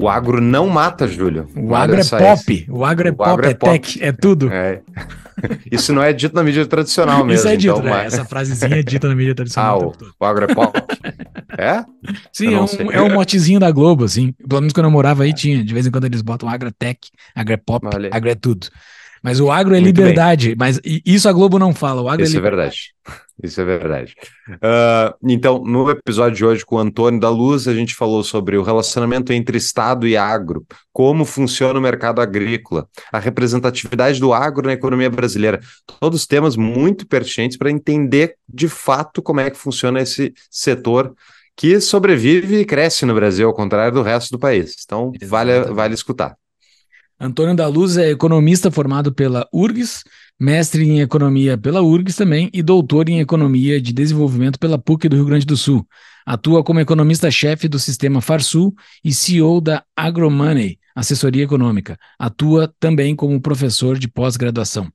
O agro não mata, Júlio. O agro é pop. O agro é o pop, agro é, é tech, é tudo. É. Isso não é dito na mídia tradicional mesmo. Isso é dito, então, né? Mas... Essa frasezinha é dita na mídia tradicional. Ah, o, o, agro é pop. é? Sim, é um, é um motezinho da Globo, assim. Pelo menos quando eu morava aí tinha. De vez em quando eles botam agro é tech, agro é pop, agro é tudo. Mas o agro é Muito liberdade. Bem. Mas isso a Globo não fala. O agro é isso é, é verdade. Isso é verdade. Uh, então, no episódio de hoje com o Antônio da Luz, a gente falou sobre o relacionamento entre Estado e agro, como funciona o mercado agrícola, a representatividade do agro na economia brasileira. Todos temas muito pertinentes para entender de fato como é que funciona esse setor que sobrevive e cresce no Brasil, ao contrário do resto do país. Então, vale, vale escutar. Antônio da Luz é economista formado pela URGS, mestre em economia pela URGS também e doutor em economia de desenvolvimento pela PUC do Rio Grande do Sul. Atua como economista-chefe do sistema Farsul e CEO da AgroMoney, assessoria econômica. Atua também como professor de pós-graduação.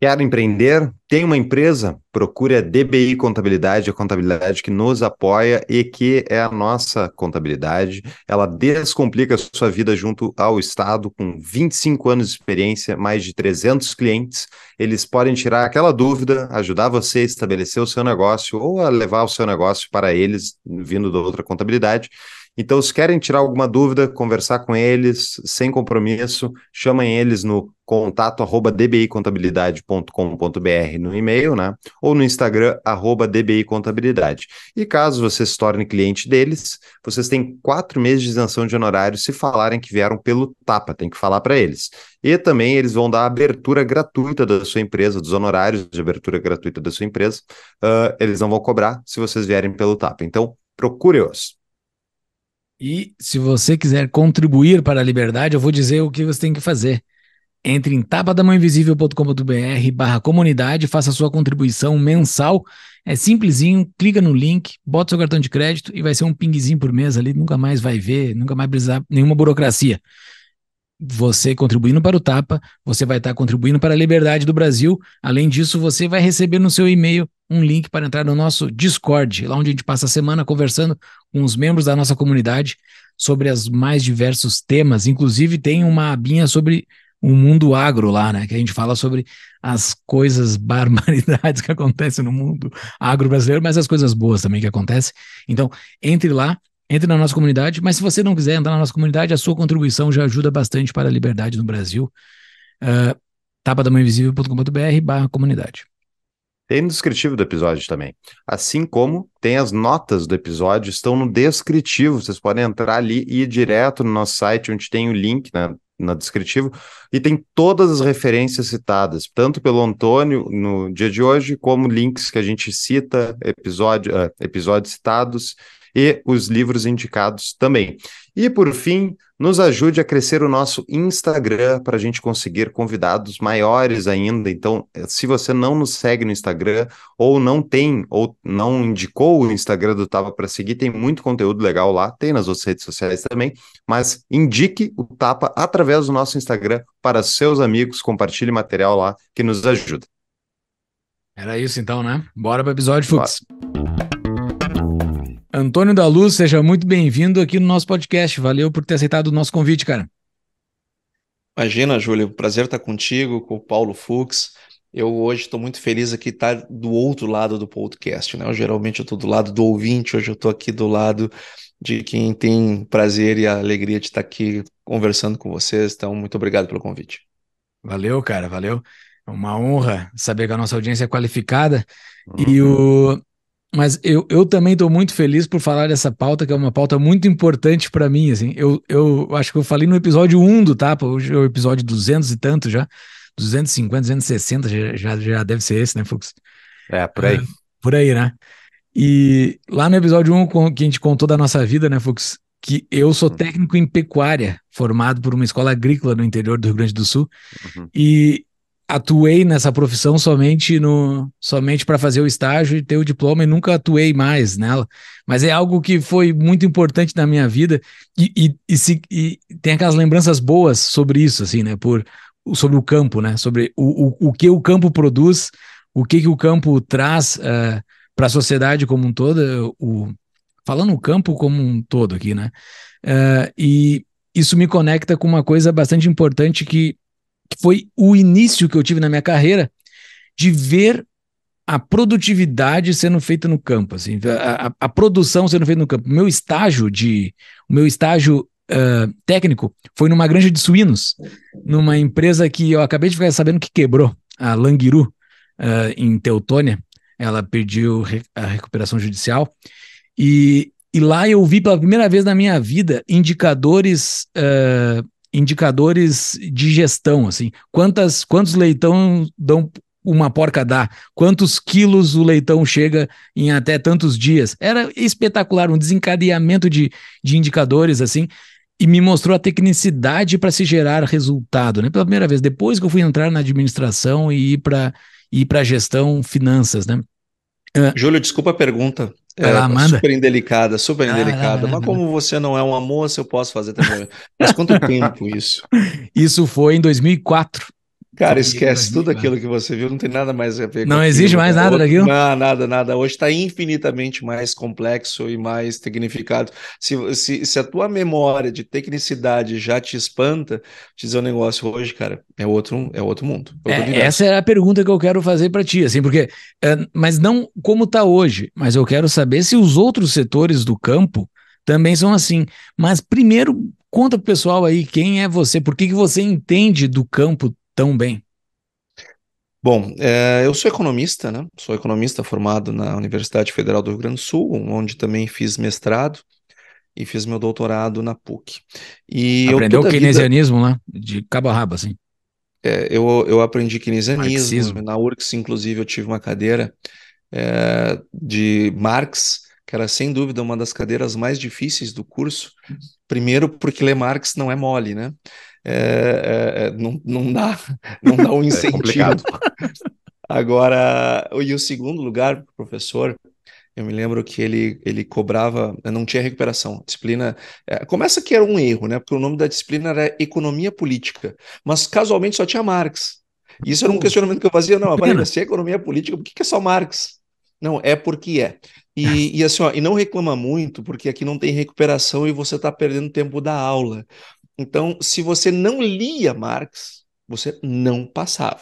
Quer empreender? Tem uma empresa? Procure a DBI Contabilidade, a contabilidade que nos apoia e que é a nossa contabilidade. Ela descomplica a sua vida junto ao Estado, com 25 anos de experiência, mais de 300 clientes. Eles podem tirar aquela dúvida, ajudar você a estabelecer o seu negócio ou a levar o seu negócio para eles, vindo da outra contabilidade. Então, se querem tirar alguma dúvida, conversar com eles, sem compromisso, chamem eles no contato arroba dbicontabilidade.com.br no e-mail, né? Ou no Instagram, arroba dbicontabilidade. E caso você se torne cliente deles, vocês têm quatro meses de isenção de honorários se falarem que vieram pelo TAPA, tem que falar para eles. E também eles vão dar a abertura gratuita da sua empresa, dos honorários de abertura gratuita da sua empresa. Uh, eles não vão cobrar se vocês vierem pelo TAPA. Então, procure-os. E se você quiser contribuir para a liberdade, eu vou dizer o que você tem que fazer. Entre em tapadamãoinvisível.com.br barra comunidade, faça sua contribuição mensal. É simplesinho, clica no link, bota seu cartão de crédito e vai ser um pingzinho por mês ali, nunca mais vai ver, nunca mais precisar nenhuma burocracia. Você contribuindo para o Tapa, você vai estar contribuindo para a liberdade do Brasil. Além disso, você vai receber no seu e-mail um link para entrar no nosso Discord, lá onde a gente passa a semana conversando com os membros da nossa comunidade sobre os mais diversos temas. Inclusive, tem uma abinha sobre o mundo agro lá, né? Que a gente fala sobre as coisas, barbaridades que acontecem no mundo agro brasileiro, mas as coisas boas também que acontecem. Então, entre lá, entre na nossa comunidade, mas se você não quiser entrar na nossa comunidade, a sua contribuição já ajuda bastante para a liberdade no Brasil. Uh, eh, tapadamãoinvisível.com.br barra comunidade. Tem no descritivo do episódio também. Assim como tem as notas do episódio, estão no descritivo. Vocês podem entrar ali e ir direto no nosso site, onde tem o link na, né, descritivo. E tem todas as referências citadas, tanto pelo Antônio no dia de hoje, como links que a gente cita, episódio, uh, episódios citados e os livros indicados também. E por fim, nos ajude a crescer o nosso Instagram para a gente conseguir convidados maiores ainda. Então, eh, se você não nos segue no Instagram ou não tem ou não indicou o Instagram do Tava para seguir, tem muito conteúdo legal lá, tem nas outras redes sociais também, mas indique o Tapa através do nosso Instagram para seus amigos, compartilhe material lá que nos ajuda. Era isso então, né? Bora para o episódio, Fux. Bora. Antônio da Luz, seja muito bem-vindo aqui no nosso podcast. Valeu por ter aceitado o nosso convite, cara. Imagina, Júlio, prazer estar contigo, com o Paulo Fux. Eu hoje estou muito feliz aqui estar do outro lado do podcast, né? Eu, geralmente eu estou do lado do ouvinte, hoje eu estou aqui do lado de quem tem prazer e a alegria de estar aqui conversando com vocês. Então, muito obrigado pelo convite. Valeu, cara, valeu. É uma honra saber que a nossa audiência é qualificada. Uhum. E o mas eu, eu também estou muito feliz por falar dessa pauta, que é uma pauta muito importante para mim. Assim. Eu, eu acho que eu falei no episódio 1 do Tapa, hoje é o episódio 200 e tanto já. 250, 260 já, já, já deve ser esse, né, Fux? É, por aí. É, por aí, né? E lá no episódio 1 que a gente contou da nossa vida, né, Fux? Que eu sou uhum. técnico em pecuária, formado por uma escola agrícola no interior do Rio Grande do Sul. Uhum. E atuei nessa profissão somente no somente para fazer o estágio e ter o diploma e nunca atuei mais nela. Mas é algo que foi muito importante na minha vida e, e, e, se, e tem aquelas lembranças boas sobre isso, assim, né? Por, sobre o campo, né? Sobre o, o, o que o campo produz, o que, que o campo traz uh, eh, para a sociedade como um todo, eh, o, falando o campo como um todo aqui, né? Uh, e isso me conecta com uma coisa bastante importante que que foi o início que eu tive na minha carreira de ver a produtividade sendo feita no campo, assim, a, a produção sendo feita no campo. Meu estágio de, o meu estágio uh, técnico foi numa granja de suínos, numa empresa que eu acabei de ficar sabendo que quebrou, a Langiru, uh, em Teutônia. Ela pediu re a recuperação judicial e, e lá eu vi pela primeira vez na minha vida indicadores uh, indicadores de gestão, assim, quantas quantos leitão dão uma porca dá, quantos quilos o leitão chega em até tantos dias. Era espetacular, um desencadeamento de, de indicadores assim, e me mostrou a tecnicidade para se gerar resultado, né? Pela primeira vez, depois que eu fui entrar na administração e ir para ir para gestão finanças, né? Uh, Júlio, desculpa a pergunta. É, Vai tá manda. Super indelicada, super ah, indelicada. mas como você não é uma moça, eu posso fazer também. Mas quanto tempo isso? Isso foi em 2004. Cara, esquece tudo aquilo que você viu, não tem nada mais a ver com Não existe mais nada outro, daquilo? Não, nada, nada. Hoje está infinitamente mais complexo e mais tecnificado. Se, se, se, a tua memória de tecnicidade já te espanta, te dizer um negócio hoje, cara, é outro, é outro mundo. É, é essa era a pergunta que eu quero fazer para ti, assim, porque. É, mas não como está hoje, mas eu quero saber se os outros setores do campo também são assim. Mas primeiro, conta pro pessoal aí quem é você, por que, que você entende do campo tão bem? Bom, é, eu sou economista, né? Sou economista formado na Universidade Federal do Rio Grande do Sul, onde também fiz mestrado e fiz meu doutorado na PUC. E Aprendeu eu, keynesianismo, vida... né? De cabo a rabo, assim. É, eu, eu aprendi keynesianismo. Marxismo. Na URCS, inclusive, eu tive uma cadeira é, de Marx, que era sem dúvida uma das cadeiras mais difíceis do curso. Uhum. Primeiro, porque ler Marx não é mole, né? É, é, é, não, não dá não dá um é incentivo. Agora, e o segundo lugar, professor, eu me lembro que ele, ele cobrava, não tinha recuperação. Disciplina. É, começa que era um erro, né? Porque o nome da disciplina era Economia Política, mas casualmente só tinha Marx. isso era um questionamento que eu fazia, não, mas se é economia política, por que, que é só Marx? Não, é porque é. E, é. e assim, ó, e não reclama muito, porque aqui não tem recuperação e você está perdendo tempo da aula. Então, se você não lia Marx, você não passava.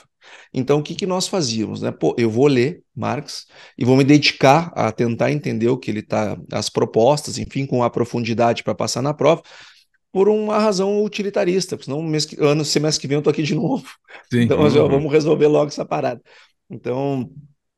Então, o que, que nós fazíamos? Né? Pô, eu vou ler Marx e vou me dedicar a tentar entender o que ele está, as propostas, enfim, com a profundidade para passar na prova, por uma razão utilitarista, porque senão mês, ano, semestre que vem eu estou aqui de novo. Sim. Então, uhum. vamos resolver logo essa parada. Então,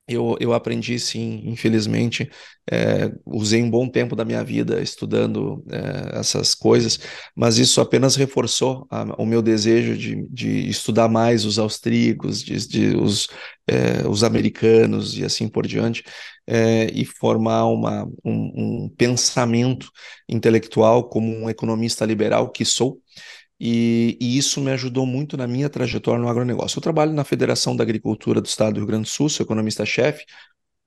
eu, eu aprendi sim, infelizmente, é, usei um bom tempo da minha vida estudando é, essas coisas, mas isso apenas reforçou a, o meu desejo de, de estudar mais os austríacos, de, de os, é, os americanos e assim por diante, e formar uma, um, um pensamento intelectual como um economista liberal que sou, e, e, isso me ajudou muito na minha trajetória no agronegócio. Eu trabalho na Federação da Agricultura do Estado do Rio Grande do Sul, sou economista-chefe,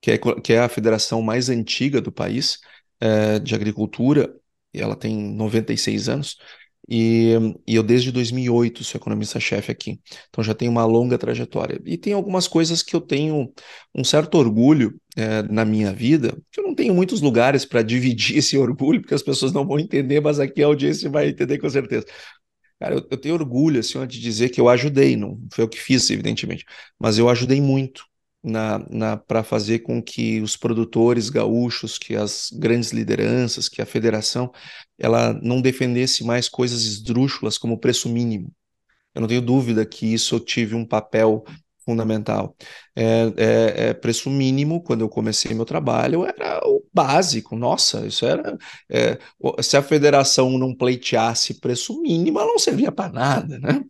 que é, que é a federação mais antiga do país é, de agricultura, e ela tem 96 anos, e, e eu desde 2008 sou economista-chefe aqui, então já tenho uma longa trajetória. E tem algumas coisas que eu tenho um certo orgulho é, na minha vida, que eu não tenho muitos lugares para dividir esse orgulho, porque as pessoas não vão entender, mas aqui a audiência vai entender com certeza. Cara, eu, eu tenho orgulho, assim, de dizer que eu ajudei, não foi o que fiz, evidentemente, mas eu ajudei muito na, na para fazer com que os produtores gaúchos, que as grandes lideranças, que a federação, ela não defendesse mais coisas esdrúxulas como preço mínimo. Eu não tenho dúvida que isso eu tive um papel fundamental. É, é, é, preço mínimo, quando eu comecei meu trabalho, era o básico. Nossa, isso era. É, se a federação não pleiteasse preço mínimo, ela não servia para nada. Né?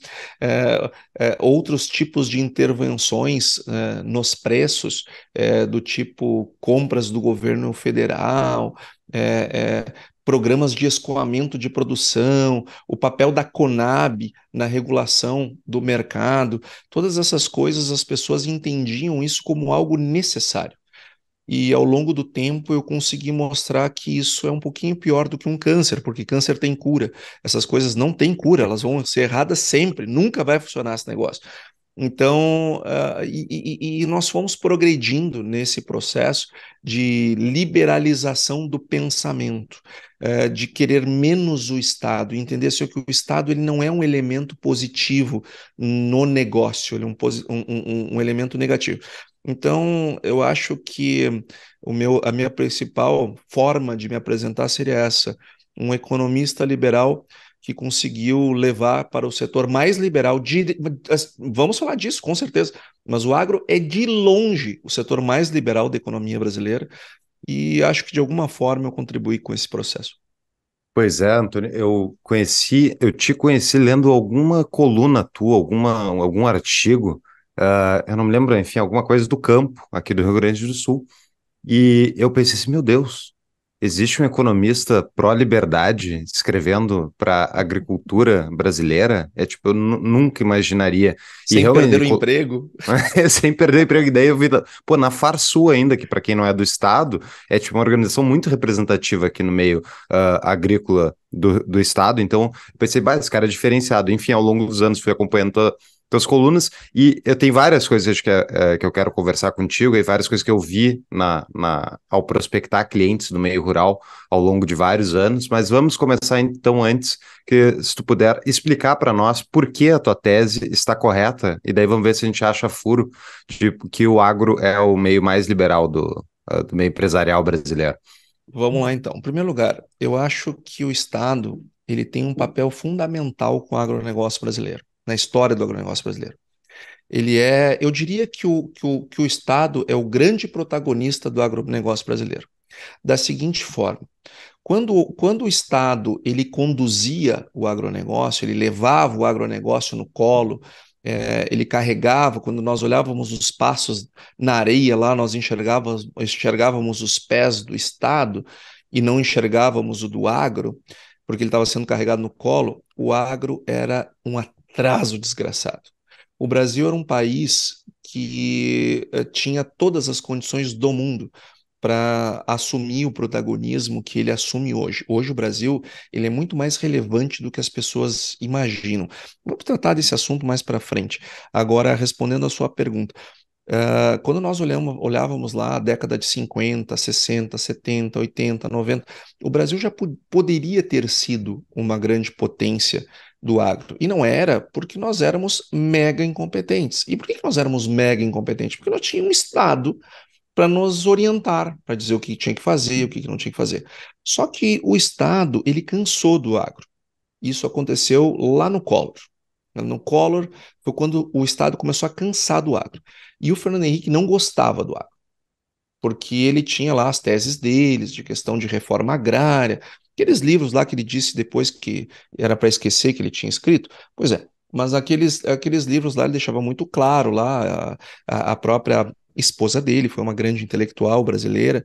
É, é, outros tipos de intervenções é, nos preços, do tipo compras do governo federal, é, é, programas de escoamento de produção, o papel da Conab na regulação do mercado, todas essas coisas as pessoas entendiam isso como algo necessário. E ao longo do tempo eu consegui mostrar que isso é um pouquinho pior do que um câncer, porque câncer tem cura. Essas coisas não têm cura, elas vão ser erradas sempre, nunca vai funcionar esse negócio. Então, uh, e, e, e, nós fomos progredindo nesse processo de liberalização do pensamento, uh, de querer menos o Estado, entender se que o Estado ele não é um elemento positivo no negócio, ele é um, um, um elemento negativo. Então, eu acho que o meu, a minha principal forma de me apresentar seria essa: um economista liberal que conseguiu levar para o setor mais liberal. De, vamos falar disso, com certeza. Mas o agro é de longe o setor mais liberal da economia brasileira e acho que de alguma forma eu contribuí com esse processo. Pois é, Antônio, eu conheci, eu te conheci lendo alguma coluna tua, alguma, algum artigo, uh, eu não me lembro, enfim, alguma coisa do campo aqui do Rio Grande do Sul. E eu pensei assim, meu Deus, Existe um economista pró-liberdade escrevendo para agricultura brasileira? É tipo, eu nunca imaginaria. E Sem realmente... perder o emprego. Sem perder o emprego. E daí eu vi, pô, na FARSU, ainda, que para quem não é do Estado, é tipo uma organização muito representativa aqui no meio uh, agrícola do, do Estado. Então, eu pensei, bah, esse cara é diferenciado. Enfim, ao longo dos anos fui acompanhando toda tuas colunas, e eu tenho várias coisas que, é, que eu quero conversar contigo, e várias coisas que eu vi na, na, ao prospectar clientes do meio rural ao longo de vários anos, mas vamos começar então antes, que se tu puder explicar para nós por que a tua tese está correta, e daí vamos ver se a gente acha furo de que o agro é o meio mais liberal do, eh, do meio empresarial brasileiro. Vamos lá então. Em primeiro lugar, eu acho que o Estado ele tem um papel fundamental com o agronegócio brasileiro na história do agronegócio brasileiro. Ele é, eu diria que o, que o, que o Estado é o grande protagonista do agronegócio brasileiro. Da seguinte forma, quando, quando o Estado ele conduzia o agronegócio, ele levava o agronegócio no colo, é, ele carregava, quando nós olhávamos os passos na areia lá, nós enxergávamos, enxergávamos os pés do Estado e não enxergávamos o do agro, porque ele estava sendo carregado no colo, o agro era um atraso desgraçado. O Brasil era um país que eh, tinha todas as condições do mundo para assumir o protagonismo que ele assume hoje. Hoje o Brasil ele é muito mais relevante do que as pessoas imaginam. Vamos tratar desse assunto mais para frente. Agora, respondendo à sua pergunta, Uh, quando nós olhamos, olhávamos lá a década de 50, 60, 70, 80, 90, o Brasil já poderia ter sido uma grande potência do agro. E não era porque nós éramos mega incompetentes. E por que nós éramos mega incompetentes? Porque não tinha um Estado para nos orientar, para dizer o que tinha que fazer, o que não tinha que fazer. Só que o Estado, ele cansou do agro. Isso aconteceu lá no Collor. No Collor foi quando o Estado começou a cansar do agro. E o Fernando Henrique não gostava do agro, porque ele tinha lá as teses deles de questão de reforma agrária, Aqueles livros lá que ele disse depois que era para esquecer que ele tinha escrito, pois é, mas aqueles, aqueles livros lá ele deixava muito claro lá, a, a própria esposa dele foi uma grande intelectual brasileira,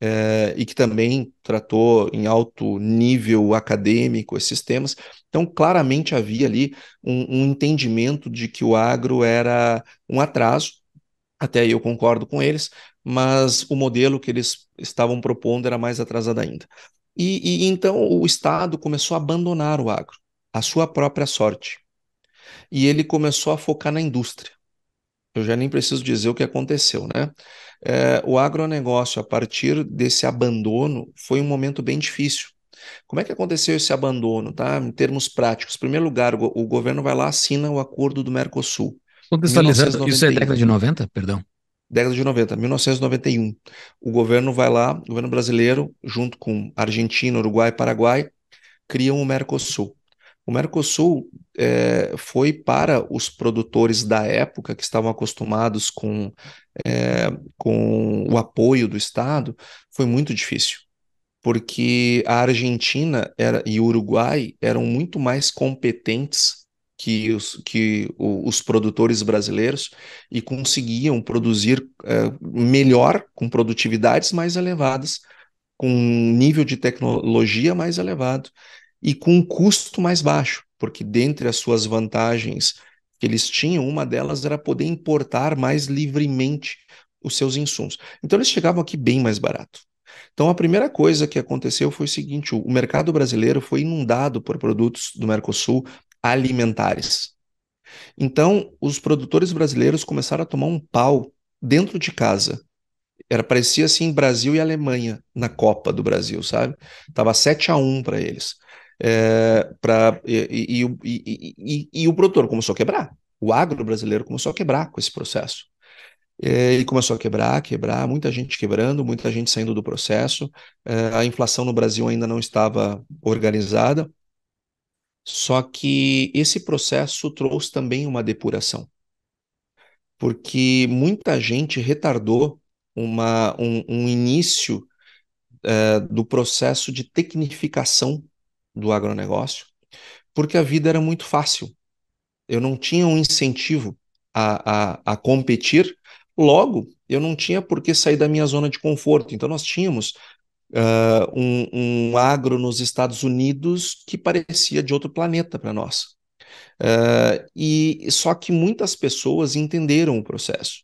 é, e que também tratou em alto nível acadêmico esses temas. Então, claramente havia ali um, um, entendimento de que o agro era um atraso, até eu concordo com eles, mas o modelo que eles estavam propondo era mais atrasado ainda. E, e então o Estado começou a abandonar o agro, a sua própria sorte. E ele começou a focar na indústria. Eu já nem preciso dizer o que aconteceu, né? É, o agronegócio, a partir desse abandono, foi um momento bem difícil. Como é que aconteceu esse abandono, tá? Em termos práticos, em primeiro lugar, o, governo vai lá assina o acordo do Mercosul. Contextualizando, isso é década de 90, perdão? década de 90, 1991. O governo vai lá, o governo brasileiro, junto com Argentina, Uruguai, e Paraguai, criam o Mercosul. O Mercosul é, foi para os produtores da época que estavam acostumados com, é, com o apoio do Estado, foi muito difícil, porque a Argentina era, e o Uruguai eram muito mais competentes que os, que os produtores brasileiros e conseguiam produzir é, melhor, com produtividades mais elevadas, com um nível de tecnologia mais elevado e com um custo mais baixo, porque dentre as suas vantagens que eles tinham, uma delas era poder importar mais livremente os seus insumos. Então eles chegavam aqui bem mais barato. Então, a primeira coisa que aconteceu foi o seguinte: o mercado brasileiro foi inundado por produtos do Mercosul alimentares. Então, os produtores brasileiros começaram a tomar um pau dentro de casa. Era parecia assim Brasil e Alemanha na Copa do Brasil, sabe? Tava 7 a 1 para eles. É, pra, e, e, e, e, o produtor começou a quebrar. O agro brasileiro começou a quebrar com esse processo. É, ele começou a quebrar, quebrar, muita gente quebrando, muita gente saindo do processo. É, a inflação no Brasil ainda não estava organizada. Só que esse processo trouxe também uma depuração, porque muita gente retardou uma, um, um início é, do processo de tecnificação do agronegócio, porque a vida era muito fácil. Eu não tinha um incentivo a, a, a competir, logo eu não tinha por que sair da minha zona de conforto. Então nós tínhamos uh, um, um, agro nos Estados Unidos que parecia de outro planeta para nós. Uh, e só que muitas pessoas entenderam o processo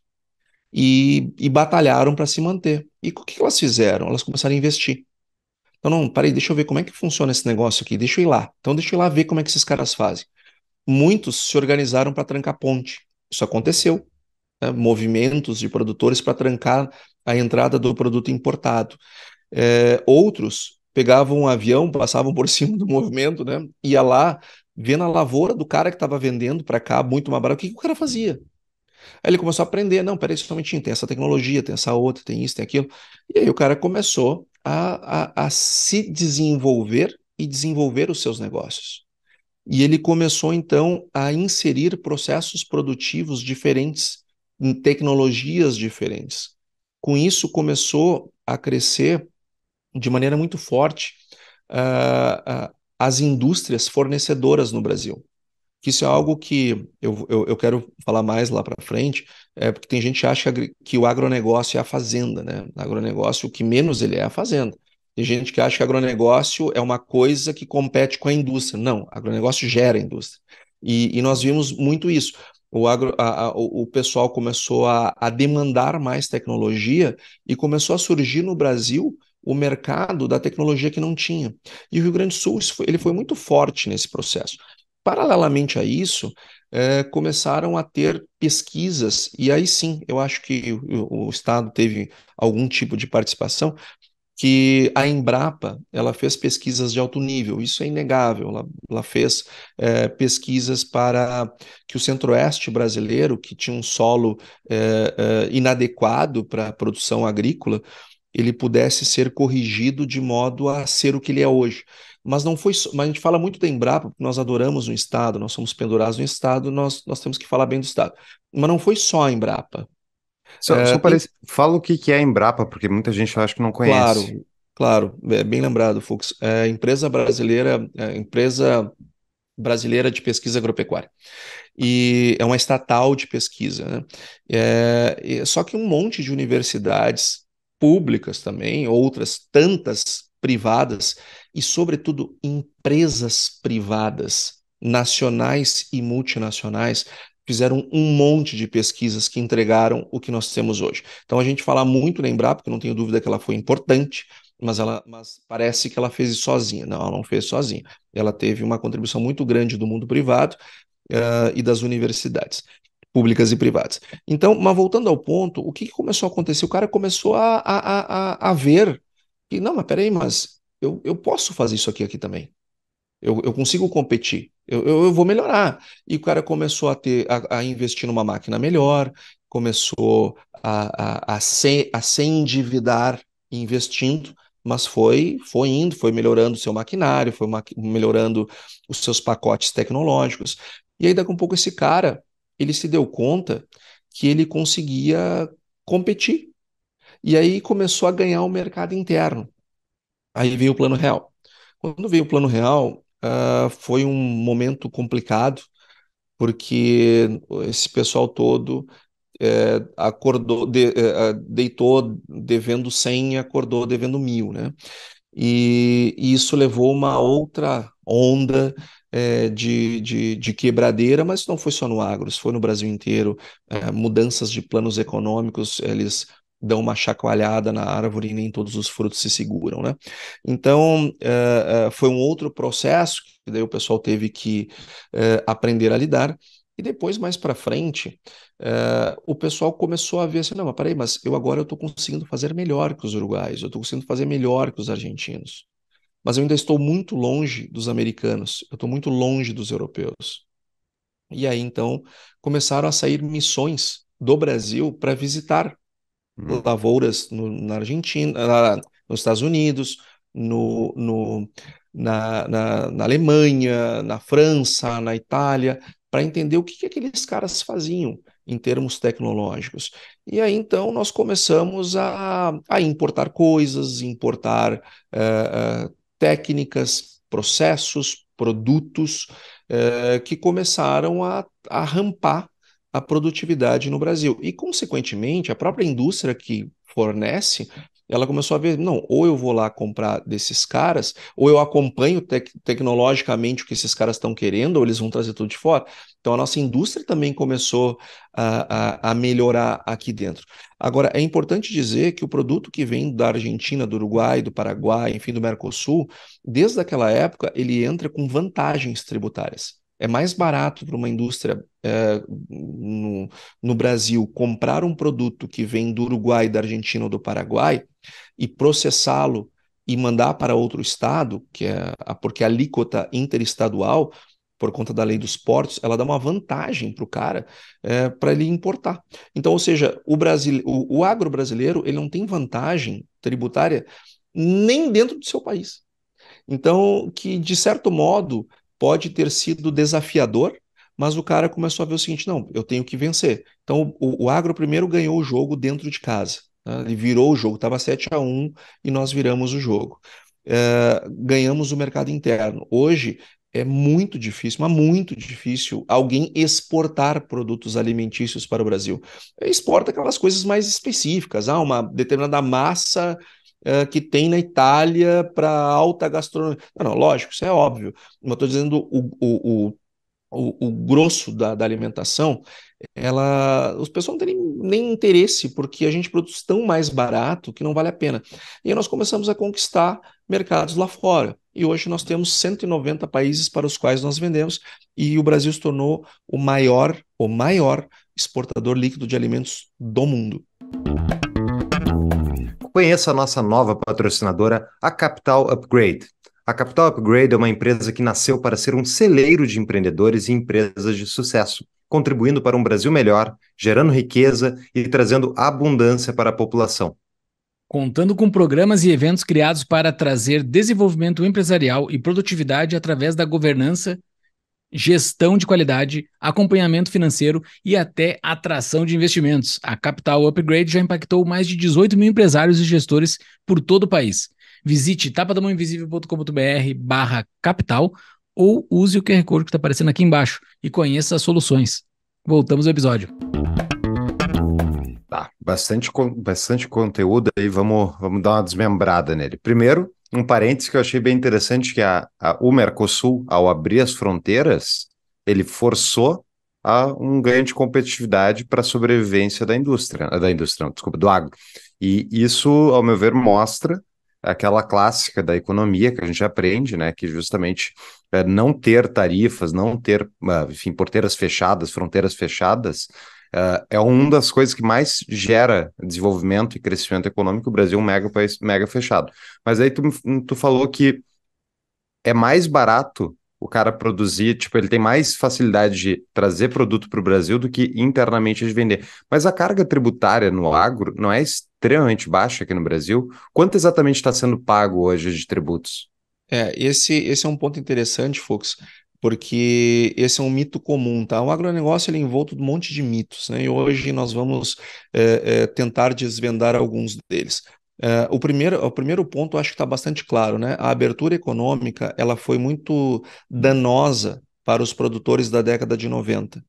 e, e batalharam para se manter. E o que elas fizeram? Elas começaram a investir. Então, não, peraí, deixa eu ver como é que funciona esse negócio aqui, deixa eu ir lá. Então, deixa eu ir lá ver como é que esses caras fazem. Muitos se organizaram para trancar ponte. Isso aconteceu. Né? Movimentos de produtores para trancar a entrada do produto importado. É, outros pegavam um avião, passavam por cima do movimento, né? Ia lá, vendo a lavoura do cara que estava vendendo para cá muito mais barato. O que, que o cara fazia? Aí ele começou a aprender, não, peraí, isso somente é tem essa tecnologia, tem essa outra, tem isso, tem aquilo. E aí o cara começou a, a, a se desenvolver e desenvolver os seus negócios. E ele começou, então, a inserir processos produtivos diferentes, em tecnologias diferentes. Com isso, começou a crescer de maneira muito forte uh, uh, as indústrias fornecedoras no Brasil. Que isso é algo que eu, eu, eu quero falar mais lá para frente, é porque tem gente que acha que o agronegócio é a fazenda, né? O agronegócio, o que menos ele é a fazenda. Tem gente que acha que agronegócio é uma coisa que compete com a indústria. Não, agronegócio gera indústria. E, e nós vimos muito isso. O, agro, a, a, o pessoal começou a, a demandar mais tecnologia e começou a surgir no Brasil o mercado da tecnologia que não tinha. E o Rio Grande do Sul foi, ele foi muito forte nesse processo. Paralelamente a isso, é, começaram a ter pesquisas, e aí sim, eu acho que o, o Estado teve algum tipo de participação, que a Embrapa ela fez pesquisas de alto nível, isso é inegável. Ela, ela fez é, pesquisas para que o centro-oeste brasileiro, que tinha um solo é, é, inadequado para a produção agrícola, ele pudesse ser corrigido de modo a ser o que ele é hoje. Mas não foi, mas a gente fala muito da Embrapa, porque nós adoramos o Estado, nós somos pendurados no Estado, nós, nós temos que falar bem do Estado. Mas não foi só a Embrapa. Só, é, só parece, e... fala o que é a Embrapa, porque muita gente eu acho que não conhece. Claro, Claro, é bem lembrado, Fux. É, empresa brasileira, é, empresa brasileira de pesquisa agropecuária. E é uma estatal de pesquisa, né? É, só que um monte de universidades públicas também, outras tantas privadas e, sobretudo, empresas privadas, nacionais e multinacionais, fizeram um monte de pesquisas que entregaram o que nós temos hoje. Então a gente fala muito lembrar porque não tenho dúvida que ela foi importante, mas ela mas parece que ela fez isso sozinha. Não, ela não fez sozinha. Ela teve uma contribuição muito grande do mundo privado uh, e das universidades públicas e privadas. Então, mas voltando ao ponto, o que, que começou a acontecer? O cara começou a, a, a, a ver que, não, mas peraí, mas eu, eu posso fazer isso aqui, aqui também. Eu, eu consigo competir, eu, eu, eu vou melhorar. E o cara começou a, ter, a, a investir numa máquina melhor, começou a, a, a, se, a se endividar investindo, mas foi, foi indo, foi melhorando o seu maquinário, foi maqui melhorando os seus pacotes tecnológicos. E aí, daqui a um pouco, esse cara ele se deu conta que ele conseguia competir. E aí começou a ganhar o mercado interno. Aí veio o Plano Real. Quando veio o Plano Real, uh, foi um momento complicado, porque esse pessoal todo é, acordou, de, é, deitou devendo 100 e acordou devendo mil, né? E, e, isso levou uma outra onda é, de, de, de, quebradeira, mas não foi só no agro, foi no Brasil inteiro. É, mudanças de planos econômicos, eles dão uma chacoalhada na árvore e nem todos os frutos se seguram, né? Então, é, é foi um outro processo que daí o pessoal teve que é, aprender a lidar. E depois, mais para frente, uh, o pessoal começou a ver assim, não, mas peraí, mas eu agora eu estou conseguindo fazer melhor que os uruguais, eu estou conseguindo fazer melhor que os argentinos mas eu ainda estou muito longe dos americanos, eu estou muito longe dos europeus. E aí então começaram a sair missões do Brasil para visitar hum. lavouras no, na Argentina, na, nos Estados Unidos, no, no na, na, na, Alemanha, na França, na Itália, para entender o que, que aqueles caras faziam em termos tecnológicos. E aí então nós começamos a, a importar coisas, importar uh, uh, técnicas, processos, produtos eh, que começaram a, a rampar a produtividade no Brasil. E, consequentemente, a própria indústria que fornece ela começou a ver, não, ou eu vou lá comprar desses caras, ou eu acompanho tec tecnologicamente o que esses caras estão querendo, ou eles vão trazer tudo de fora. Então a nossa indústria também começou a, a, a melhorar aqui dentro. Agora, é importante dizer que o produto que vem da Argentina, do Uruguai, do Paraguai, enfim, do Mercosul, desde aquela época, ele entra com vantagens tributárias. É mais barato para uma indústria é, no, no, Brasil comprar um produto que vem do Uruguai, da Argentina ou do Paraguai e processá-lo e mandar para outro estado, que é a, porque a alíquota interestadual, por conta da lei dos portos, ela dá uma vantagem para o cara é, para ele importar. Então, ou seja, o, Brasil, o, o agro brasileiro ele não tem vantagem tributária nem dentro do seu país. Então, que de certo modo pode ter sido desafiador, mas o cara começou a ver o seguinte: não, eu tenho que vencer. Então o, o Agro primeiro ganhou o jogo dentro de casa. Né? Ele virou o jogo, estava 7 a 1 e nós viramos o jogo. É, ganhamos o mercado interno. Hoje é muito difícil, mas muito difícil alguém exportar produtos alimentícios para o Brasil. Exporta aquelas coisas mais específicas, ah, uma determinada massa eh, que tem na Itália para alta gastronomia. Não, não, lógico, isso é óbvio. Mas estou dizendo o, o, o o, grosso da, da, alimentação, ela, os pessoal não têm nem interesse, porque a gente produz tão mais barato que não vale a pena. E aí nós começamos a conquistar mercados lá fora. E hoje nós temos 190 países para os quais nós vendemos, e o Brasil se tornou o maior, o maior exportador líquido de alimentos do mundo conheça a nossa nova patrocinadora, a Capital Upgrade. A Capital Upgrade é uma empresa que nasceu para ser um celeiro de empreendedores e empresas de sucesso, contribuindo para um Brasil melhor, gerando riqueza e trazendo abundância para a população. Contando com programas e eventos criados para trazer desenvolvimento empresarial e produtividade através da governança, gestão de qualidade, acompanhamento financeiro e até atração de investimentos. A Capital Upgrade já impactou mais de 18 mil empresários e gestores por todo o país. Visite tapadamãoinvisível.com.br barra capital ou use o QR Code que está aparecendo aqui embaixo e conheça as soluções. Voltamos ao episódio. Tá, bastante, bastante conteúdo aí, vamos, vamos dar uma desmembrada nele. Primeiro, um parênteses que eu achei bem interessante, que a, a, o Mercosul, ao abrir as fronteiras, ele forçou a um ganho de competitividade para a sobrevivência da indústria, ah, da indústria, não, desculpa, do agro. E isso, ao meu ver, mostra aquela clássica da economia que a gente aprende, né, que justamente é, não ter tarifas, não ter, ah, enfim, porteiras fechadas, fronteiras fechadas, ah, é uma das coisas que mais gera desenvolvimento e crescimento econômico. O Brasil é um mega país, mega fechado. Mas aí tu, tu falou que é mais barato o cara produzir, tipo, ele tem mais facilidade de trazer produto para o Brasil do que internamente de vender. Mas a carga tributária no agro não é extremamente baixa aqui no Brasil. Quanto exatamente está sendo pago hoje de tributos? É, esse, esse é um ponto interessante, Fux porque esse é um mito comum, tá? O agronegócio ele é envolto de um monte de mitos, né? E hoje nós vamos é, é, tentar desvendar alguns deles. É, o, primeiro, o primeiro ponto acho que está bastante claro, né? A abertura econômica ela foi muito danosa para os produtores da década de 90,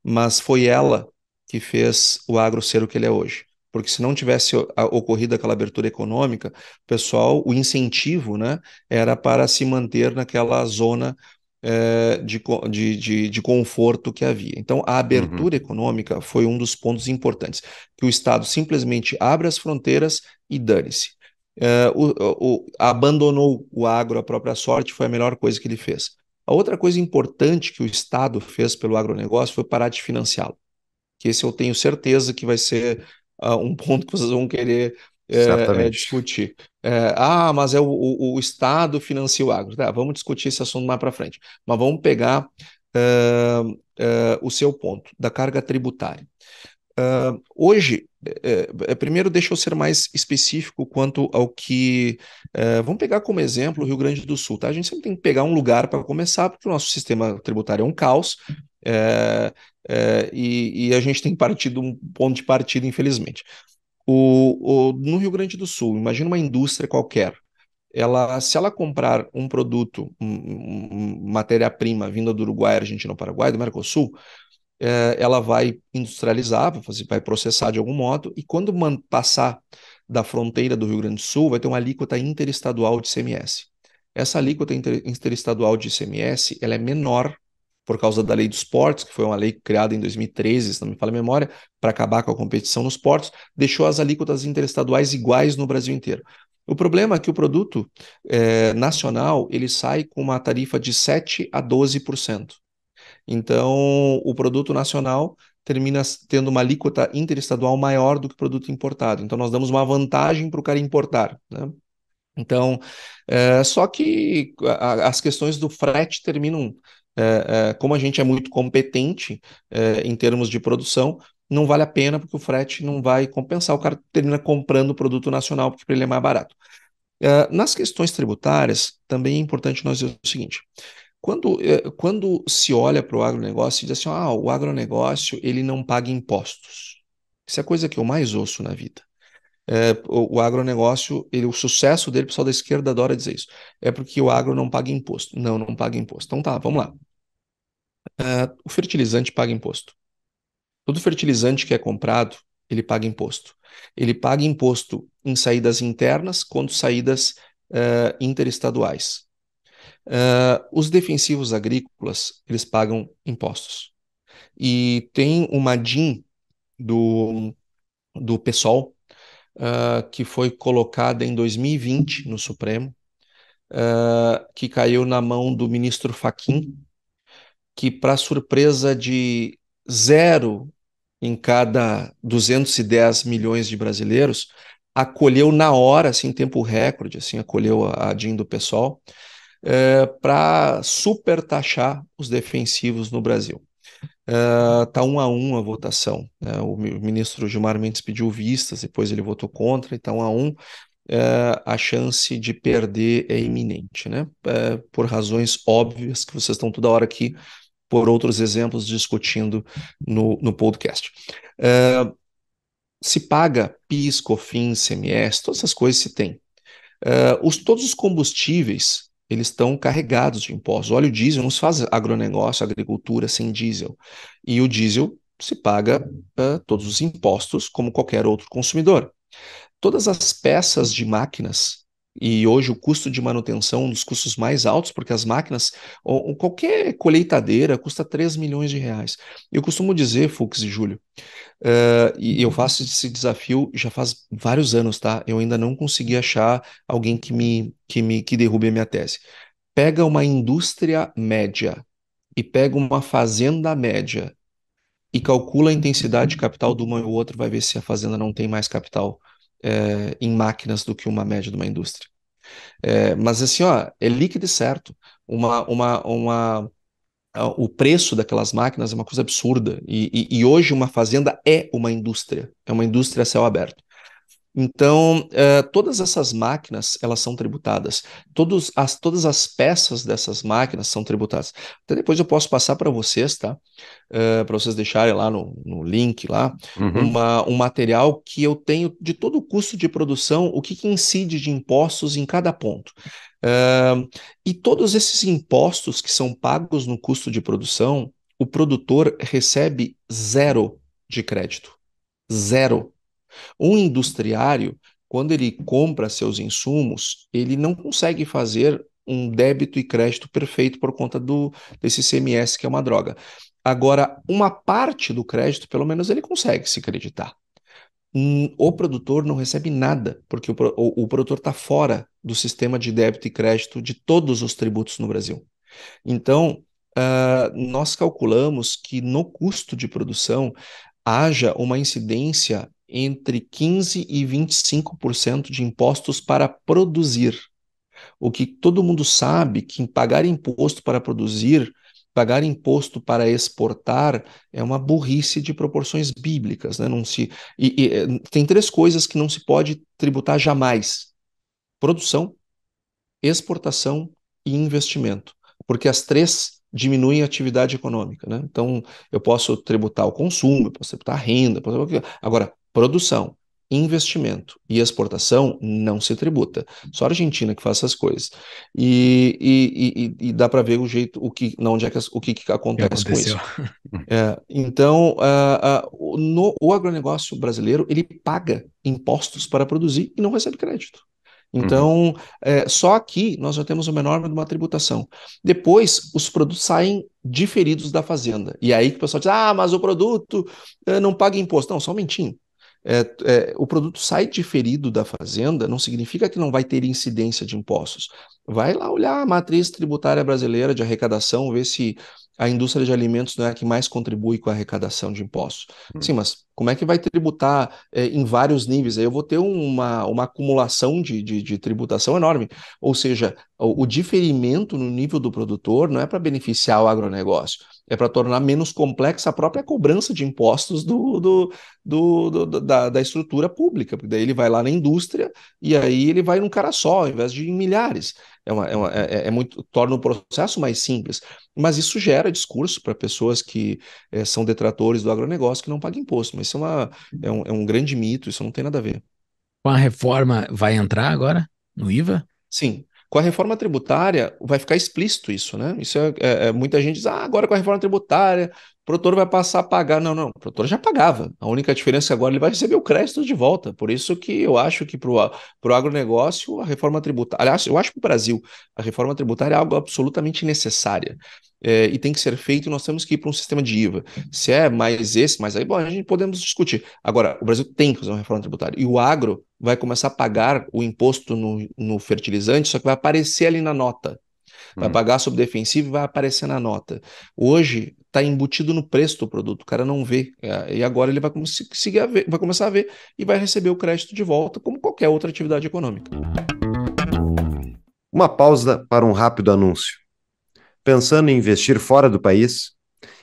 mas foi ela que fez o agro ser o que ele é hoje porque se não tivesse ocorrido aquela abertura econômica, pessoal, o incentivo, né, era para se manter naquela zona eh, de, de, de, conforto que havia. Então, a abertura uhum. econômica foi um dos pontos importantes, que o Estado simplesmente abre as fronteiras e dane-se. Eh, o abandonou o agro à própria sorte, foi a melhor coisa que ele fez. A outra coisa importante que o Estado fez pelo agronegócio foi parar de financiá-lo. Que esse eu tenho certeza que vai ser uh, um ponto que vocês vão querer é, discutir. É, ah, mas é o, o, o, Estado financia o agro. Tá, vamos discutir esse assunto mais para frente. Mas vamos pegar uh, uh, o seu ponto da carga tributária. Uh, hoje, é, é, primeiro deixa eu ser mais específico quanto ao que. vamos pegar como exemplo o Rio Grande do Sul. Tá? A gente sempre tem que pegar um lugar para começar, porque o nosso sistema tributário é um caos. e, e, a gente tem partido um ponto de partida, infelizmente. O, o, no Rio Grande do Sul, imagina uma indústria qualquer. Ela, se ela comprar um produto, um, um, matéria-prima vinda do Uruguai, Argentina ou Paraguai, do Mercosul, é, ela vai industrializar, vai, fazer, vai processar de algum modo, e quando passar da fronteira do Rio Grande do Sul, vai ter uma alíquota interestadual de CMS. Essa alíquota interestadual de CMS, ela é menor por causa da lei dos portos, que foi uma lei criada em 2013, se não me falha a memória, para acabar com a competição nos portos, deixou as alíquotas interestaduais iguais no Brasil inteiro. O problema é que o produto é, nacional ele sai com uma tarifa de 7 a 12%. Então, o produto nacional termina tendo uma alíquota interestadual maior do que o produto importado. Então, nós damos uma vantagem para o cara importar. Né? Então, é, só que a, as questões do frete terminam é, é, como a gente é muito competente é, em termos de produção, não vale a pena porque o frete não vai compensar. O cara termina comprando o produto nacional porque ele é mais barato. É, nas questões tributárias, também é importante nós dizer o seguinte: quando, quando se olha para o agronegócio e diz assim, ah, o agronegócio ele não paga impostos. Isso é a coisa que eu mais ouço na vida. É, o, o agronegócio, ele, o sucesso dele, o pessoal da esquerda adora dizer isso. É porque o agro não paga imposto. Não, não paga imposto. Então tá, vamos lá uh, o fertilizante paga imposto. Todo fertilizante que é comprado, ele paga imposto. Ele paga imposto em saídas internas quanto saídas uh, interestaduais. Uh, os defensivos agrícolas, eles pagam impostos. E tem uma DIN do, do PSOL, uh, que foi colocada em 2020 no Supremo, uh, que caiu na mão do ministro Faquim, que, para surpresa de zero em cada 210 milhões de brasileiros, acolheu na hora, assim, em tempo recorde, assim, acolheu a, DIN do pessoal, é, eh, para supertaxar os defensivos no Brasil. Está eh, um a um a votação. Né? O ministro Gilmar Mendes pediu vistas, depois ele votou contra, então a um eh, a chance de perder é iminente, né? por razões óbvias que vocês estão toda hora aqui por outros exemplos discutindo no, no podcast. Uh, se paga PIS, COFINS, CMS, todas essas coisas se tem. Uh, os, todos os combustíveis eles estão carregados de impostos. O óleo diesel não se faz agronegócio, agricultura sem diesel. E o diesel se paga uh, todos os impostos, como qualquer outro consumidor. Todas as peças de máquinas e hoje o custo de manutenção é um dos custos mais altos, porque as máquinas, ou, ou qualquer colheitadeira custa 3 milhões de reais. Eu costumo dizer, Fux e Júlio, uh, e eu faço esse desafio já faz vários anos, tá? Eu ainda não consegui achar alguém que me, que me que derrube a minha tese. Pega uma indústria média e pega uma fazenda média e calcula a intensidade de capital de uma e outra, vai ver se a fazenda não tem mais capital é, em máquinas do que uma média de uma indústria. É, mas assim, ó, é líquido e certo. Uma, uma, uma, o preço daquelas máquinas é uma coisa absurda. E, e, e hoje uma fazenda é uma indústria, é uma indústria a céu aberto. Então, uh, todas essas máquinas, elas são tributadas. Todos as, todas as peças dessas máquinas são tributadas. Até depois eu posso passar para vocês, tá? Uh, eh, para vocês deixarem lá no, no link lá, uhum. uma, um material que eu tenho de todo o custo de produção, o que, que incide de impostos em cada ponto. Uh, e todos esses impostos que são pagos no custo de produção, o produtor recebe zero de crédito. Zero um industriário, quando ele compra seus insumos, ele não consegue fazer um débito e crédito perfeito por conta do desse CMS que é uma droga. Agora, uma parte do crédito, pelo menos, ele consegue se acreditar Um, o produtor não recebe nada, porque o, o, o produtor está fora do sistema de débito e crédito de todos os tributos no Brasil. Então, uh, nós calculamos que no custo de produção haja uma incidência entre 15 e 25% de impostos para produzir. O que todo mundo sabe que pagar imposto para produzir, pagar imposto para exportar é uma burrice de proporções bíblicas, né? Não se e, e, eh, tem três coisas que não se pode tributar jamais: produção, exportação e investimento, porque as três diminuem a atividade econômica, né? Então eu posso tributar o consumo, eu posso tributar a renda, posso... agora Produção, investimento e exportação não se tributa. Só a Argentina que faz essas coisas. E, e, e, e dá para ver o jeito, o que, não, onde é que, o que, que acontece que com isso. É, então, uh, uh, no, o agronegócio brasileiro ele paga impostos para produzir e não recebe crédito. Então, uhum. é, só aqui nós já temos uma enorme de uma tributação. Depois, os produtos saem diferidos da fazenda. E aí que o pessoal diz: ah, mas o produto eh, não paga imposto. Não, só mentindo é, é, o produto sai diferido da fazenda, não significa que não vai ter incidência de impostos. Vai lá olhar a matriz tributária brasileira de arrecadação, ver se a indústria de alimentos não é a que mais contribui com a arrecadação de impostos. Hum. Sim, mas como é que vai tributar é, em vários níveis? Aí eu vou ter uma, uma acumulação de, de, de tributação enorme. Ou seja, o, o diferimento no nível do produtor não é para beneficiar o agronegócio, é para tornar menos complexa a própria cobrança de impostos do, do, do, do da, da, estrutura pública, porque daí ele vai lá na indústria e aí ele vai num cara só, ao invés de em milhares é, uma, é, uma, é, é, é muito torna o processo mais simples, mas isso gera discurso para pessoas que eh, são detratores do agronegócio que não pagam imposto, mas isso é, uma, é, um, é um grande mito, isso não tem nada a ver. Com a reforma vai entrar agora no IVA? Sim, com a reforma tributária vai ficar explícito isso, né? Isso é, é, é muita gente diz, ah, agora com a reforma tributária produtor vai passar a pagar. Não, não, o produtor já pagava. A única diferença agora ele vai receber o crédito de volta. Por isso que eu acho que para o agronegócio a reforma tributária. Aliás, eu acho que o Brasil a reforma tributária é algo absolutamente necessária. É, e tem que ser feito, nós temos que ir para um sistema de IVA. Se é mais esse, mais aí, bom, a gente podemos discutir. Agora, o Brasil tem que fazer uma reforma tributária. E o agro vai começar a pagar o imposto no, no fertilizante, só que vai aparecer ali na nota. Vai uhum. pagar sobre defensivo e vai aparecer na nota. Hoje está embutido no preço do produto, o cara não vê. É, e agora ele vai, conseguir ver, vai começar a ver e vai receber o crédito de volta, como qualquer outra atividade econômica. Uma pausa para um rápido anúncio. Pensando em investir fora do país?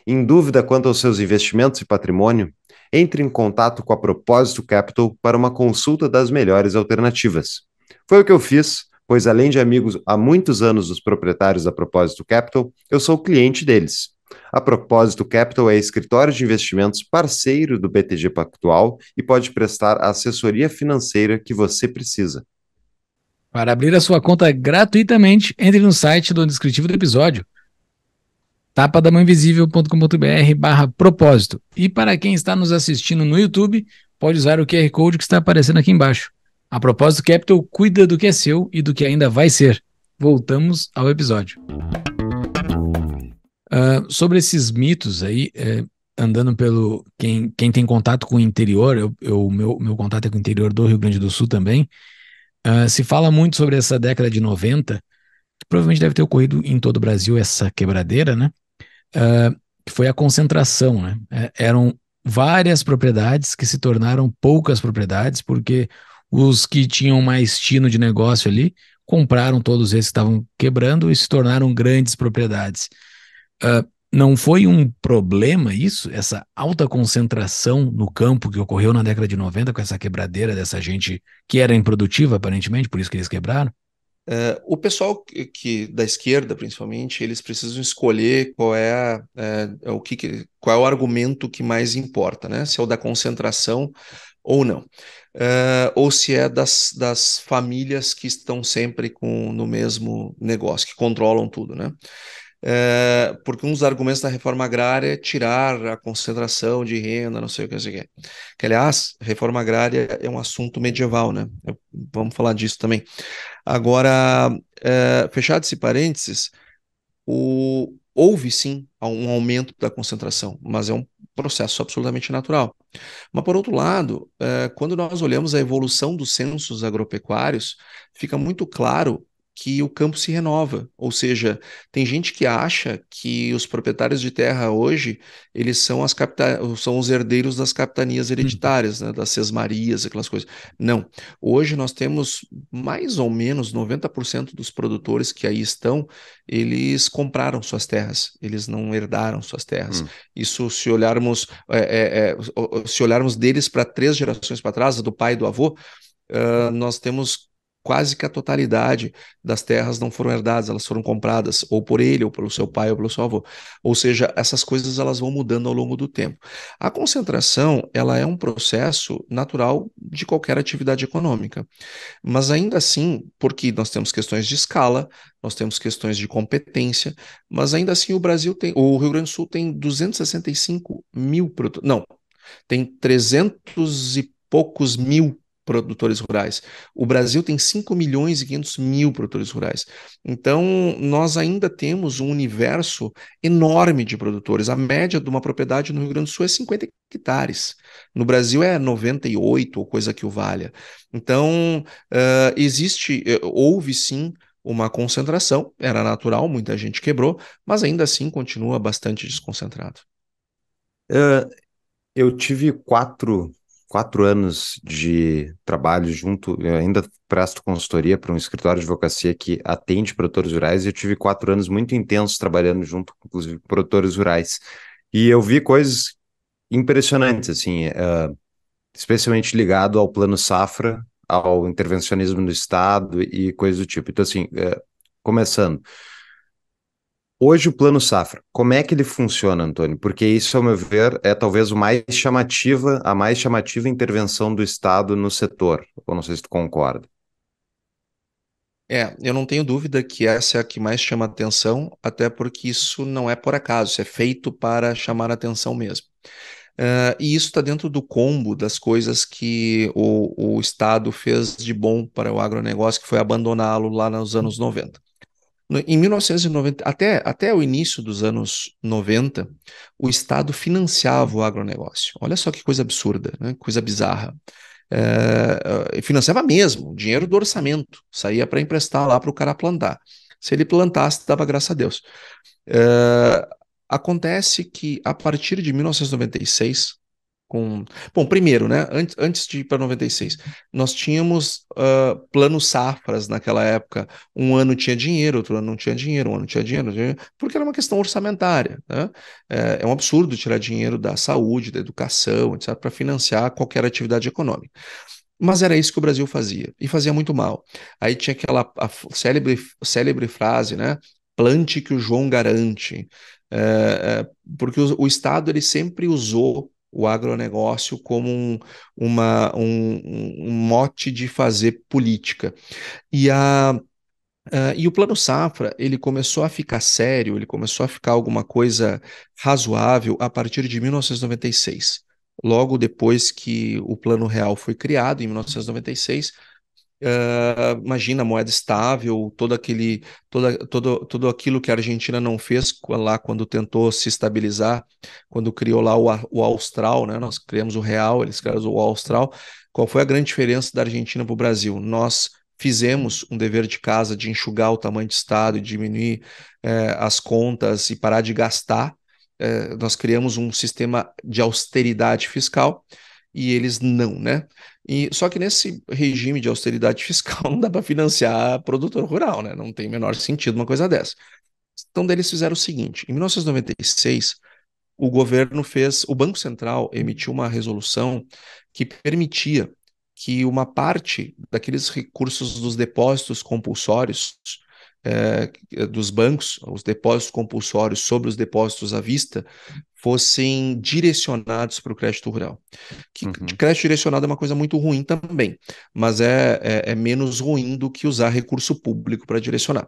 Em dúvida quanto aos seus investimentos e patrimônio? Entre em contato com a Propósito Capital para uma consulta das melhores alternativas. Foi o que eu fiz pois além de amigos há muitos anos dos proprietários da Propósito Capital, eu sou cliente deles. A Propósito Capital é escritório de investimentos parceiro do BTG Pactual e pode prestar a assessoria financeira que você precisa. Para abrir a sua conta gratuitamente, entre no site do descritivo do episódio tapadamãoinvisível.com.br barra propósito. E para quem está nos assistindo no YouTube, pode usar o QR Code que está aparecendo aqui embaixo. A propósito, Capital cuida do que é seu e do que ainda vai ser. Voltamos ao episódio. Uh, sobre esses mitos aí, é, andando pelo. Quem, quem tem contato com o interior, eu, eu, meu, meu contato é com o interior do Rio Grande do Sul também. Uh, se fala muito sobre essa década de 90, que provavelmente deve ter ocorrido em todo o Brasil essa quebradeira, né? Uh, que foi a concentração, né? É, eram várias propriedades que se tornaram poucas propriedades, porque os que tinham mais tino de negócio ali compraram todos esses que estavam quebrando e se tornaram grandes propriedades. Uh, não foi um problema isso, essa alta concentração no campo que ocorreu na década de 90 com essa quebradeira dessa gente que era improdutiva, aparentemente, por isso que eles quebraram? Uh, o pessoal que, que, da esquerda, principalmente, eles precisam escolher qual é, a, é, é o que, qual é o argumento que mais importa, né? Se é o da concentração ou não. Uh, ou se é das, das famílias que estão sempre com, no mesmo negócio, que controlam tudo, né? Eh, porque um dos argumentos da reforma agrária é tirar a concentração de renda, não sei o que, não sei o que. que aliás, reforma agrária é um assunto medieval, né? Vamos falar disso também. Agora, eh, fechado esse parênteses, o, houve sim um aumento da concentração, mas é um processo absolutamente natural. Mas, por outro lado, eh, quando nós olhamos a evolução dos censos agropecuários, fica muito claro que o campo se renova. Ou seja, tem gente que acha que os proprietários de terra hoje eles são, as são os herdeiros das capitanias hum. hereditárias, né, das sesmarias, aquelas coisas. Não. Hoje nós temos mais ou menos 90% dos produtores que aí estão, eles compraram suas terras, eles não herdaram suas terras. Hum. Isso se olharmos, é, é, é, se olharmos deles para três gerações para trás, do pai e do avô, uh, nós temos quase que a totalidade das terras não foram herdadas, elas foram compradas ou por ele, ou pelo seu pai, ou pelo seu avô. Ou seja, essas coisas elas vão mudando ao longo do tempo. A concentração, ela é um processo natural de qualquer atividade econômica. Mas ainda assim, porque nós temos questões de escala, nós temos questões de competência, mas ainda assim o Brasil tem, o Rio Grande do Sul tem 265 mil, não, tem 300 e poucos mil produtores rurais. O Brasil tem 5 milhões e 500 mil produtores rurais. Então, nós ainda temos um universo enorme de produtores. A média de uma propriedade no Rio Grande do Sul é 50 hectares. No Brasil é 98 ou coisa que o valha. Então, uh, existe, eh, houve sim uma concentração, era natural, muita gente quebrou, mas ainda assim continua bastante desconcentrado. Uh, eu tive quatro quatro anos de trabalho junto, eu ainda presto consultoria para um escritório de advocacia que atende produtores rurais, e eu tive quatro anos muito intensos trabalhando junto, inclusive, com produtores rurais. E eu vi coisas impressionantes, assim, uh, especialmente ligado ao plano safra, ao intervencionismo do Estado e coisas do tipo. Então, assim, uh, começando... Hoje o Plano Safra, como é que ele funciona, Antônio? Porque isso, ao meu ver, é talvez o mais chamativa, a mais chamativa intervenção do Estado no setor. Eu não sei se tu concorda. É, eu não tenho dúvida que essa é a que mais chama atenção, até porque isso não é por acaso, isso é feito para chamar atenção mesmo. Uh, e isso está dentro do combo das coisas que o, o Estado fez de bom para o agronegócio, que foi abandoná-lo lá nos anos 90. Em 1990, até, até o início dos anos 90, o Estado financiava o agronegócio. Olha só que coisa absurda, né? coisa bizarra. É, é financiava mesmo, dinheiro do orçamento, saía para emprestar lá para o cara plantar. Se ele plantasse, dava graça a Deus. É, acontece que, a partir de 1996, com... Bom, primeiro, né? Antes, antes de ir para 96, nós tínhamos uh, ah, planos safras naquela época. Um ano tinha dinheiro, outro ano não tinha dinheiro, um ano tinha dinheiro, dinheiro porque era uma questão orçamentária. Né? É, é um absurdo tirar dinheiro da saúde, da educação, etc., para financiar qualquer atividade econômica. Mas era isso que o Brasil fazia, e fazia muito mal. Aí tinha aquela célebre, célebre frase, né? Plante que o João garante. É, é, porque o, o Estado ele sempre usou o agronegócio como um, uma, um, um mote de fazer política. E a Uh, e o plano safra ele começou a ficar sério, ele começou a ficar alguma coisa razoável a partir de 1996. Logo depois que o plano real foi criado em 1996, Uh, imagina moeda estável, todo aquele, todo, todo, tudo aquilo que a Argentina não fez lá quando tentou se estabilizar, quando criou lá o, o austral, né? Nós criamos o real, eles criaram o austral. Qual foi a grande diferença da Argentina para o Brasil? Nós fizemos um dever de casa de enxugar o tamanho de Estado, diminuir eh, as contas e parar de gastar. Eh, nós criamos um sistema de austeridade fiscal e eles não, né? E, só que nesse regime de austeridade fiscal não dá para financiar produtor rural, né? Não tem o menor sentido uma coisa dessa. Então, eles fizeram o seguinte: em 1996, o governo fez, o Banco Central emitiu uma resolução que permitia que uma parte daqueles recursos dos depósitos compulsórios é, dos bancos, os depósitos compulsórios sobre os depósitos à vista, fossem direcionados para o crédito rural. Que, uhum. Crédito direcionado é uma coisa muito ruim também, mas é, é, é menos ruim do que usar recurso público para direcionar.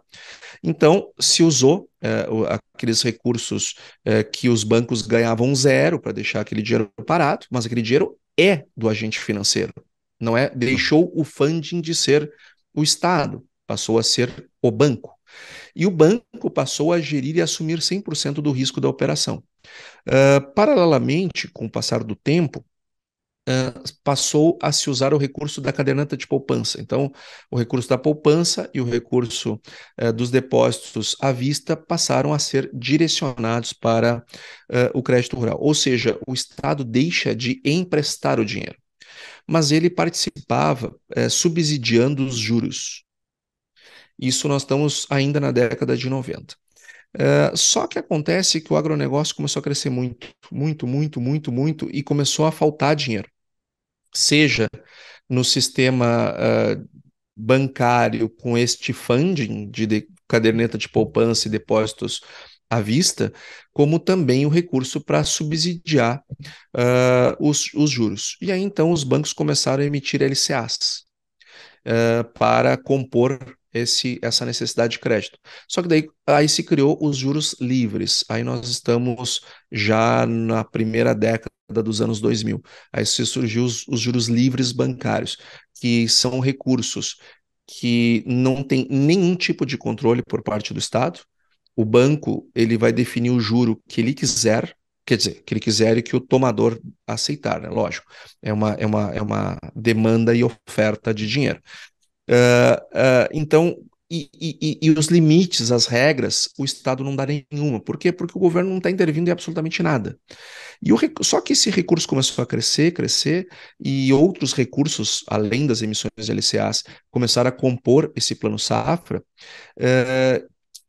Então, se usou é, aqueles recursos que os bancos ganhavam zero para deixar aquele dinheiro parado, mas aquele dinheiro é do agente financeiro, não é? Uhum. Deixou o funding de ser o Estado passou a ser o banco. E o banco passou a gerir e assumir 100% do risco da operação. Uh, paralelamente, com o passar do tempo, Uh, passou a se usar o recurso da caderneta de poupança. Então, o recurso da poupança e o recurso uh, dos depósitos à vista passaram a ser direcionados para uh, o crédito rural. Ou seja, o Estado deixa de emprestar o dinheiro, mas ele participava eh, subsidiando os juros. Isso nós estamos ainda na década de 90. Uh, eh, só que acontece que o agronegócio começou a crescer muito, muito, muito, muito, muito e começou a faltar dinheiro. Seja no sistema uh, bancário com este funding de, de caderneta de poupança e depósitos à vista, como também o recurso para subsidiar uh, os, os, juros. E aí então os bancos começaram a emitir LCAs uh, para compor esse, essa necessidade de crédito. Só que daí aí se criou os juros livres. Aí nós estamos já na primeira década dos anos 2000. Aí se surgiu os, os juros livres bancários, que são recursos que não tem nenhum tipo de controle por parte do Estado. O banco ele vai definir o juro que ele quiser, quer dizer, que ele quiser e que o tomador aceitar, né? lógico. É uma, é, uma, é uma demanda e oferta de dinheiro. Uh, então, e, e, e, os limites, as regras, o Estado não dá nenhuma. Por quê? Porque o governo não está intervindo em absolutamente nada. E o, só que esse recurso começou a crescer, crescer, e outros recursos, além das emissões de LCAs, começaram a compor esse plano safra. Uh,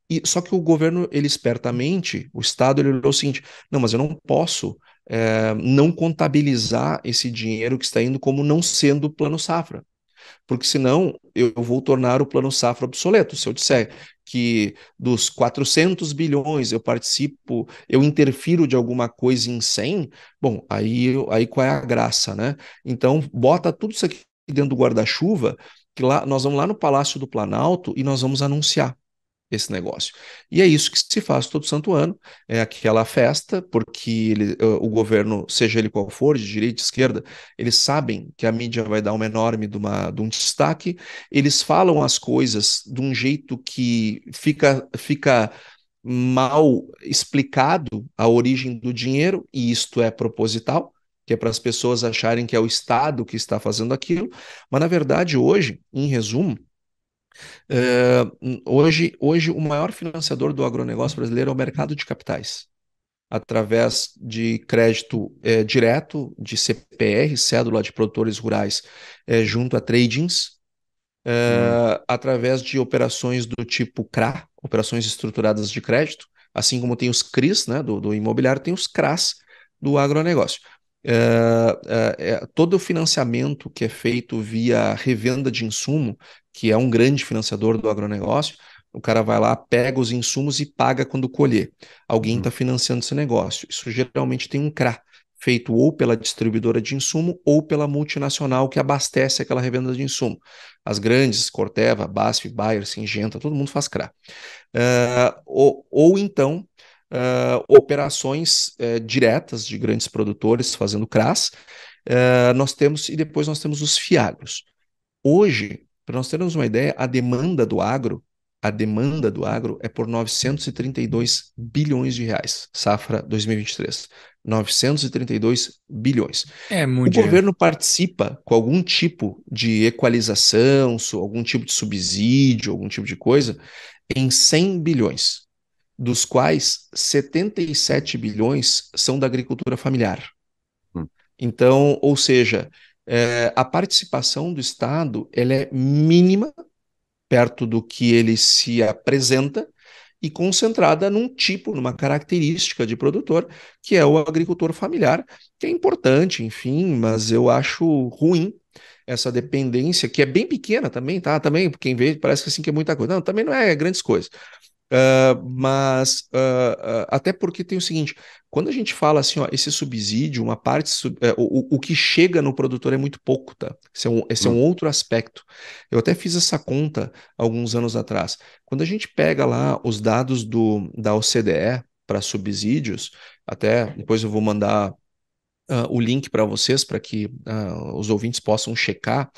e, só que o governo, ele espertamente, o Estado, ele olhou o seguinte: não, mas eu não posso é, não contabilizar esse dinheiro que está indo como não sendo plano safra porque senão eu vou tornar o plano safra obsoleto. Se eu disser que dos 400 bilhões eu participo, eu interfiro de alguma coisa em 100, bom, aí, aí qual é a graça, né? Então, bota tudo isso aqui dentro do guarda-chuva, que lá nós vamos lá no Palácio do Planalto e nós vamos anunciar esse negócio. E é isso que se faz todo santo ano, é aquela festa, porque ele, o governo, seja ele qual for, de direita, esquerda, eles sabem que a mídia vai dar uma enorme de, uma, de um destaque, eles falam as coisas de um jeito que fica, fica mal explicado a origem do dinheiro, e isto é proposital, que é para as pessoas acharem que é o Estado que está fazendo aquilo, mas na verdade hoje, em resumo, Uh, hoje, hoje, o maior financiador do agronegócio brasileiro é o mercado de capitais, através de crédito é, direto de CPR, Cédula de Produtores Rurais, é, junto a tradings, é, através de operações do tipo CRA, operações estruturadas de crédito, assim como tem os CRIs, né, do, do imobiliário, tem os CRAs do agronegócio. É, é, todo o financiamento que é feito via revenda de insumo que é um grande financiador do agronegócio, o cara vai lá, pega os insumos e paga quando colher. Alguém está uhum. financiando esse negócio. Isso geralmente tem um CRA, feito ou pela distribuidora de insumo ou pela multinacional que abastece aquela revenda de insumo. As grandes, Corteva, BASF, Bayer, Singenta, todo mundo faz CRA. Uh, ou, ou então, uh, operações uh, diretas de grandes produtores fazendo CRAs. Ah, nós temos, e depois nós temos os fiagros. Hoje, para nós termos uma ideia, a demanda do agro, a demanda do agro é por 932 bilhões de reais, safra 2023. 932 bilhões. É muito. O governo participa com algum tipo de equalização, algum tipo de subsídio, algum tipo de coisa, em 100 bilhões, dos quais 77 bilhões são da agricultura familiar. Hum. Então, ou seja, é, a participação do Estado ela é mínima perto do que ele se apresenta e concentrada num tipo, numa característica de produtor, que é o agricultor familiar, que é importante, enfim, mas eu acho ruim essa dependência, que é bem pequena também, tá? Também, quem vê, parece que assim que é muita coisa. Não, também não é grandes coisas. Uh, mas uh, uh, até porque tem o seguinte: quando a gente fala assim, ó, esse subsídio, uma parte, eh, o, o que chega no produtor é muito pouco, tá? Esse é, um, esse é um hum. outro aspecto. Eu até fiz essa conta alguns anos atrás. Quando a gente pega lá uhum. os dados do, da OCDE para subsídios, até depois eu vou mandar Uh, o link para vocês, para que uh, os ouvintes possam checar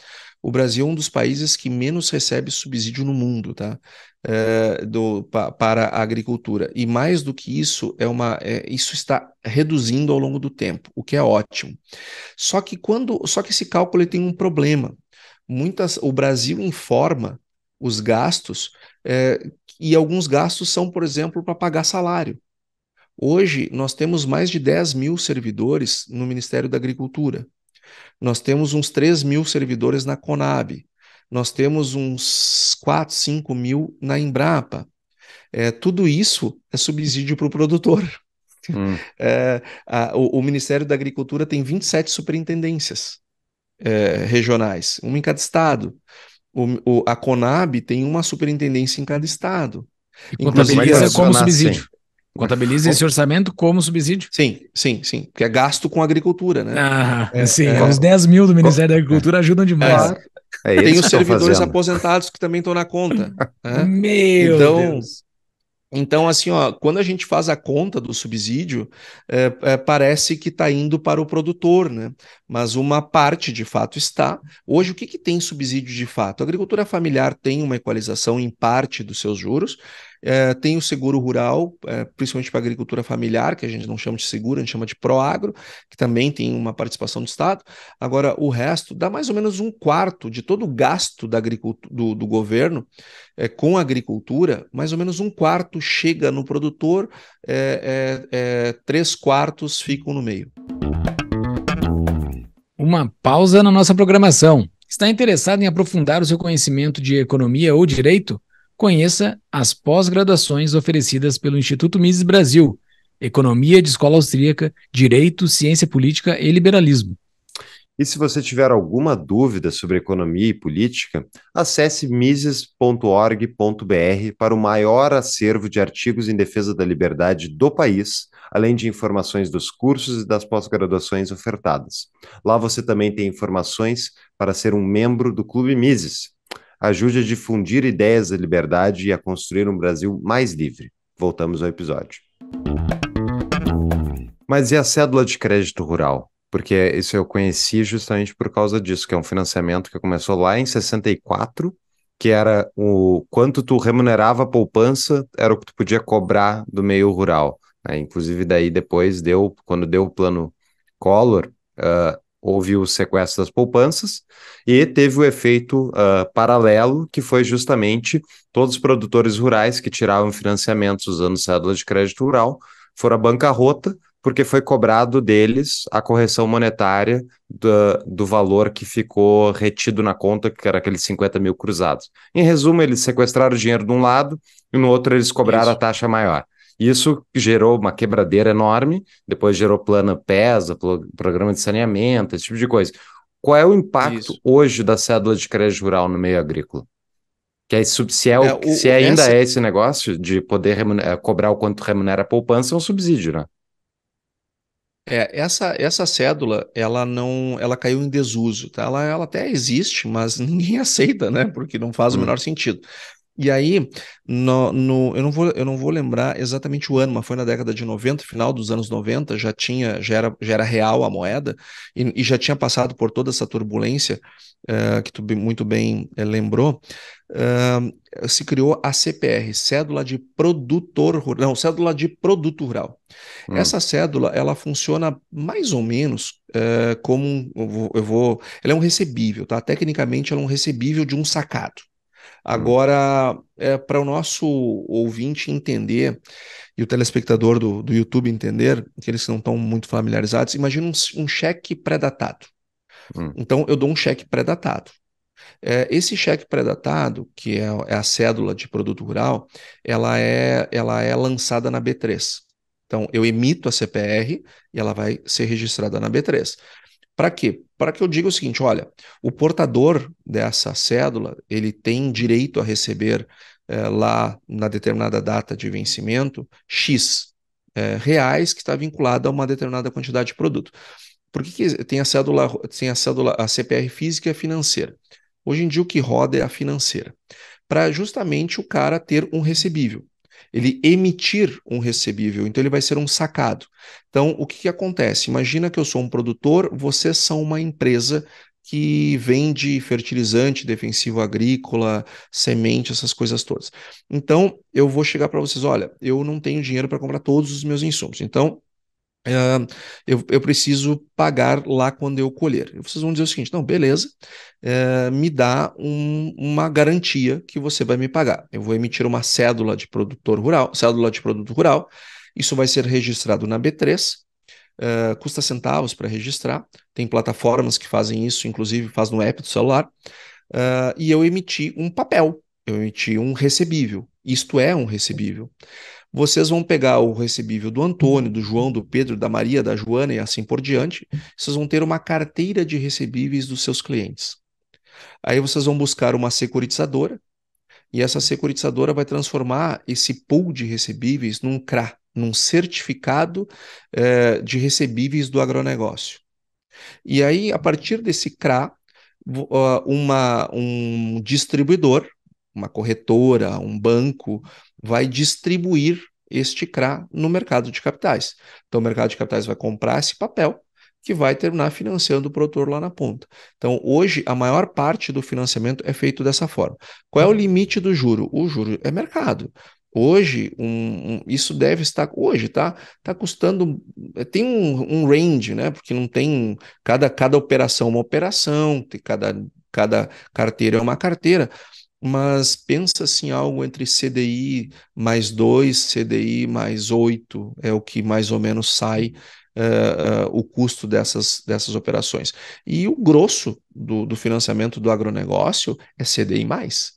o Brasil é um dos países que menos recebe subsídio no mundo, tá? É, do, pa, para a agricultura. E mais do que isso, é uma, é, isso está reduzindo ao longo do tempo, o que é ótimo. Só que quando, só que esse cálculo tem um problema. Muitas, o Brasil informa os gastos é, e alguns gastos são, por exemplo, para pagar salário. Hoje, nós temos mais de 10 mil servidores no Ministério da Agricultura. Nós temos uns 3 mil servidores na Conab. Nós temos uns 4, 5 mil na Embrapa. É, tudo isso é subsídio para o produtor. Hum. É, o, o, Ministério da Agricultura tem 27 superintendências é, regionais, uma em cada estado. O, o, a Conab tem uma superintendência em cada estado. Inclusive, é como subsídio. Contabiliza esse orçamento como subsídio? Sim, sim, sim. Porque é gasto com agricultura, né? Ah, é, sim. É, os 10 mil do Ministério da Agricultura ajudam demais. É, é Tem os servidores fazendo. aposentados que também estão na conta. Né? Meu então, Deus. Então, assim, ó, quando a gente faz a conta do subsídio, é, é, parece que está indo para o produtor, né? Mas uma parte de fato está. Hoje, o que, que tem subsídio de fato? A agricultura familiar tem uma equalização em parte dos seus juros, é, tem o seguro rural, é, principalmente para agricultura familiar, que a gente não chama de seguro, a gente chama de proagro, que também tem uma participação do Estado. Agora, o resto dá mais ou menos um quarto de todo o gasto da agricultura, do, do governo é, com a agricultura, mais ou menos um quarto chega no produtor, é, é, é, três quartos ficam no meio. Uma pausa na nossa programação. Está interessado em aprofundar o seu conhecimento de economia ou direito? conheça as pós-graduações oferecidas pelo Instituto Mises Brasil, Economia de Escola Austríaca, Direito, Ciência Política e Liberalismo. E se você tiver alguma dúvida sobre economia e política, acesse mises.org.br para o maior acervo de artigos em defesa da liberdade do país, além de informações dos cursos e das pós-graduações ofertadas. Lá você também tem informações para ser um membro do Clube Mises ajude a difundir ideias da liberdade e a construir um Brasil mais livre. Voltamos ao episódio. Mas e a cédula de crédito rural? Porque isso eu conheci justamente por causa disso, que é um financiamento que começou lá em 64, que era o quanto tu remunerava a poupança, era o que tu podia cobrar do meio rural. Né? Inclusive, daí depois deu, quando deu o plano Collor, uh, houve o sequestro das poupanças e teve o efeito uh, paralelo, que foi justamente todos os produtores rurais que tiravam financiamentos usando cédulas de crédito rural foram à bancarrota, porque foi cobrado deles a correção monetária do, do, valor que ficou retido na conta, que era aqueles 50 mil cruzados. Em resumo, eles sequestraram o dinheiro de um lado e no outro eles cobraram Isso. a taxa maior. Isso gerou uma quebradeira enorme, depois gerou plano PESA, programa de saneamento, esse tipo de coisa. Qual é o impacto isso. hoje da cédula de crédito rural no meio agrícola? Que é, se, é, é se ainda essa... é esse negócio de poder é, cobrar o quanto remunera a poupança, é um subsídio, né? É, essa, essa cédula, ela não, ela caiu em desuso, tá? Ela, ela até existe, mas ninguém aceita, né? Porque não faz hum. o menor sentido. E aí, no, no, eu, não vou, eu não vou lembrar exatamente o ano, mas foi na década de 90, final dos anos 90, já tinha, já era, já era real a moeda, e, e já tinha passado por toda essa turbulência uh, que tu muito bem uh, lembrou. Uh, se criou a CPR, Cédula de Produtor Rural, não, Cédula de Produto Rural. Hum. Essa cédula, ela funciona mais ou menos como, um, eu vou, eu vou, ela é um recebível, tá? Tecnicamente ela é um recebível de um sacado. Uhum. Agora, é, para o nosso ouvinte entender e o telespectador do, do YouTube entender, que eles não estão muito familiarizados, imagina um, um cheque pré-datado. Hum. Então, eu dou um cheque pré-datado. É, esse cheque pré-datado, que é, é, a cédula de produto rural, ela é, ela é lançada na B3. Então, eu emito a CPR e ela vai ser registrada na B3. Para quê? para que eu diga o seguinte: olha, o portador dessa cédula ele tem direito a receber é, lá na determinada data de vencimento X é, reais que está vinculado a uma determinada quantidade de produto. Por que, que tem a cédula, tem a cédula, a CPR física e a financeira? Hoje em dia o que roda é a financeira, para justamente o cara ter um recebível ele emitir um recebível, então ele vai ser um sacado. Então, o que, que acontece? Imagina que eu sou um produtor, vocês são uma empresa que vende fertilizante, defensivo agrícola, semente, essas coisas todas. Então, eu vou chegar para vocês, olha, eu não tenho dinheiro para comprar todos os meus insumos. Então, Uh, eu, eu, preciso pagar lá quando eu colher. Vocês vão dizer o seguinte: não, beleza, uh, me dá um, uma garantia que você vai me pagar. Eu vou emitir uma cédula de produtor rural, cédula de produto rural, isso vai ser registrado na B3. Uh, eh, custa centavos para registrar, tem plataformas que fazem isso, inclusive faz no app do celular. Eh, e eu emiti um papel, eu emiti um recebível. Isto é um recebível. Vocês vão pegar o recebível do Antônio, do João, do Pedro, da Maria, da Joana e assim por diante. Vocês vão ter uma carteira de recebíveis dos seus clientes. Aí vocês vão buscar uma securitizadora e essa securitizadora vai transformar esse pool de recebíveis num CRA, num certificado eh, de recebíveis do agronegócio. E aí, a partir desse CRA, uma, um distribuidor, uma corretora, um banco, vai distribuir este CRA no mercado de capitais. Então, o mercado de capitais vai comprar esse papel que vai terminar financiando o produtor lá na ponta. Então, hoje, a maior parte do financiamento é feito dessa forma. Qual é o limite do juro? O juro é mercado. Hoje, um, um, isso deve estar. Hoje, tá? Tá custando. Eh, tem um, um, range, né? Porque não tem. Cada, cada operação é uma operação, tem cada, cada carteira é uma carteira, mas pensa assim algo entre CDI mais 2, CDI mais 8, é o que mais ou menos sai uh, uh, o custo dessas, dessas operações. E o grosso do, do financiamento do agronegócio é CDI mais.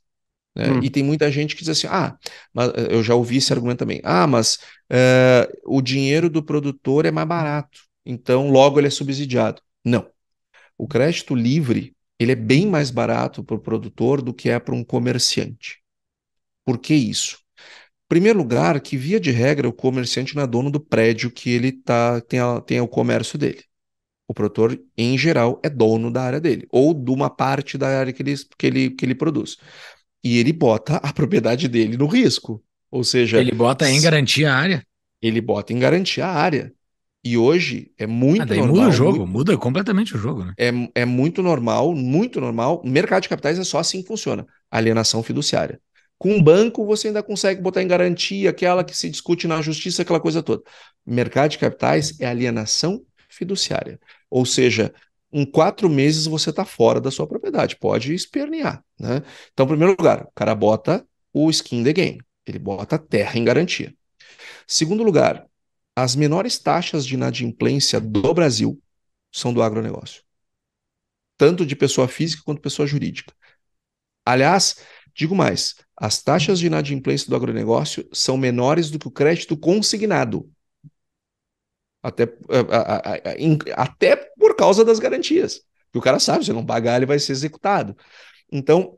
Né? Hum. E tem muita gente que diz assim: ah, mas eh, eu já ouvi esse argumento também. Ah, mas uh, o dinheiro do produtor é mais barato, então logo ele é subsidiado. Não. O crédito livre ele é bem mais barato para o produtor do que é para um comerciante. Por que isso? Em primeiro lugar, que via de regra o comerciante não é dono do prédio que ele tá, tem, a, tem o comércio dele. O produtor, em geral, é dono da área dele, ou de uma parte da área que ele, que ele, que ele produz. E ele bota a propriedade dele no risco. Ou seja. Ele bota em garantia a área. Ele bota em garantia a área. E hoje é muito ah, normal. Muda o jogo, muito... muda completamente o jogo, né? É, é muito normal, muito normal. mercado de capitais é só assim que funciona: alienação fiduciária. Com um banco, você ainda consegue botar em garantia aquela que se discute na justiça, aquela coisa toda. Mercado de capitais é alienação fiduciária. Ou seja, em quatro meses você está fora da sua propriedade, pode espernear. Né? Então, em primeiro lugar, o cara bota o skin the game, ele bota a terra em garantia. Segundo lugar, as menores taxas de inadimplência do Brasil são do agronegócio. Tanto de pessoa física quanto pessoa jurídica. Aliás, digo mais, as taxas de inadimplência do agronegócio são menores do que o crédito consignado. Até, é, até por causa das garantias. Que o cara sabe, se não pagar, ele vai ser executado. Então,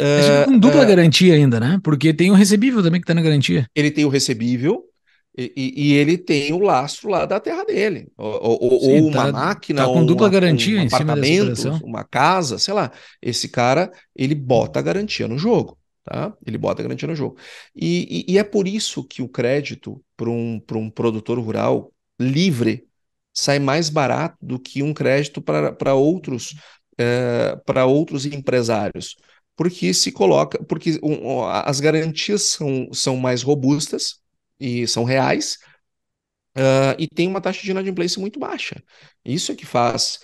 Uh, com dupla uh, garantia ainda, né? Porque tem o recebível também que está na garantia. Ele tem o recebível e, e, ele tem o lastro lá da terra dele, ou, ou, Sim, ou tá uma tá, máquina, tá com ou dupla uma, garantia um em apartamento, uma casa, sei lá. Esse cara ele bota a garantia no jogo, tá? Ele bota a garantia no jogo. E, e, e é por isso que o crédito para um, um produtor rural livre sai mais barato do que um crédito para outros é, para outros empresários, porque se coloca, porque um, as garantias são, são mais robustas e são reais, Uh, e tem uma taxa de inadimplência muito baixa. Isso é que faz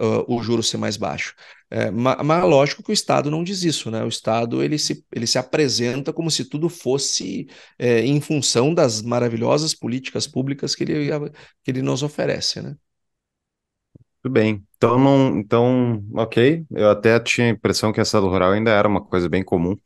uh, uh, o juro ser mais baixo. É, mas, é lógico que o Estado não diz isso, né? O Estado ele se, ele se apresenta como se tudo fosse é, em função das maravilhosas políticas públicas que ele, que ele nos oferece, né? Tudo bem. Então, não, então, ok. Eu até tinha a impressão que a sala rural ainda era uma coisa bem comum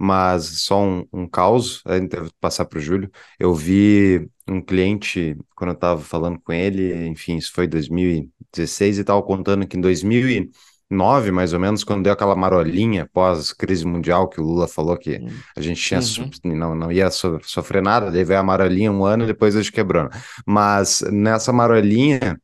mas só um, um caos, a gente passar para o Júlio. Eu vi um cliente, quando eu estava falando com ele, enfim, isso foi 2016 e tal, contando que em 2009, mais ou menos, quando deu aquela marolinha pós-crise mundial, que o Lula falou que a gente tinha, uhum. não, não ia sofrer nada, daí veio a marolinha um ano e depois gente quebrou né? Mas nessa marolinha,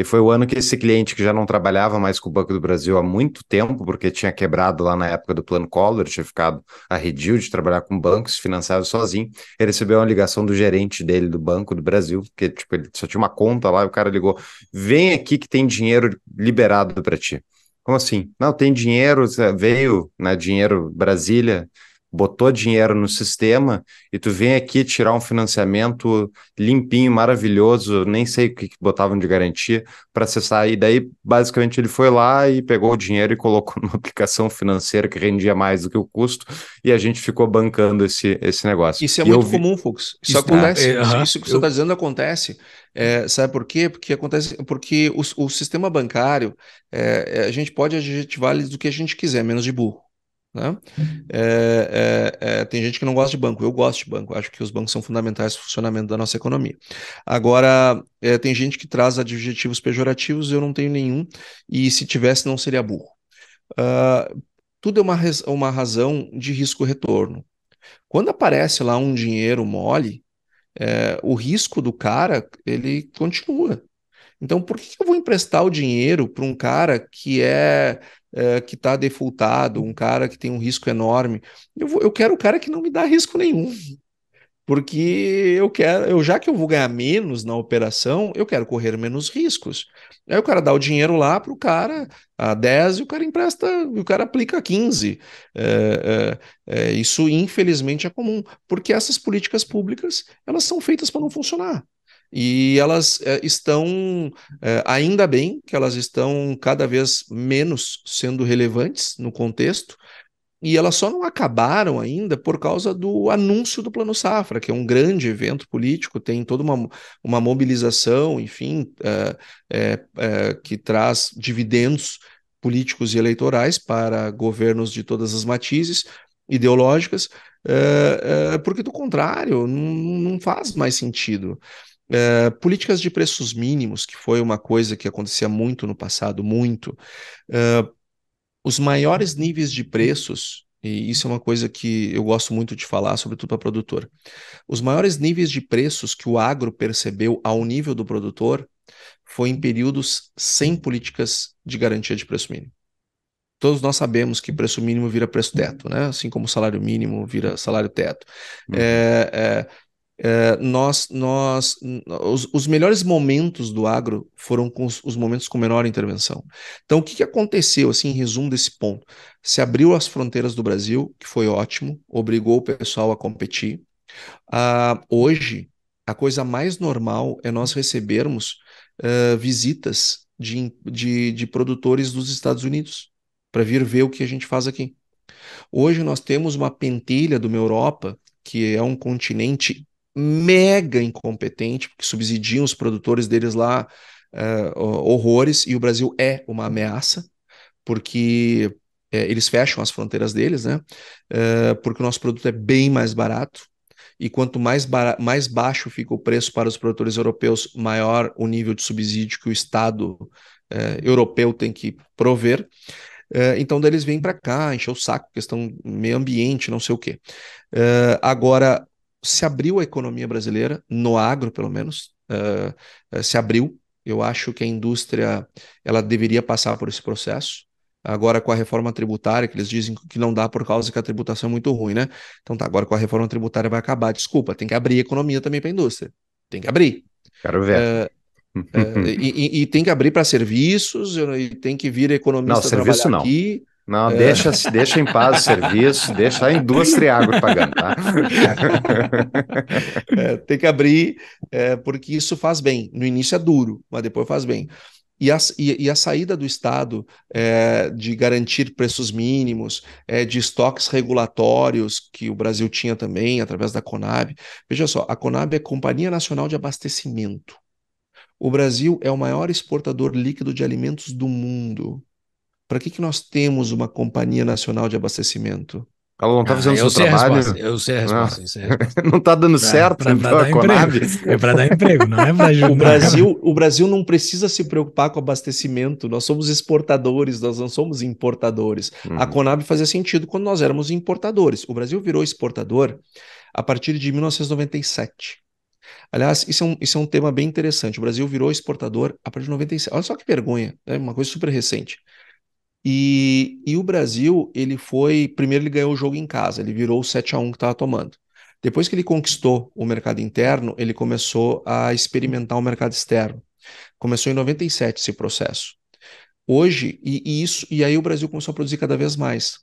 e foi o ano que esse cliente, que já não trabalhava mais com o Banco do Brasil há muito tempo, porque tinha quebrado lá na época do plano Collor, tinha ficado arredio de trabalhar com bancos, financiado sozinho, ele recebeu uma ligação do gerente dele do Banco do Brasil, que tipo, ele só tinha uma conta lá e o cara ligou: vem aqui que tem dinheiro liberado para ti. Como assim? Não, tem dinheiro, veio, né? Dinheiro Brasília botou dinheiro no sistema e tu vem aqui tirar um financiamento limpinho, maravilhoso, nem sei o que, que botavam de garantia para acessar. E daí, basicamente, ele foi lá e pegou o dinheiro e colocou numa aplicação financeira que rendia mais do que o custo e a gente ficou bancando esse, esse negócio. Isso é e muito vi... comum, Fux. Isso, isso acontece. É, Isso que você está Eu... Tá dizendo acontece. É, sabe por quê? Porque acontece porque o, o sistema bancário, é, é, a gente pode adjetivar do que a gente quiser, menos de burro. Né? É, é, é, tem gente que não gosta de banco, eu gosto de banco, acho que os bancos são fundamentais para o funcionamento da nossa economia. Agora, é, tem gente que traz adjetivos pejorativos, eu não tenho nenhum, e se tivesse, não seria burro. Uh, tudo é uma, uma razão de risco-retorno. Quando aparece lá um dinheiro mole, é, o risco do cara ele continua. Então, por que eu vou emprestar o dinheiro para um cara que é, é que está defaultado, um cara que tem um risco enorme? Eu, vou, eu quero o cara que não me dá risco nenhum. Porque eu quero, eu, já que eu vou ganhar menos na operação, eu quero correr menos riscos. Aí o cara dá o dinheiro lá para o cara a 10 e o cara empresta, o cara aplica 15. É, é, é, isso, infelizmente, é comum, porque essas políticas públicas elas são feitas para não funcionar e elas é, estão, é, ainda bem que elas estão cada vez menos sendo relevantes no contexto, e elas só não acabaram ainda por causa do anúncio do Plano Safra, que é um grande evento político, tem toda uma, uma mobilização, enfim, é, que traz dividendos políticos e eleitorais para governos de todas as matizes ideológicas, porque do contrário, não, não faz mais sentido. É, políticas de preços mínimos, que foi uma coisa que acontecia muito no passado, muito. É, os maiores níveis de preços, e isso é uma coisa que eu gosto muito de falar, sobretudo para produtor. Os maiores níveis de preços que o agro percebeu ao nível do produtor foi em períodos sem políticas de garantia de preço mínimo. Todos nós sabemos que preço mínimo vira preço teto, né? Assim como salário mínimo vira salário teto. Uhum. É, é, eh, nós, nós, os, os, melhores momentos do agro foram com os, os, momentos com menor intervenção. Então, o que, que aconteceu, assim, em resumo desse ponto? Se abriu as fronteiras do Brasil, que foi ótimo, obrigou o pessoal a competir. Ah, hoje, a coisa mais normal é nós recebermos uh, visitas de, de, de produtores dos Estados Unidos para vir ver o que a gente faz aqui. Hoje nós temos uma pentelha de uma Europa que é um continente mega incompetente, porque subsidiam os produtores deles lá uh, horrores, e o Brasil é uma ameaça, porque eh, eles fecham as fronteiras deles, né? Uh, porque o nosso produto é bem mais barato, e quanto mais, mais baixo fica o preço para os produtores europeus, maior o nível de subsídio que o Estado eh, europeu tem que prover. Eh, então, eles vêm para cá, encher o saco, questão meio ambiente, não sei o quê. Eh, agora, se abriu a economia brasileira, no agro pelo menos, uh, se abriu. Eu acho que a indústria ela deveria passar por esse processo. Agora com a reforma tributária, que eles dizem que não dá por causa que a tributação é muito ruim, né? Então tá, agora com a reforma tributária vai acabar. Desculpa, tem que abrir a economia também para a indústria. Tem que abrir. Quero ver. Uh, uh, e, e, e, tem que abrir para serviços, e tem que vir economista não, serviço não. aqui. Não, é. deixa, deixa em paz o serviço, deixa a indústria agro pagando, tá? é, tem que abrir, é, porque isso faz bem. No início é duro, mas depois faz bem. E a, e, e a saída do Estado é, de garantir preços mínimos, é, de estoques regulatórios que o Brasil tinha também através da Conab. Veja só, a Conab é a Companhia Nacional de Abastecimento. O Brasil é o maior exportador líquido de alimentos do mundo. Para que, que nós temos uma companhia nacional de abastecimento? Ela não está ah, fazendo ah, seu trabalho. eu sei a resposta. Ah. Não, sei não está dando pra, certo pra, pra tá dar Conab. Emprego. É para dar emprego, não é para ajudar. O Brasil, o Brasil não precisa se preocupar com abastecimento. Nós somos exportadores, nós não somos importadores. Uhum. A Conab fazia sentido quando nós éramos importadores. O Brasil virou exportador a partir de 1997. Aliás, isso é, um, isso é um tema bem interessante. O Brasil virou exportador a partir de 97. Olha só que vergonha, é né? uma coisa super recente. E, e o Brasil, ele foi. Primeiro, ele ganhou o jogo em casa, ele virou o 7 a 1 que estava tomando. Depois que ele conquistou o mercado interno, ele começou a experimentar o mercado externo. Começou em 97 esse processo. Hoje, e, e isso, e aí o Brasil começou a produzir cada vez mais.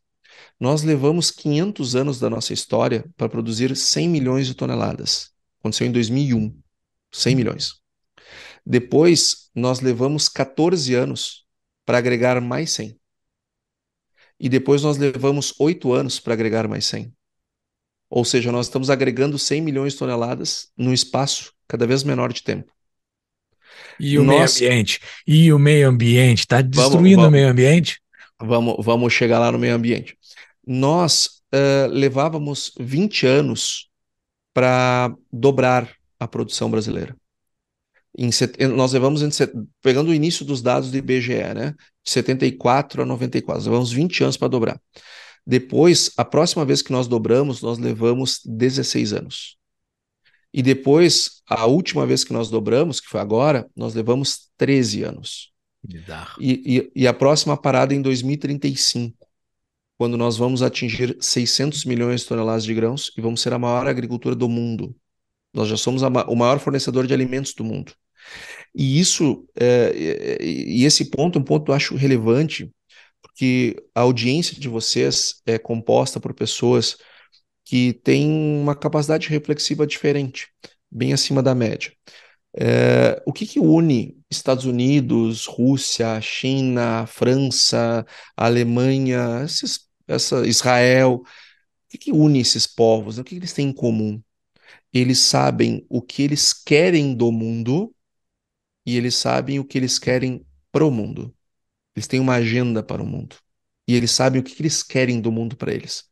Nós levamos 500 anos da nossa história para produzir 100 milhões de toneladas. Aconteceu em 2001. 100 milhões. Depois, nós levamos 14 anos para agregar mais 100 e depois nós levamos oito anos para agregar mais 100. Ou seja, nós estamos agregando 100 milhões de toneladas num espaço cada vez menor de tempo. E o nós... meio ambiente? E o meio ambiente? Está destruindo vamos, vamos, o meio ambiente? Vamos, vamos chegar lá no meio ambiente. Nós uh, levávamos 20 anos para dobrar a produção brasileira. Set... nós levamos, set... pegando o início dos dados do IBGE, né? De 74 a 94, nós levamos 20 anos para dobrar. Depois, a próxima vez que nós dobramos, nós levamos 16 anos. E depois, a última vez que nós dobramos, que foi agora, nós levamos 13 anos. E, e, e a próxima parada é em 2035, quando nós vamos atingir 600 milhões de toneladas de grãos e vamos ser a maior agricultura do mundo. Nós já somos o maior fornecedor de alimentos do mundo. E isso, é, é, é, e esse ponto é um ponto que eu acho relevante, porque a audiência de vocês é composta por pessoas que têm uma capacidade reflexiva diferente, bem acima da média. É, o que, que une Estados Unidos, Rússia, China, França, Alemanha, esses, essa, Israel? O que, que une esses povos? O que, que eles têm em comum? Eles sabem o que eles querem do mundo e eles sabem o que eles querem para o mundo. Eles têm uma agenda para o mundo. E eles sabem o que eles querem do mundo para eles.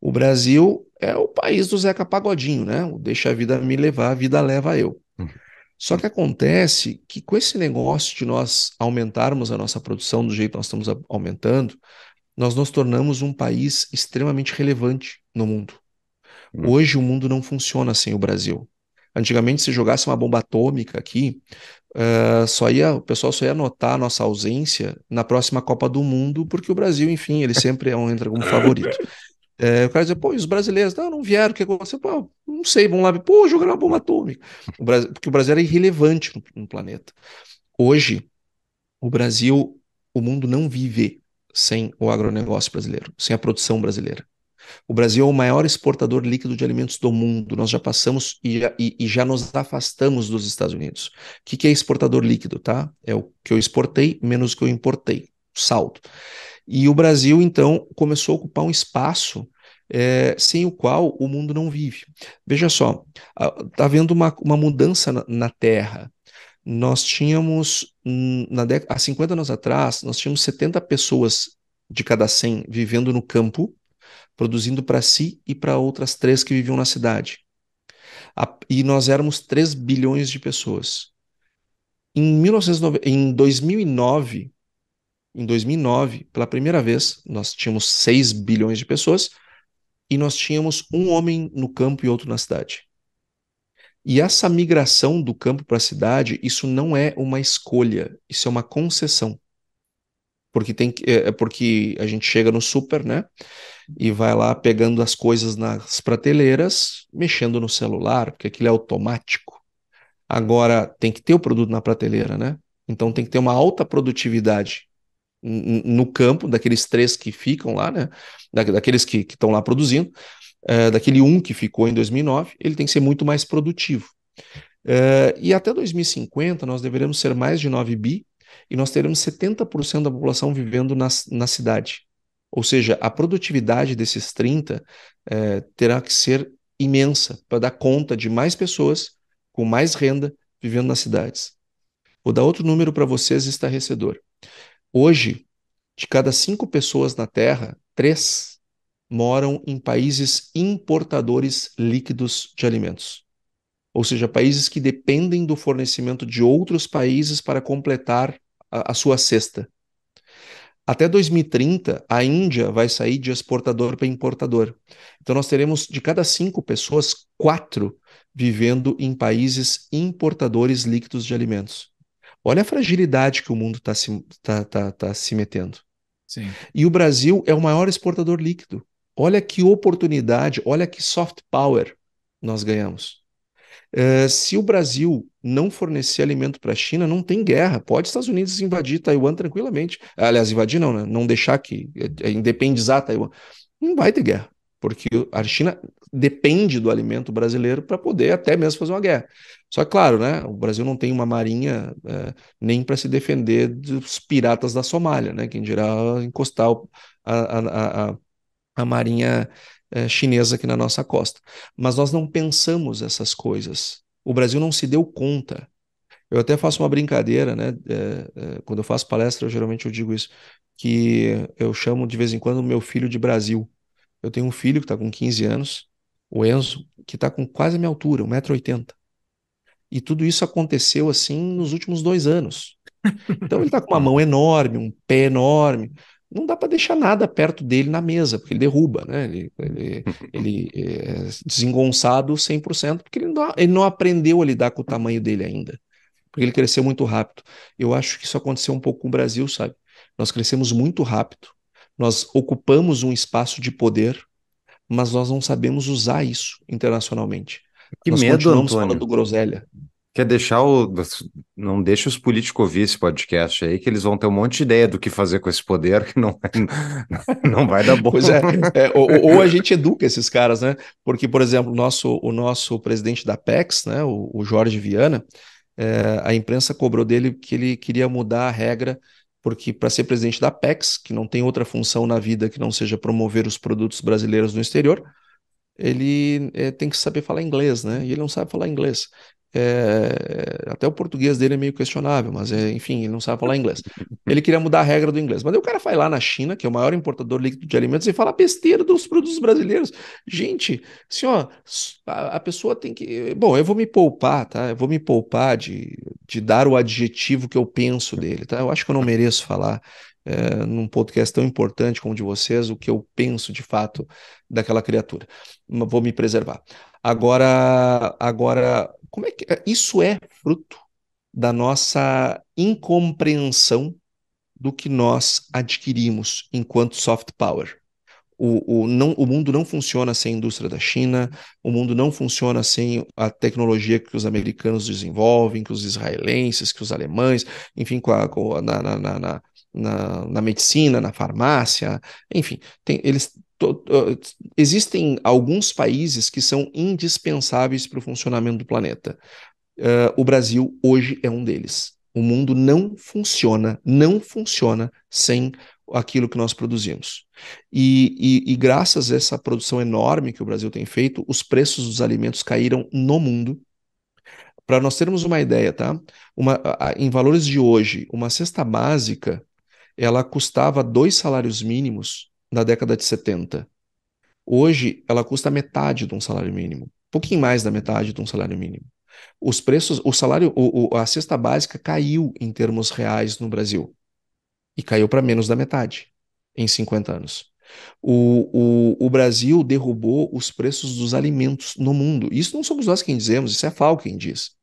O Brasil é o país do Zeca Pagodinho, né? O deixa a vida me levar, a vida leva eu. Uhum. Só que acontece que com esse negócio de nós aumentarmos a nossa produção do jeito que nós estamos aumentando, nós nos tornamos um país extremamente relevante no mundo. Uhum. Hoje o mundo não funciona sem o Brasil. Antigamente, se jogasse uma bomba atômica aqui, Uh, só ia, o pessoal só ia notar a nossa ausência na próxima Copa do Mundo, porque o Brasil, enfim, ele sempre é um, entra como é favorito. É, o cara dizia, pô, e os brasileiros, não, não vieram, que aconteceu? Pô, não sei, vão lá, pô, jogaram uma bomba atômica. O Brasil, porque o Brasil era irrelevante no, no planeta. Hoje, o Brasil, o mundo não vive sem o agronegócio brasileiro, sem a produção brasileira. O Brasil é o maior exportador líquido de alimentos do mundo. Nós já passamos e, e, e já nos afastamos dos Estados Unidos. O que, que é exportador líquido, tá? É o que eu exportei menos o que eu importei, saldo. E o Brasil, então, começou a ocupar um espaço é, sem o qual o mundo não vive. Veja só, está havendo uma, uma mudança na, na Terra. Nós tínhamos, hum, na década, há 50 anos atrás, nós tínhamos 70 pessoas de cada 100 vivendo no campo produzindo para si e para outras três que viviam na cidade. A, e nós éramos 3 bilhões de pessoas. Em, 1909, em 2009, em 2009, pela primeira vez, nós tínhamos 6 bilhões de pessoas e nós tínhamos um homem no campo e outro na cidade. E essa migração do campo para a cidade, isso não é uma escolha, isso é uma concessão. Porque tem é, é, porque a gente chega no super, né? e vai lá pegando as coisas nas prateleiras, mexendo no celular, porque aquilo é automático. Agora, tem que ter o produto na prateleira, né? Então tem que ter uma alta produtividade no campo, daqueles três que ficam lá, né? Da, daqueles que estão lá produzindo, é, daquele um que ficou em 2009, ele tem que ser muito mais produtivo. É, e até 2050 nós deveremos ser mais de 9 bi e nós teremos 70% da população vivendo nas, na cidade. Ou seja, a produtividade desses 30 é, terá que ser imensa para dar conta de mais pessoas com mais renda vivendo nas cidades. Vou dar outro número para vocês estarrecedor. Hoje, de cada cinco pessoas na Terra, três moram em países importadores líquidos de alimentos. Ou seja, países que dependem do fornecimento de outros países para completar a, a sua cesta. Até 2030, a Índia vai sair de exportador para importador. Então, nós teremos de cada cinco pessoas, quatro vivendo em países importadores líquidos de alimentos. Olha a fragilidade que o mundo está se, tá, tá, tá se metendo. Sim. E o Brasil é o maior exportador líquido. Olha que oportunidade, olha que soft power nós ganhamos. Uh, se o Brasil não fornecer alimento para a China, não tem guerra. Pode Estados Unidos invadir Taiwan tranquilamente. Aliás, invadir não, né? Não deixar que é, é independizar Taiwan. Não vai ter guerra, porque a China depende do alimento brasileiro para poder até mesmo fazer uma guerra. Só que, claro, né? O Brasil não tem uma marinha é, nem para se defender dos piratas da Somália, né? Quem dirá encostar a, a, a, a marinha eh, chinesa aqui na nossa costa. Mas nós não pensamos essas coisas o Brasil não se deu conta. Eu até faço uma brincadeira, né? É, é, quando eu faço palestra, eu, geralmente eu digo isso, que eu chamo de vez em quando meu filho de Brasil. Eu tenho um filho que está com 15 anos, o Enzo, que está com quase a minha altura, 1,80m. E tudo isso aconteceu assim nos últimos dois anos. Então ele está com uma mão enorme, um pé enorme, não dá para deixar nada perto dele na mesa, porque ele derruba, né? Ele, ele, ele é desengonçado 100%, porque ele não, ele não aprendeu a lidar com o tamanho dele ainda, porque ele cresceu muito rápido. Eu acho que isso aconteceu um pouco com o Brasil, sabe? Nós crescemos muito rápido, nós ocupamos um espaço de poder, mas nós não sabemos usar isso internacionalmente. Que nós medo, continuamos Antônio. falando groselha. Quer deixar o. Não deixa os políticos ouvir esse podcast aí, que eles vão ter um monte de ideia do que fazer com esse poder, que não, não vai dar boa. Pois é, é ou, ou, a gente educa esses caras, né? Porque, por exemplo, nosso, o nosso presidente da PEX, né, o, o Jorge Viana, é, a imprensa cobrou dele que ele queria mudar a regra, porque para ser presidente da PEX, que não tem outra função na vida que não seja promover os produtos brasileiros no exterior, ele é, tem que saber falar inglês, né? E ele não sabe falar inglês. É, até o português dele é meio questionável, mas é, enfim, ele não sabe falar inglês. Ele queria mudar a regra do inglês. Mas aí o cara vai lá na China, que é o maior importador líquido de alimentos, e fala besteira dos produtos brasileiros. Gente, assim, ó, a, a pessoa tem que. Bom, eu vou me poupar, tá? Eu vou me poupar de, de dar o adjetivo que eu penso dele, tá? Eu acho que eu não mereço falar. É, num podcast tão importante como o de vocês, o que eu penso de fato daquela criatura. Vou me preservar. Agora, agora como é que eh, isso é fruto da nossa incompreensão do que nós adquirimos enquanto soft power? O, o, não, o mundo não funciona sem a indústria da China, o mundo não funciona sem a tecnologia que os americanos desenvolvem, que os israelenses, que os alemães, enfim, com a, com a, na, na, na, na, na medicina, na farmácia, enfim, tem, eles existem alguns países que são indispensáveis para o funcionamento do planeta. Uh, o Brasil hoje é um deles. O mundo não funciona, não funciona sem aquilo que nós produzimos. E, e, e graças a essa produção enorme que o Brasil tem feito, os preços dos alimentos caíram no mundo. Para nós termos uma ideia, tá? Uma, em valores de hoje, uma cesta básica ela custava dois salários mínimos na década de 70. Hoje, ela custa metade de um salário mínimo, um pouquinho mais da metade de um salário mínimo. Os preços, o salário, o, o, a cesta básica caiu em termos reais no Brasil e caiu para menos da metade em 50 anos. O, o, o, Brasil derrubou os preços dos alimentos no mundo. Isso não somos nós quem dizemos, isso é FAO quem diz.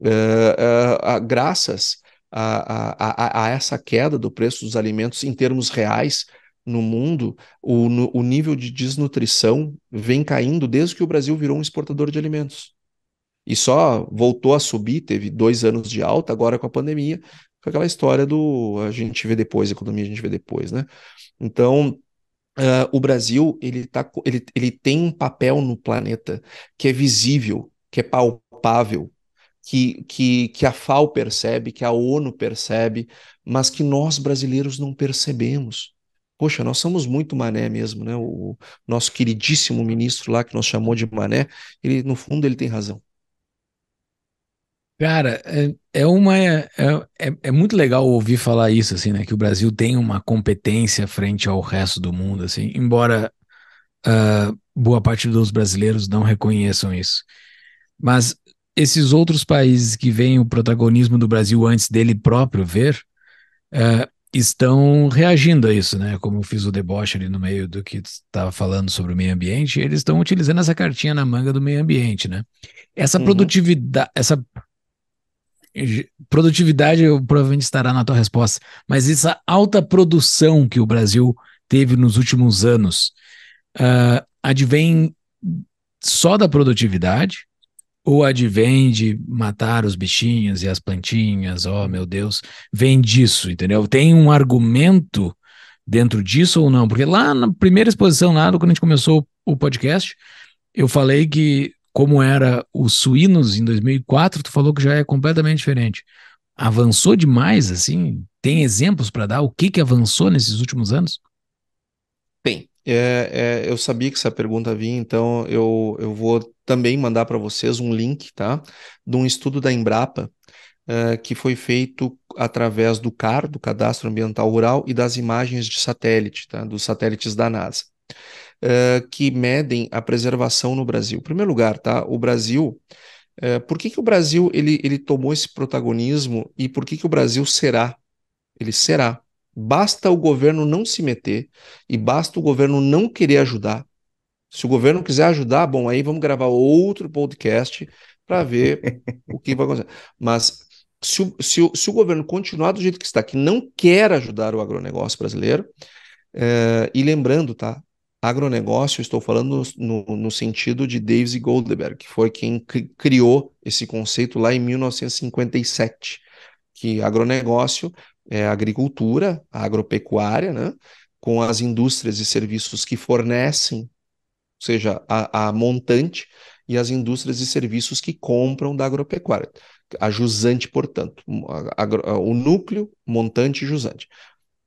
Uh, uh, uh, graças a, a, a, essa queda do preço dos alimentos em termos reais no mundo, o, no, o nível de desnutrição vem caindo desde que o Brasil virou um exportador de alimentos. E só voltou a subir, teve dois anos de alta, agora com a pandemia, com aquela história do a gente vê depois, a economia a gente vê depois, né? Então, Uh, o Brasil ele, tá, ele, ele tem um papel no planeta que é visível, que é palpável, que, que, que a FAO percebe, que a ONU percebe, mas que nós brasileiros não percebemos. Poxa, nós somos muito mané mesmo, né? O nosso queridíssimo ministro lá que nos chamou de mané, ele no fundo ele tem razão. Cara, é, é uma é, é, é, muito legal ouvir falar isso assim, né? Que o Brasil tem uma competência frente ao resto do mundo, assim. Embora uh, boa parte dos brasileiros não reconheçam isso, mas esses outros países que veem o protagonismo do Brasil antes dele próprio ver, é, estão reagindo a isso, né? Como eu fiz o deboche ali no meio do que estava falando sobre o meio ambiente, eles estão utilizando essa cartinha na manga do meio ambiente, né? Essa uhum. produtividade, essa produtividade provavelmente estará na tua resposta, mas essa alta produção que o Brasil teve nos últimos anos uh, advém só da produtividade ou advém de matar os bichinhos e as plantinhas, oh meu Deus, vem disso, entendeu? Tem um argumento dentro disso ou não? Porque lá na primeira exposição, lá quando a gente começou o podcast, eu falei que como era os suínos em 2004, tu falou que já é completamente diferente. Avançou demais, assim? Tem exemplos para dar? O que, que avançou nesses últimos anos? Bem, é, é, eu sabia que essa pergunta vinha, então eu, eu vou também mandar para vocês um link, tá? De um estudo da Embrapa, uh, que foi feito através do CAR, do Cadastro Ambiental Rural, e das imagens de satélite, tá? Dos satélites da NASA. Uh, que medem a preservação no Brasil. Em primeiro lugar, tá? O Brasil Uh, por que, que o Brasil ele, ele tomou esse protagonismo e por que, que o Brasil será? Ele será. Basta o governo não se meter e basta o governo não querer ajudar se o governo quiser ajudar, bom, aí vamos gravar outro podcast para ver o que vai acontecer. Mas se o, se, o, se o governo continuar do jeito que está, que não quer ajudar o agronegócio brasileiro, é, e lembrando, tá? Agronegócio, estou falando no, no, sentido de Davis Goldberg, que foi quem criou esse conceito lá em 1957, que agronegócio é agricultura, agropecuária, né? com as indústrias e serviços que fornecem ou seja, a, a montante e as indústrias e serviços que compram da agropecuária. A jusante, portanto, a, a, o núcleo, montante e jusante.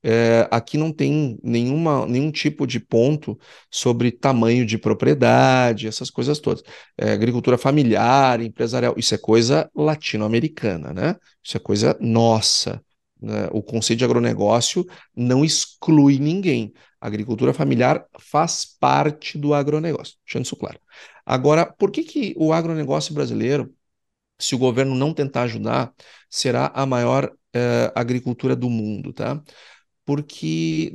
É, aqui não tem nenhuma, nenhum tipo de ponto sobre tamanho de propriedade, essas coisas todas. É, agricultura familiar, empresarial, isso é coisa latino-americana, né? Isso é coisa nossa. Né? O conceito de agronegócio não exclui ninguém. A agricultura familiar faz parte do agronegócio, deixando isso claro. Agora, por que, que o agronegócio brasileiro, se o governo não tentar ajudar, será a maior eh, agricultura do mundo, tá? Porque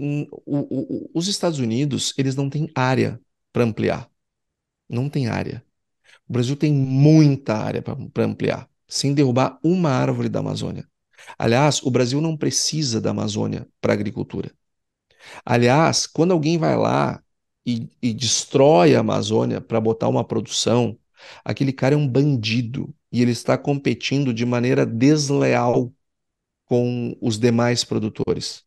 o, o, os Estados Unidos, eles não têm área para ampliar. Não tem área. O Brasil tem muita área para ampliar, sem derrubar uma árvore da Amazônia. Aliás, o Brasil não precisa da Amazônia para agricultura. Aliás, quando alguém vai lá e, e destrói a Amazônia para botar uma produção, aquele cara é um bandido e ele está competindo de maneira desleal com os demais produtores.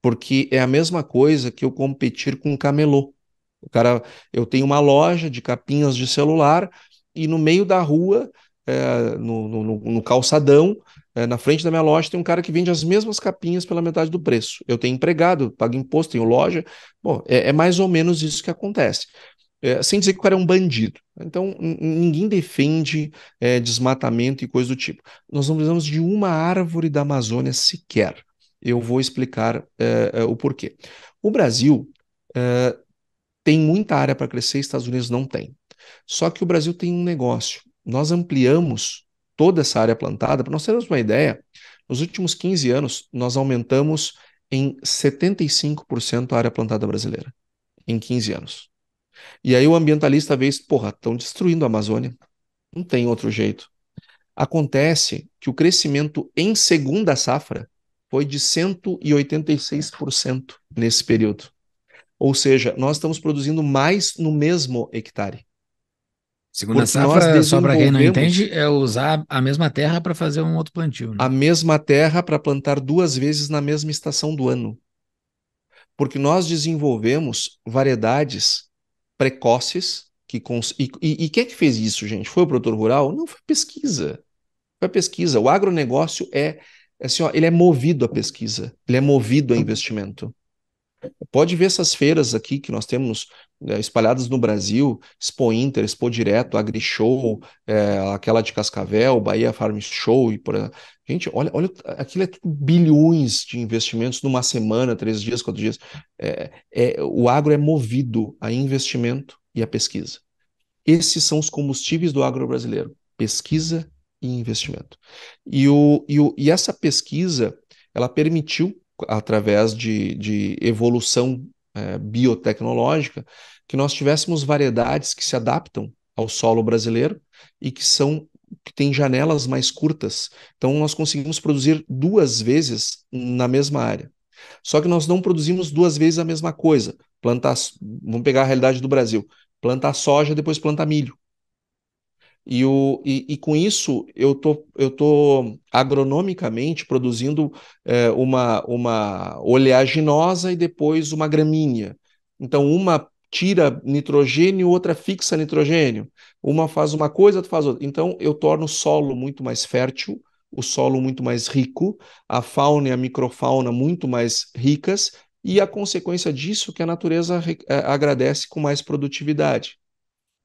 Porque é a mesma coisa que eu competir com um camelô. O cara, eu tenho uma loja de capinhas de celular e no meio da rua, é, no, no, no calçadão, é, na frente da minha loja tem um cara que vende as mesmas capinhas pela metade do preço. Eu tenho empregado, pago imposto, tenho loja. Bom, é, é mais ou menos isso que acontece. É, sem dizer que o cara é um bandido. Então, ninguém defende é, desmatamento e coisa do tipo. Nós não precisamos de uma árvore da Amazônia sequer. Eu vou explicar é, é, o porquê. O Brasil tem muita área para crescer, Estados Unidos não tem. Só que o Brasil tem um negócio. Nós ampliamos toda essa área plantada. Para nós termos uma ideia, nos últimos 15 anos, nós aumentamos em 75% a área plantada brasileira, em 15 anos. E aí o ambientalista vê isso, porra, estão destruindo a Amazônia. Não tem outro jeito. Acontece que o crescimento em segunda safra foi de 186% nesse período. Ou seja, nós estamos produzindo mais no mesmo hectare. Segunda Porque safra, é só para quem não entende, é usar a mesma terra para fazer um outro plantio. Né? A mesma terra para plantar duas vezes na mesma estação do ano. Porque nós desenvolvemos variedades precoces que cons... e, e, e quem é que fez isso, gente? Foi o produtor rural? Não, foi pesquisa. Foi pesquisa. O agronegócio é, é assim, ó, ele é movido à pesquisa, ele é movido a investimento. Pode ver essas feiras aqui que nós temos né, espalhadas no Brasil, Expo Inter, Expo Direto, AgriShow, é, aquela de Cascavel, Bahia Farm Show e por Gente, olha, olha, aquilo é tudo bilhões de investimentos numa semana, três dias, quatro dias. É, é, o agro é movido a investimento e a pesquisa. Esses são os combustíveis do agro brasileiro: pesquisa e investimento. E, o, e, o, e essa pesquisa, ela permitiu, através de, de evolução é, biotecnológica, que nós tivéssemos variedades que se adaptam ao solo brasileiro e que são que tem janelas mais curtas. Então nós conseguimos produzir duas vezes na mesma área. Só que nós não produzimos duas vezes a mesma coisa. Plantar, vamos pegar a realidade do Brasil. Plantar soja, depois plantar milho. E, o, e, e, com isso eu tô, eu tô agronomicamente produzindo é, uma, uma oleaginosa e depois uma gramínea. Então, uma tira nitrogênio, outra fixa nitrogênio. Uma faz uma coisa, outra faz outra. Então, eu torno o solo muito mais fértil, o solo muito mais rico, a fauna e a microfauna muito mais ricas, e a consequência disso que a natureza eh, agradece com mais produtividade.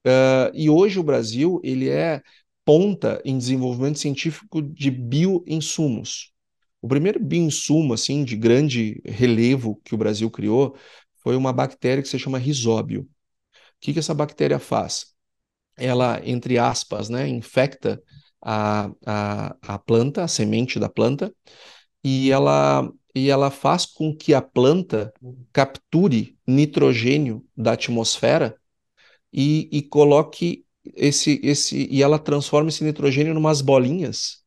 Uh, e hoje o Brasil ele é ponta em desenvolvimento científico de bioinsumos. O primeiro bioinsumo assim de grande relevo que o Brasil criou foi uma bactéria que se chama risóbio. O que, que essa bactéria faz? Ela, entre aspas, né, infecta a, a, a planta, a semente da planta, e ela, e ela faz com que a planta capture nitrogênio da atmosfera e, e coloque esse, esse. E ela transforma esse nitrogênio em umas bolinhas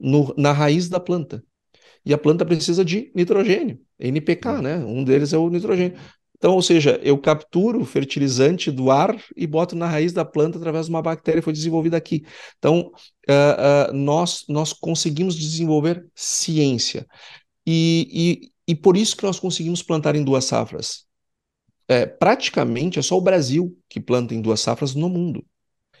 no, na raiz da planta. E a planta precisa de nitrogênio, NPK, hum. né? Um deles é o nitrogênio. Então, ou seja, eu capturo fertilizante do ar e boto na raiz da planta através de uma bactéria que foi desenvolvida aqui. Então, uh, uh, nós, nós conseguimos desenvolver ciência. E, e, e por isso que nós conseguimos plantar em duas safras é, praticamente é só o Brasil que planta em duas safras no mundo.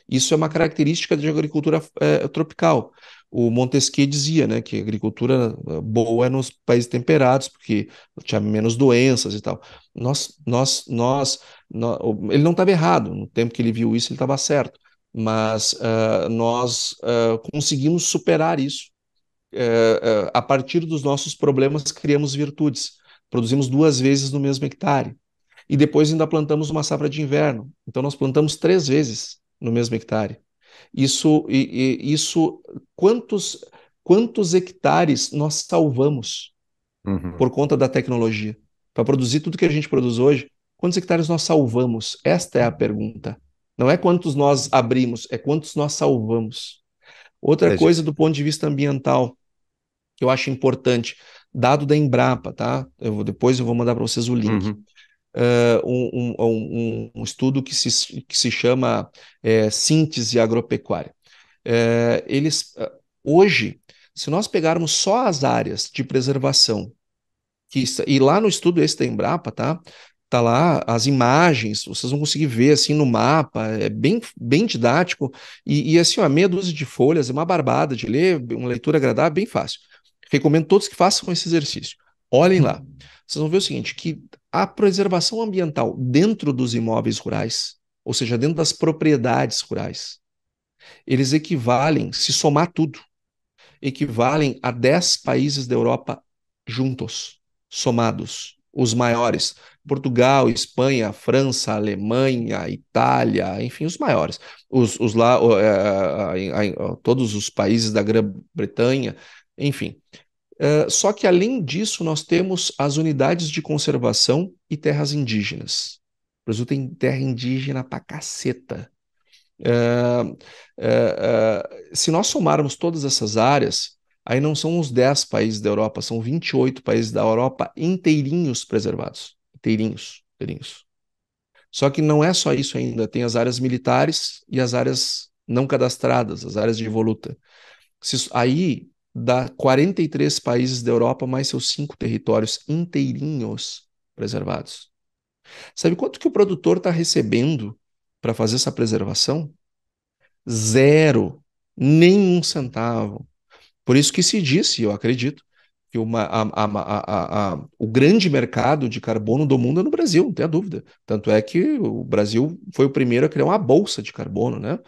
Isso é uma característica de agricultura é, tropical. O Montesquieu dizia né, que a agricultura é, boa é nos países temperados, porque tinha menos doenças e tal. Nós, nós, nós, nós ele não estava errado, no tempo que ele viu isso, ele estava certo. Mas uh, nós uh, conseguimos superar isso. Uh, a partir dos nossos problemas, criamos virtudes. Produzimos duas vezes no mesmo hectare e depois ainda plantamos uma safra de inverno. Então nós plantamos três vezes no mesmo hectare. Isso, e, e, isso quantos, quantos hectares nós salvamos uhum. por conta da tecnologia? Para produzir tudo que a gente produz hoje, quantos hectares nós salvamos? Esta é a pergunta. Não é quantos nós abrimos, é quantos nós salvamos. Outra é, coisa gente... do ponto de vista ambiental que eu acho importante, dado da Embrapa, tá? Eu vou, depois eu vou mandar para vocês o link. Uhum uh, um, um, um, estudo que se, que se chama é, Síntese Agropecuária. É, eles, hoje, se nós pegarmos só as áreas de preservação, que, e lá no estudo esse da Embrapa, tá? tá lá as imagens, vocês vão conseguir ver assim no mapa, é bem, bem didático, e, e assim, ó, meia dúzia de folhas, é uma barbada de ler, uma leitura agradável, bem fácil. Recomendo todos que façam esse exercício. Olhem lá. Vocês vão ver o seguinte, que a preservação ambiental dentro dos imóveis rurais, ou seja, dentro das propriedades rurais, eles equivalem, se somar tudo, equivalem a 10 países da Europa juntos, somados, os maiores. Portugal, Espanha, França, Alemanha, Itália, enfim, os maiores. Os, os lá, uh, uh, uh, todos os países da Grã-Bretanha, enfim. Eh, só que, além disso, nós temos as unidades de conservação e terras indígenas. O Brasil tem terra indígena pra caceta. Uh, uh, se nós somarmos todas essas áreas, aí não são os 10 países da Europa, são 28 países da Europa inteirinhos preservados. Inteirinhos, inteirinhos. Só que não é só isso ainda, tem as áreas militares e as áreas não cadastradas, as áreas de voluta Se, aí dá 43 países da Europa mais seus cinco territórios inteirinhos preservados. Sabe quanto que o produtor está recebendo para fazer essa preservação? Zero, nenhum centavo. Por isso que se disse, eu acredito, que uma, a, a, a, o grande mercado de carbono do mundo é no Brasil, não tem a dúvida. Tanto é que o Brasil foi o primeiro a criar uma bolsa de carbono, né?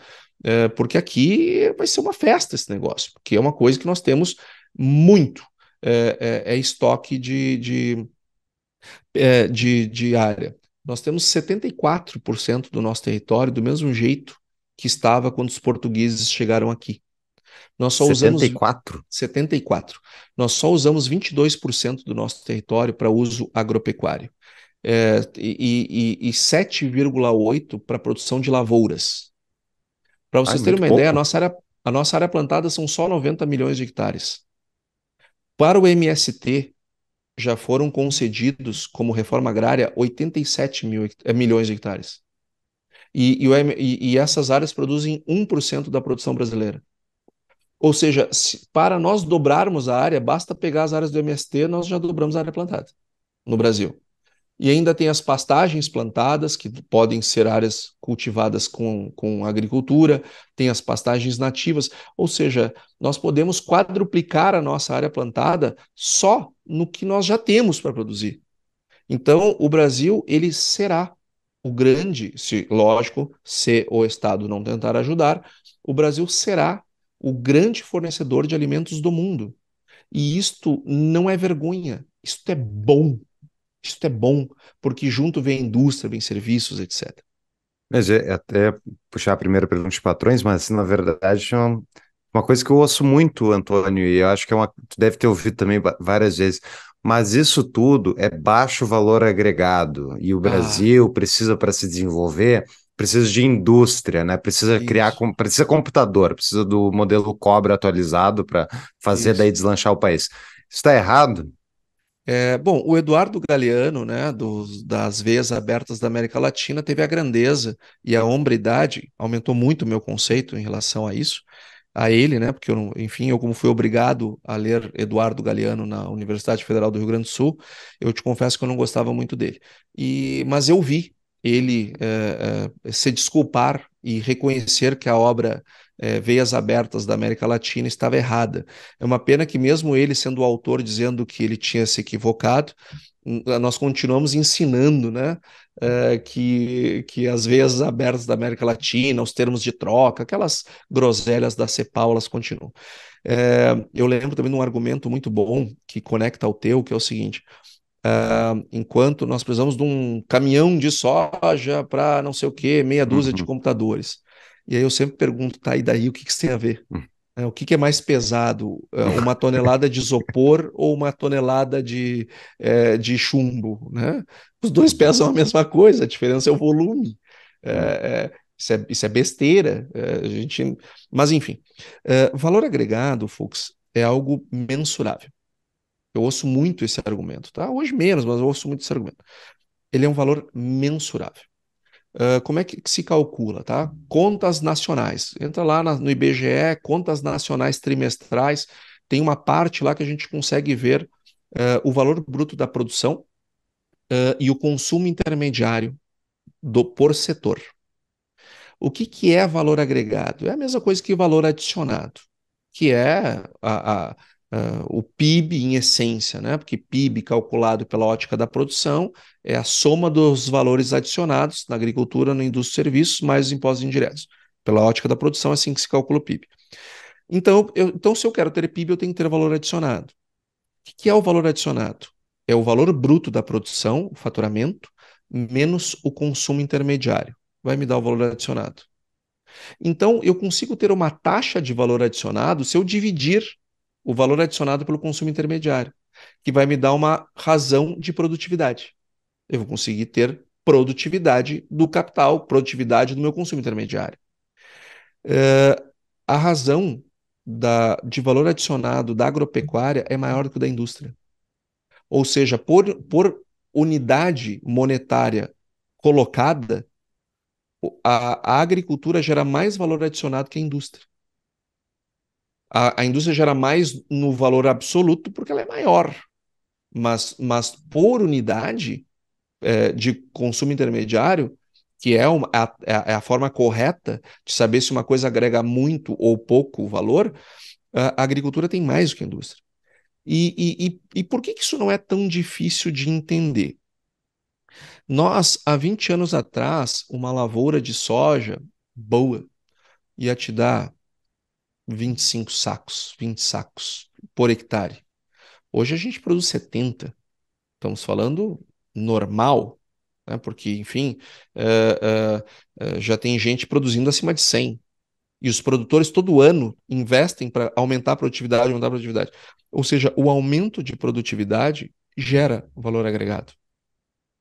é, porque aqui vai ser uma festa esse negócio, porque é uma coisa que nós temos muito é, é, é estoque de, de, é, de, de área. Nós temos 74% do nosso território do mesmo jeito que estava quando os portugueses chegaram aqui. Nós só 74? usamos 74. Nós só usamos 22% do nosso território para uso agropecuário é, e, e, e 7,8 para produção de lavouras. Para vocês ah, terem uma pouco. ideia, a nossa, área, a nossa área plantada são só 90 milhões de hectares. Para o MST, já foram concedidos como reforma agrária 87 mil, eh, milhões de hectares. E, e, e essas áreas produzem 1% da produção brasileira. Ou seja, se, para nós dobrarmos a área, basta pegar as áreas do MST, nós já dobramos a área plantada no Brasil. E ainda tem as pastagens plantadas, que podem ser áreas cultivadas com, com agricultura, tem as pastagens nativas, ou seja, nós podemos quadruplicar a nossa área plantada só no que nós já temos para produzir. Então, o Brasil, ele será o grande, se lógico, se o Estado não tentar ajudar, o Brasil será o grande fornecedor de alimentos do mundo. E isto não é vergonha, isto é bom isso é bom, porque junto vem indústria, vem serviços, etc. Mas é, é até puxar a primeira pergunta de patrões, mas na verdade é uma, coisa que eu ouço muito, Antônio, e eu acho que é uma. Tu deve ter ouvido também várias vezes. Mas isso tudo é baixo valor agregado. E o ah. Brasil ah. precisa, para se desenvolver, precisa de indústria, né? Precisa Isso. criar, precisa computador, precisa do modelo Cobra atualizado para fazer Isso. daí deslanchar o país. Isso Está errado? É, bom, o Eduardo Galeano, né, das veias abertas da América Latina, teve a grandeza e a hombridade, aumentou muito o meu conceito em relação a isso, a ele, né, porque, eu, enfim, eu como fui obrigado a ler Eduardo Galeano na Universidade Federal do Rio Grande do Sul, eu te confesso que eu não gostava muito dele. E, mas eu vi ele é, é, se desculpar e reconhecer que a obra é, Veias Abertas da América Latina estava errada. É uma pena que, mesmo ele sendo o autor dizendo que ele tinha se equivocado, nós continuamos ensinando né, é, que, que as veias abertas da América Latina, os termos de troca, aquelas groselhas da CEPAL, elas continuam. É, eu lembro também de um argumento muito bom que conecta ao teu, que é o seguinte: Uh, enquanto nós precisamos de um caminhão de soja para não sei o que, meia dúzia uhum. de computadores. E aí eu sempre pergunto, tá, e daí o que, que isso tem a ver? Hum. É, o que, que, é mais pesado, é, uma tonelada de isopor ou uma tonelada de, é, de chumbo? Né? Os dois uhum. pesam a mesma coisa, a diferença é o volume. É, hum. é isso, é, isso é besteira. É, a gente... Mas, enfim, valor agregado, Fux, é algo mensurável. Eu ouço muito esse argumento, tá? Hoje menos, mas eu ouço muito esse argumento. Ele é um valor mensurável. Uh, como é que, que, se calcula, tá? Contas nacionais. Entra lá na, no IBGE, contas nacionais trimestrais, tem uma parte lá que a gente consegue ver uh, o valor bruto da produção uh, e o consumo intermediário do por setor. O que, que é valor agregado? É a mesma coisa que valor adicionado, que é a, a uh, o PIB em essência, né? Porque PIB calculado pela ótica da produção é a soma dos valores adicionados na agricultura, na indústria e serviços, mais os impostos indiretos. Pela ótica da produção, é assim que se calcula o PIB. Então, eu, então, se eu quero ter PIB, eu tenho que ter valor adicionado. O que é o valor adicionado? É o valor bruto da produção, o faturamento, menos o consumo intermediário. Vai me dar o valor adicionado. Então, eu consigo ter uma taxa de valor adicionado se eu dividir o valor adicionado pelo consumo intermediário, que vai me dar uma razão de produtividade. Eu vou conseguir ter produtividade do capital, produtividade do meu consumo intermediário. É, a razão da, de valor adicionado da agropecuária é maior do que da indústria. Ou seja, por, por unidade monetária colocada, a, a agricultura gera mais valor adicionado que a indústria. A, a indústria gera mais no valor absoluto porque ela é maior, mas, mas por unidade é, de consumo intermediário, que é, uma, é a, é é a, forma correta de saber se uma coisa agrega muito ou pouco valor, a, agricultura tem mais do que a indústria. E, e, e, e por que, que isso não é tão difícil de entender? Nós, há 20 anos atrás, uma lavoura de soja boa ia te dar 25 sacos, 20 sacos por hectare. Hoje a gente produz 70. Estamos falando normal, né? porque, enfim, uh, uh, uh, já tem gente produzindo acima de 100. E os produtores todo ano investem para aumentar a produtividade, aumentar a produtividade. Ou seja, o aumento de produtividade gera valor agregado.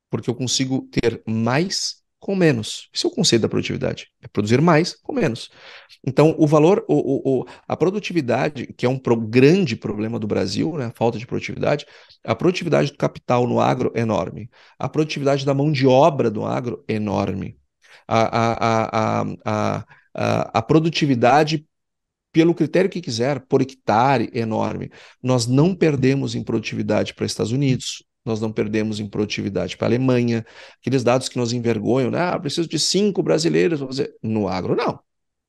Porque eu consigo ter mais com menos. Esse é o conceito da produtividade. É produzir mais com menos. Então, o valor, o, o, a produtividade, que é um pro, grande problema do Brasil, né, a falta de produtividade, a produtividade do capital no agro é enorme. A produtividade da mão de obra do agro é enorme. A, a, a, a, a produtividade pelo critério que quiser, por hectare, é enorme. Nós não perdemos em produtividade para Estados Unidos, nós não perdemos em produtividade para a Alemanha, aqueles dados que nos envergonham, né? Ah, preciso de cinco brasileiros para fazer. No agro, não.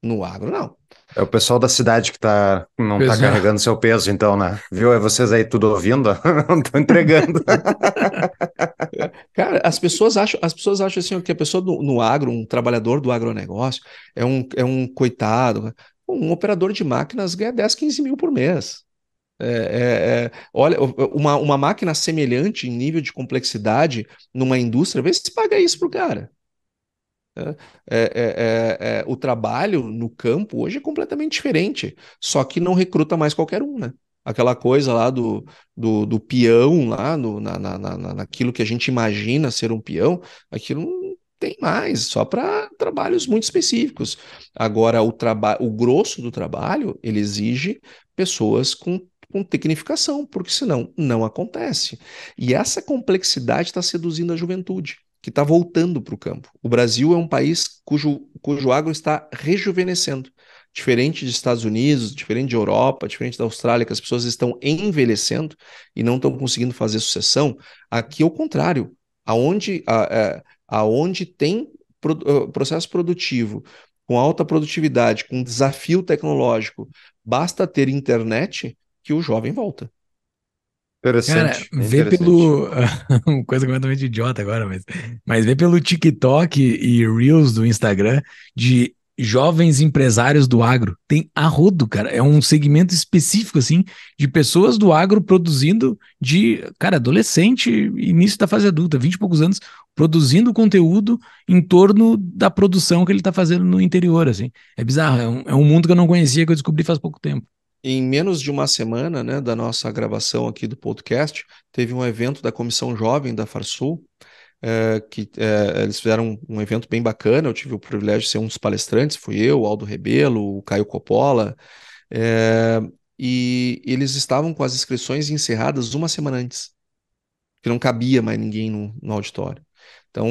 No agro, não. É o pessoal da cidade que tá, não está é. carregando seu peso, então, né? Viu? É vocês aí tudo ouvindo, não estou entregando. Cara, as pessoas acham, as pessoas acham assim, que a pessoa do, no agro, um trabalhador do agronegócio, é um, é um coitado. Um operador de máquinas ganha 10, 15 mil por mês. É, é, é, olha, uma, uma máquina semelhante em nível de complexidade numa indústria, vê se paga isso pro cara. Né? É, é, é, o trabalho no campo hoje é completamente diferente, só que não recruta mais qualquer um, né? Aquela coisa lá do, do, do peão, lá no, na, na, na, naquilo que a gente imagina ser um peão, aquilo não tem mais, só para trabalhos muito específicos. Agora, o, trabalho o grosso do trabalho ele exige pessoas com com tecnificação, porque senão não acontece. E essa complexidade está seduzindo a juventude, que está voltando para o campo. O Brasil é um país cujo, cujo agro está rejuvenescendo. Diferente dos Estados Unidos, diferente de Europa, diferente da Austrália, que as pessoas estão envelhecendo e não estão conseguindo fazer sucessão, aqui é o contrário. Aonde, a, a, é, aonde tem pro, eh, processo produtivo com alta produtividade, com desafio tecnológico, basta ter internet, que o jovem volta. Interessante. Cara, vê pelo. Uma coisa completamente idiota agora, mas. Mas vê pelo TikTok e Reels do Instagram de jovens empresários do agro. Tem arrodo, cara. É um segmento específico, assim, de pessoas do agro produzindo de, cara, adolescente, início da fase adulta, 20 e poucos anos, produzindo conteúdo em torno da produção que ele está fazendo no interior, assim. É bizarro. É um, é um mundo que eu não conhecia, que eu descobri faz pouco tempo. Em menos de uma semana né, da nossa gravação aqui do podcast, teve um evento da Comissão Jovem da Farsul, é, que é, eles fizeram um, evento bem bacana. Eu tive o privilégio de ser um dos palestrantes, fui eu, Aldo Rebelo, o Caio Coppola, é, e eles estavam com as inscrições encerradas uma semana antes, que não cabia mais ninguém no, no auditório. Então,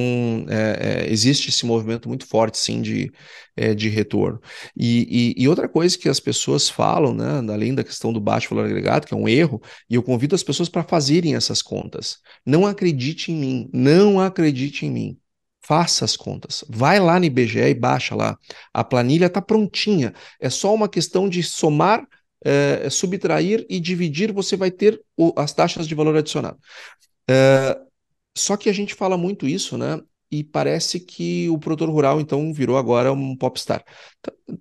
é, é, existe esse movimento muito forte, sim, de, é, de retorno. E, e, e, outra coisa que as pessoas falam, né, além da questão do baixo valor agregado, que é um erro, e eu convido as pessoas para fazerem essas contas. Não acredite em mim, não acredite em mim. Faça as contas. Vai lá no IBGE e baixa lá. A planilha está prontinha. É só uma questão de somar, é, é, subtrair e dividir, você vai ter o, as taxas de valor adicionado. Uh, só que a gente fala muito isso, né? E parece que o produtor rural então virou agora um popstar.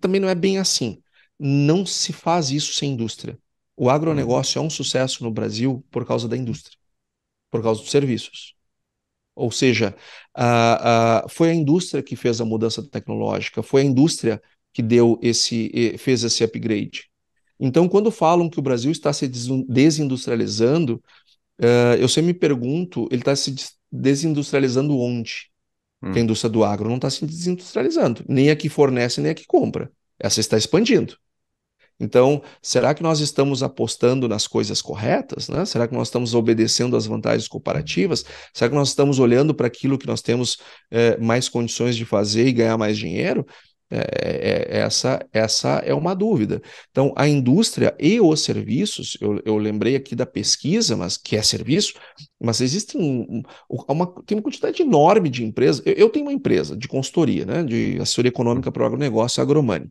Também não é bem assim. Não se faz isso sem indústria. O agronegócio é um sucesso no Brasil por causa da indústria, por causa dos serviços. Ou seja, foi a indústria que fez a mudança tecnológica, foi a indústria que deu esse, fez esse upgrade. Então, quando falam que o Brasil está se desindustrializando, ah, eu sempre me pergunto, ele está se desindustrializando onde? Hum. a indústria do agro não está se desindustrializando, nem a que fornece, nem a que compra. Essa está expandindo. Então, será que nós estamos apostando nas coisas corretas? Né? Será que nós estamos obedecendo às vantagens comparativas? Será que nós estamos olhando para aquilo que nós temos eh, mais condições de fazer e ganhar mais dinheiro? É, é, é, essa, essa é uma dúvida. Então, a indústria e os serviços, eu, eu lembrei aqui da pesquisa, mas que é serviço, mas existe um, uma, tem uma quantidade enorme de empresas. Eu, eu, tenho uma empresa de consultoria, né, de assessoria econômica para o agronegócio, Agromani.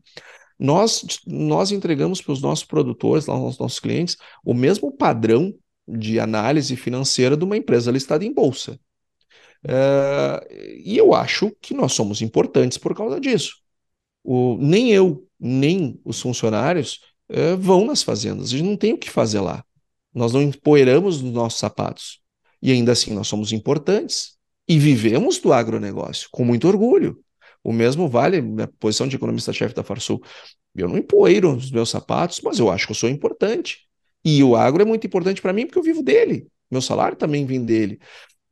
Nós, nós entregamos para os nossos produtores, lá os nossos clientes, o mesmo padrão de análise financeira de uma empresa listada em bolsa. É, e eu acho que nós somos importantes por causa disso. O, nem eu, nem os funcionários é, vão nas fazendas. A gente não tem o que fazer lá. Nós não empoeiramos nos nossos sapatos. E ainda assim, nós somos importantes e vivemos do agronegócio com muito orgulho. O mesmo vale na posição de economista-chefe da Farsul. Eu não empoeiro os meus sapatos, mas eu acho que eu sou importante. E o agro é muito importante para mim porque eu vivo dele. Meu salário também vem dele.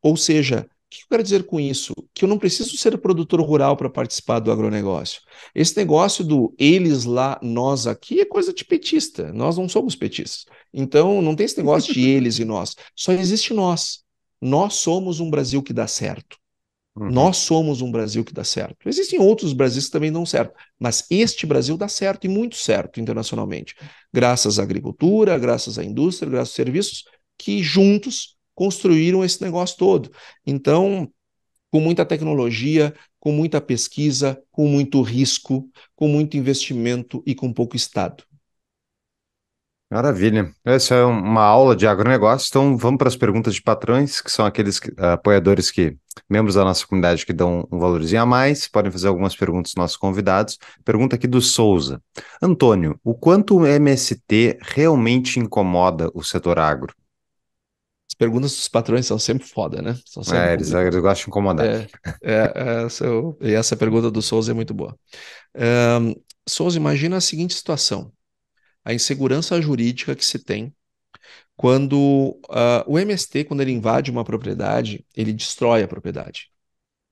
Ou seja, o que eu quero dizer com isso? Que eu não preciso ser produtor rural para participar do agronegócio. Esse negócio do eles lá, nós aqui, é coisa de petista. Nós não somos petistas. Então, não tem esse negócio de eles e nós. Só existe nós. Nós somos um Brasil que dá certo. Uhum. Nós somos um Brasil que dá certo. Existem outros Brasis que também dão certo, mas este Brasil dá certo e muito certo internacionalmente, graças à agricultura, graças à indústria, graças aos serviços, que juntos construíram esse negócio todo. Então, com muita tecnologia, com muita pesquisa, com muito risco, com muito investimento e com pouco Estado. Maravilha. Essa é uma aula de agronegócio, então vamos para as perguntas de patrões, que são aqueles que, apoiadores que, membros da nossa comunidade que dão um valorzinho a mais, podem fazer algumas perguntas aos nossos convidados. Pergunta aqui do Souza. Antônio, o quanto o MST realmente incomoda o setor agro? As perguntas dos patrões são sempre foda, né? São sempre é, eles, eles, gostam de incomodar. É, é, é e essa pergunta do Souza é muito boa. Um, Souza, imagina a seguinte situação: a insegurança jurídica que se tem quando uh, o MST, quando ele invade uma propriedade, ele destrói a propriedade.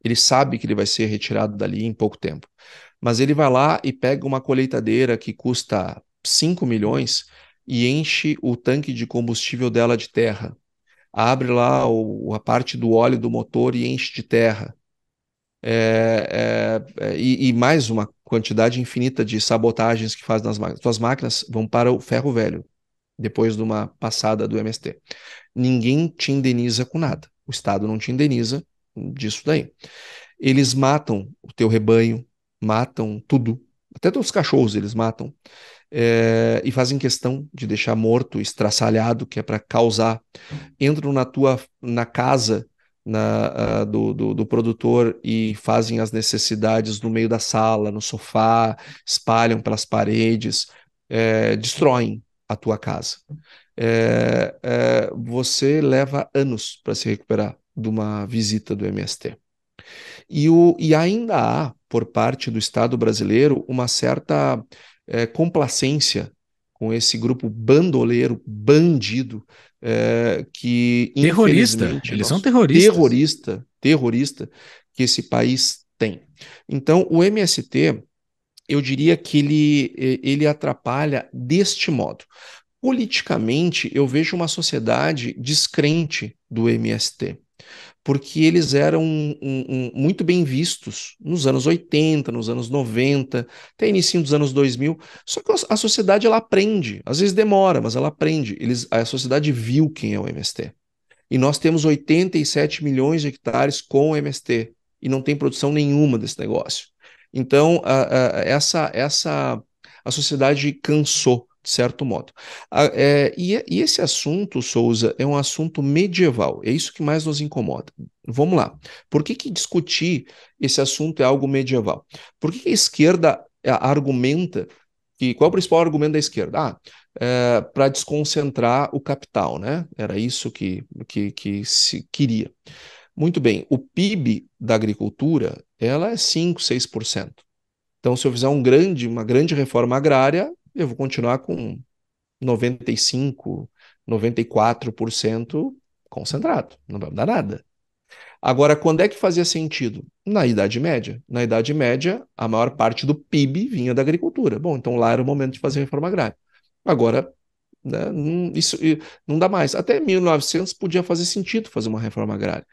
Ele sabe que ele vai ser retirado dali em pouco tempo. Mas ele vai lá e pega uma colheitadeira que custa 5 milhões e enche o tanque de combustível dela de terra abre lá o, a parte do óleo do motor e enche de terra. É, é, é e, e, mais uma quantidade infinita de sabotagens que faz nas máquinas. Suas máquinas vão para o ferro velho, depois de uma passada do MST. Ninguém te indeniza com nada. O Estado não te indeniza disso daí. Eles matam o teu rebanho, matam tudo. Até os cachorros eles matam é, e fazem questão de deixar morto, estraçalhado, que é para causar. Entram na tua na casa na, uh, do, do, do, produtor e fazem as necessidades no meio da sala, no sofá, espalham pelas paredes, é, destroem a tua casa. É, é, você leva anos para se recuperar de uma visita do MST. E, o, e ainda há, por parte do Estado brasileiro, uma certa é, complacência com esse grupo bandoleiro, bandido, é, que terrorista, eles são terroristas, terrorista, terrorista que esse país tem. Então, o MST, eu diria que ele ele atrapalha deste modo. Politicamente, eu vejo uma sociedade descrente do MST porque eles eram um, um, muito bem vistos nos anos 80, nos anos 90, até início dos anos 2000. Só que a sociedade ela aprende, às vezes demora, mas ela aprende. Eles, a sociedade viu quem é o MST. E nós temos 87 milhões de hectares com o MST e não tem produção nenhuma desse negócio. Então, a, a, essa, essa a sociedade cansou certo modo. É, e, e esse assunto, Souza, é um assunto medieval, é isso que mais nos incomoda. Vamos lá. Por que, que discutir esse assunto é algo medieval? Por que, que a esquerda é, argumenta que qual é o principal argumento da esquerda? Ah, é, para desconcentrar o capital, né? Era isso que, que, que se queria. Muito bem, o PIB da agricultura, ela é 5, 6%. Então, se eu fizer um grande, uma grande reforma agrária, eu vou continuar com 95, 94% concentrado, não vai mudar nada. Agora, quando é que fazia sentido? Na Idade Média. Na Idade Média, a maior parte do PIB vinha da agricultura. Bom, então lá era o momento de fazer reforma agrária. Agora, né, hum, isso não dá mais. Até 1900 podia fazer sentido fazer uma reforma agrária.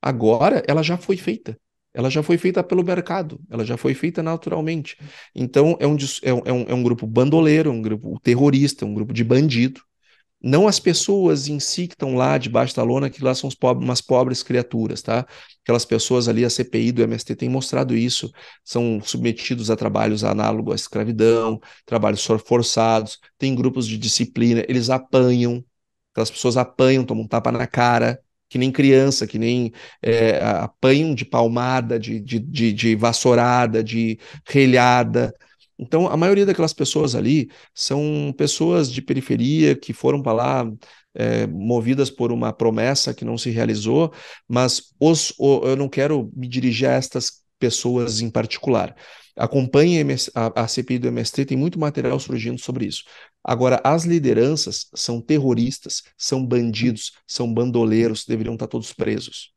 Agora, ela já foi feita ela já foi feita pelo mercado, ela já foi feita naturalmente. Então, é um, é, é um, é um grupo bandoleiro, é um grupo terrorista, é um grupo de bandido. Não as pessoas em si que estão lá debaixo da lona, que lá são pobres, umas pobres criaturas, tá? Aquelas pessoas ali, a CPI do MST tem mostrado isso, são submetidos a trabalhos análogos à escravidão, trabalhos forçados, tem grupos de disciplina, eles apanham, aquelas pessoas apanham, tomam um tapa na cara, que nem criança, que nem é, apanham de palmada, de, de, de, de vassourada, de relhada. Então, a maioria daquelas pessoas ali são pessoas de periferia que foram para lá é, movidas por uma promessa que não se realizou, mas os, o, eu não quero me dirigir a estas pessoas em particular. Acompanhe a, a CPI do MST, tem muito material surgindo sobre isso. Agora, as lideranças são terroristas, são bandidos, são bandoleiros, deveriam estar todos presos.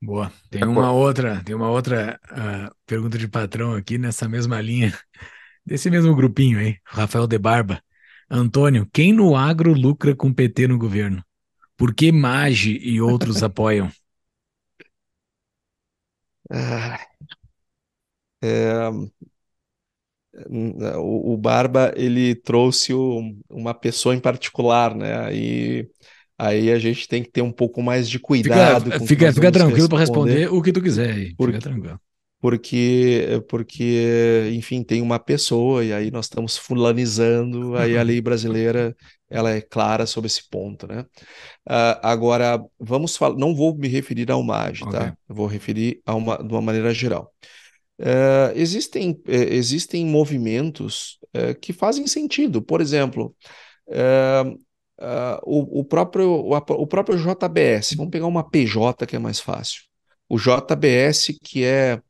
Boa. Tem é, uma outra, tem uma outra uh, pergunta de patrão aqui nessa mesma linha, desse mesmo grupinho aí, Rafael de Barba. Antônio, quem no agro lucra com PT no governo? Por que Mage e outros apoiam? Ah, é, o, o Barba ele trouxe o, uma pessoa em particular, né? Aí, aí a gente tem que ter um pouco mais de cuidado. Fica, fica, fica tranquilo para responder o que tu quiser aí. Porque, fica tranquilo. Porque, porque, enfim, tem uma pessoa e aí nós estamos fulanizando, aí a lei brasileira ela é clara sobre esse ponto, né? Uh, agora, vamos falar, não vou me referir ao MAG, tá? okay. tá? Eu vou referir a uma, de uma maneira geral. Uh, existem, uh, existem movimentos uh, que fazem sentido. Por exemplo, ah, o, o, próprio, o, o, próprio JBS, vamos pegar uma PJ que é mais fácil. O JBS, que é,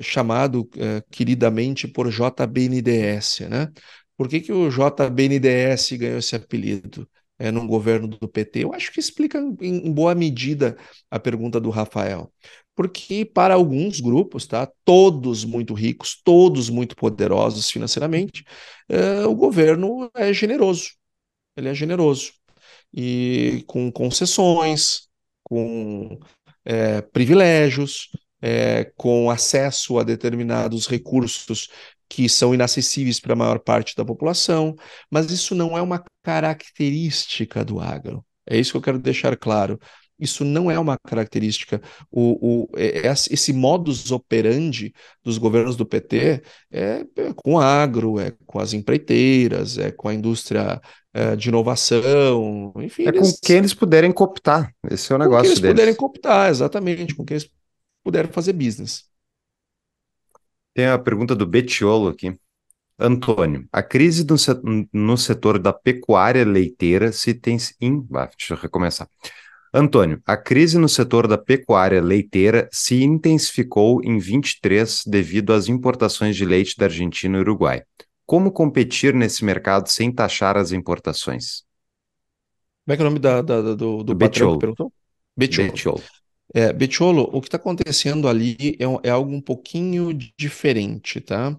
chamado queridamente por JBNDS, né? Por que, que o JBNDS ganhou esse apelido? É, no governo do PT? Eu acho que explica em, em boa medida a pergunta do Rafael porque para alguns grupos, tá, todos muito ricos, todos muito poderosos financeiramente, eh, o governo é generoso. Ele é generoso e com concessões, com eh, privilégios, eh, com acesso a determinados recursos que são inacessíveis para a maior parte da população, mas isso não é uma característica do agro. É isso que eu quero deixar claro. Isso não é uma característica. O, o, é, é esse modus operandi dos governos do PT é, é com o agro, é com as empreiteiras, é com a indústria é, de inovação, enfim. É com quem eles puderem cooptar, esse é o negócio deles. Com quem eles deles. puderem cooptar, exatamente, com quem eles puderem fazer business. Tem a pergunta do Betiolo aqui. Antônio, a crise no setor, da pecuária leiteira se tem... deixa eu recomeçar. Antônio, a crise no setor da pecuária leiteira se intensificou em 23 devido às importações de leite da Argentina e Uruguai. Como competir nesse mercado sem taxar as importações? Como é que é o nome da, da, do, do Betiolo. que perguntou? Betiolo. Betiolo. É, Betiolo, o que está acontecendo ali é, é, algo um pouquinho diferente, tá?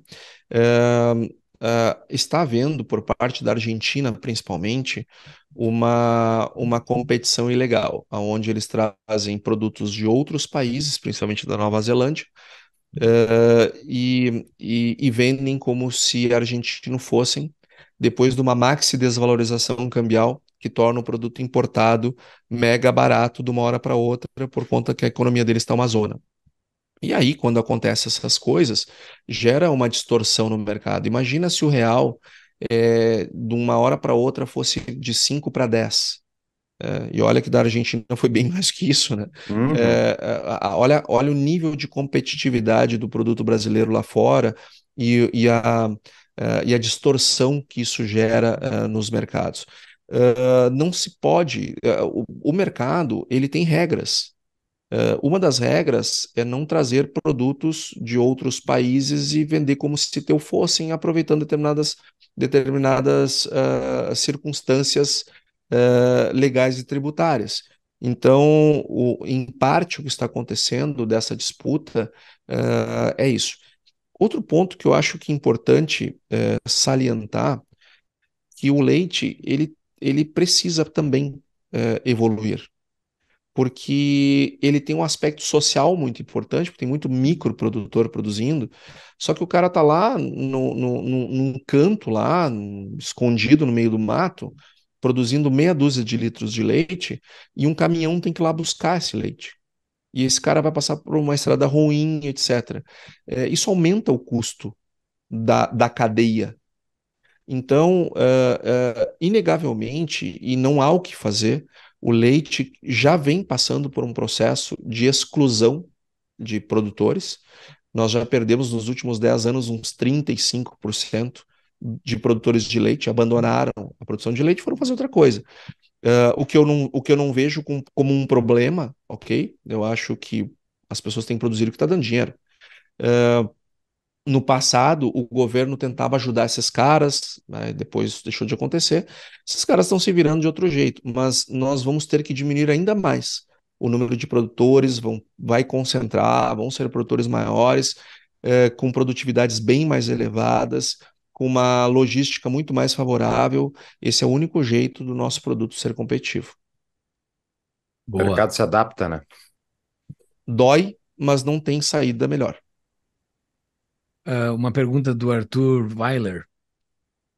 É, uh, está havendo, por parte da Argentina principalmente, uma, uma competição ilegal, onde eles trazem produtos de outros países, principalmente da Nova Zelândia, uh, e, e, e vendem como se argentino fossem, depois de uma maxi desvalorização cambial que torna o produto importado mega barato de uma hora para outra por conta que a economia deles está uma zona. E aí, quando acontecem essas coisas, gera uma distorção no mercado. Imagina se o real, é, de uma hora para outra, fosse de 5 para 10. É, e olha que da Argentina foi bem mais que isso, né? Uhum. É, é olha, olha o nível de competitividade do produto brasileiro lá fora e, e, a, é, e a distorção que isso gera uh, nos mercados. Uh, não se pode. Uh, o, o mercado ele tem regras. Uh, uma das regras é não trazer produtos de outros países e vender como se teu fossem, aproveitando determinadas, determinadas uh, circunstâncias uh, legais e tributárias. Então, o, em parte, o que está acontecendo dessa disputa é isso. Outro ponto que eu acho que é importante salientar que o leite ele, ele precisa também evoluir porque ele tem um aspecto social muito importante, porque tem muito microprodutor produzindo, só que o cara tá lá no, no, no, num canto lá, escondido no meio do mato, produzindo meia dúzia de litros de leite, e um caminhão tem que ir lá buscar esse leite. E esse cara vai passar por uma estrada ruim, etc. É, isso aumenta o custo da, da cadeia. Então, uh, uh, inegavelmente, e não há o que fazer, o leite já vem passando por um processo de exclusão de produtores. Nós já perdemos nos últimos 10 anos uns 35% de produtores de leite, abandonaram a produção de leite e foram fazer outra coisa. Uh, o, que eu não, o que eu não vejo com, como um problema, ok? Eu acho que as pessoas têm que produzir o que está dando dinheiro. Uh, no passado, o governo tentava ajudar esses caras, né, depois isso deixou de acontecer. Esses caras estão se virando de outro jeito, mas nós vamos ter que diminuir ainda mais o número de produtores, vão, vai concentrar, vão ser produtores maiores, é, com produtividades bem mais elevadas, com uma logística muito mais favorável. Esse é o único jeito do nosso produto ser competitivo. Boa. O mercado se adapta, né? Dói, mas não tem saída melhor. Ah, uma pergunta do Arthur Weiler.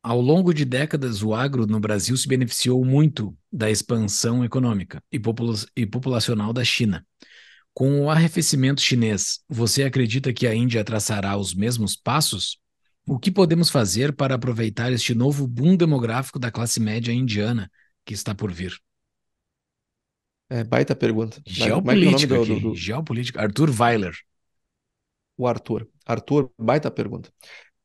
Ao longo de décadas, o agro no Brasil se beneficiou muito da expansão econômica e, popula e populacional da China. Com o arrefecimento chinês, você acredita que a Índia traçará os mesmos passos? O que podemos fazer para aproveitar este novo boom demográfico da classe média indiana que está por vir? É, baita pergunta. Geopolítica, é é do, do... Geopolítica. Arthur Weiler. O Arthur. Arthur, baita pergunta.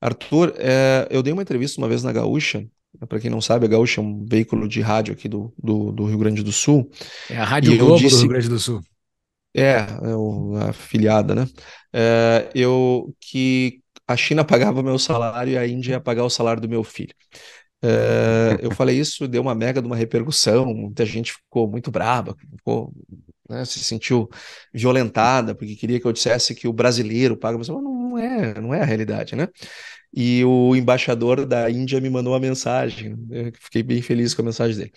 Arthur, é, eu dei uma entrevista uma vez na Gaúcha. Para quem não sabe, a Gaúcha é um veículo de rádio aqui do, do, do Rio Grande do Sul. É a Rádio Globo disse... do Rio Grande do Sul. É, é uma afiliada, né? É, eu que a China pagava meu salário e a Índia ia pagar o salário do meu filho. É, eu falei isso, deu uma mega de uma repercussão, muita gente ficou muito braba, ficou né, se sentiu violentada porque queria que eu dissesse que o brasileiro paga, mas não é, não é a realidade, né? E o embaixador da Índia me mandou uma mensagem, né? eu fiquei bem feliz com a mensagem dele,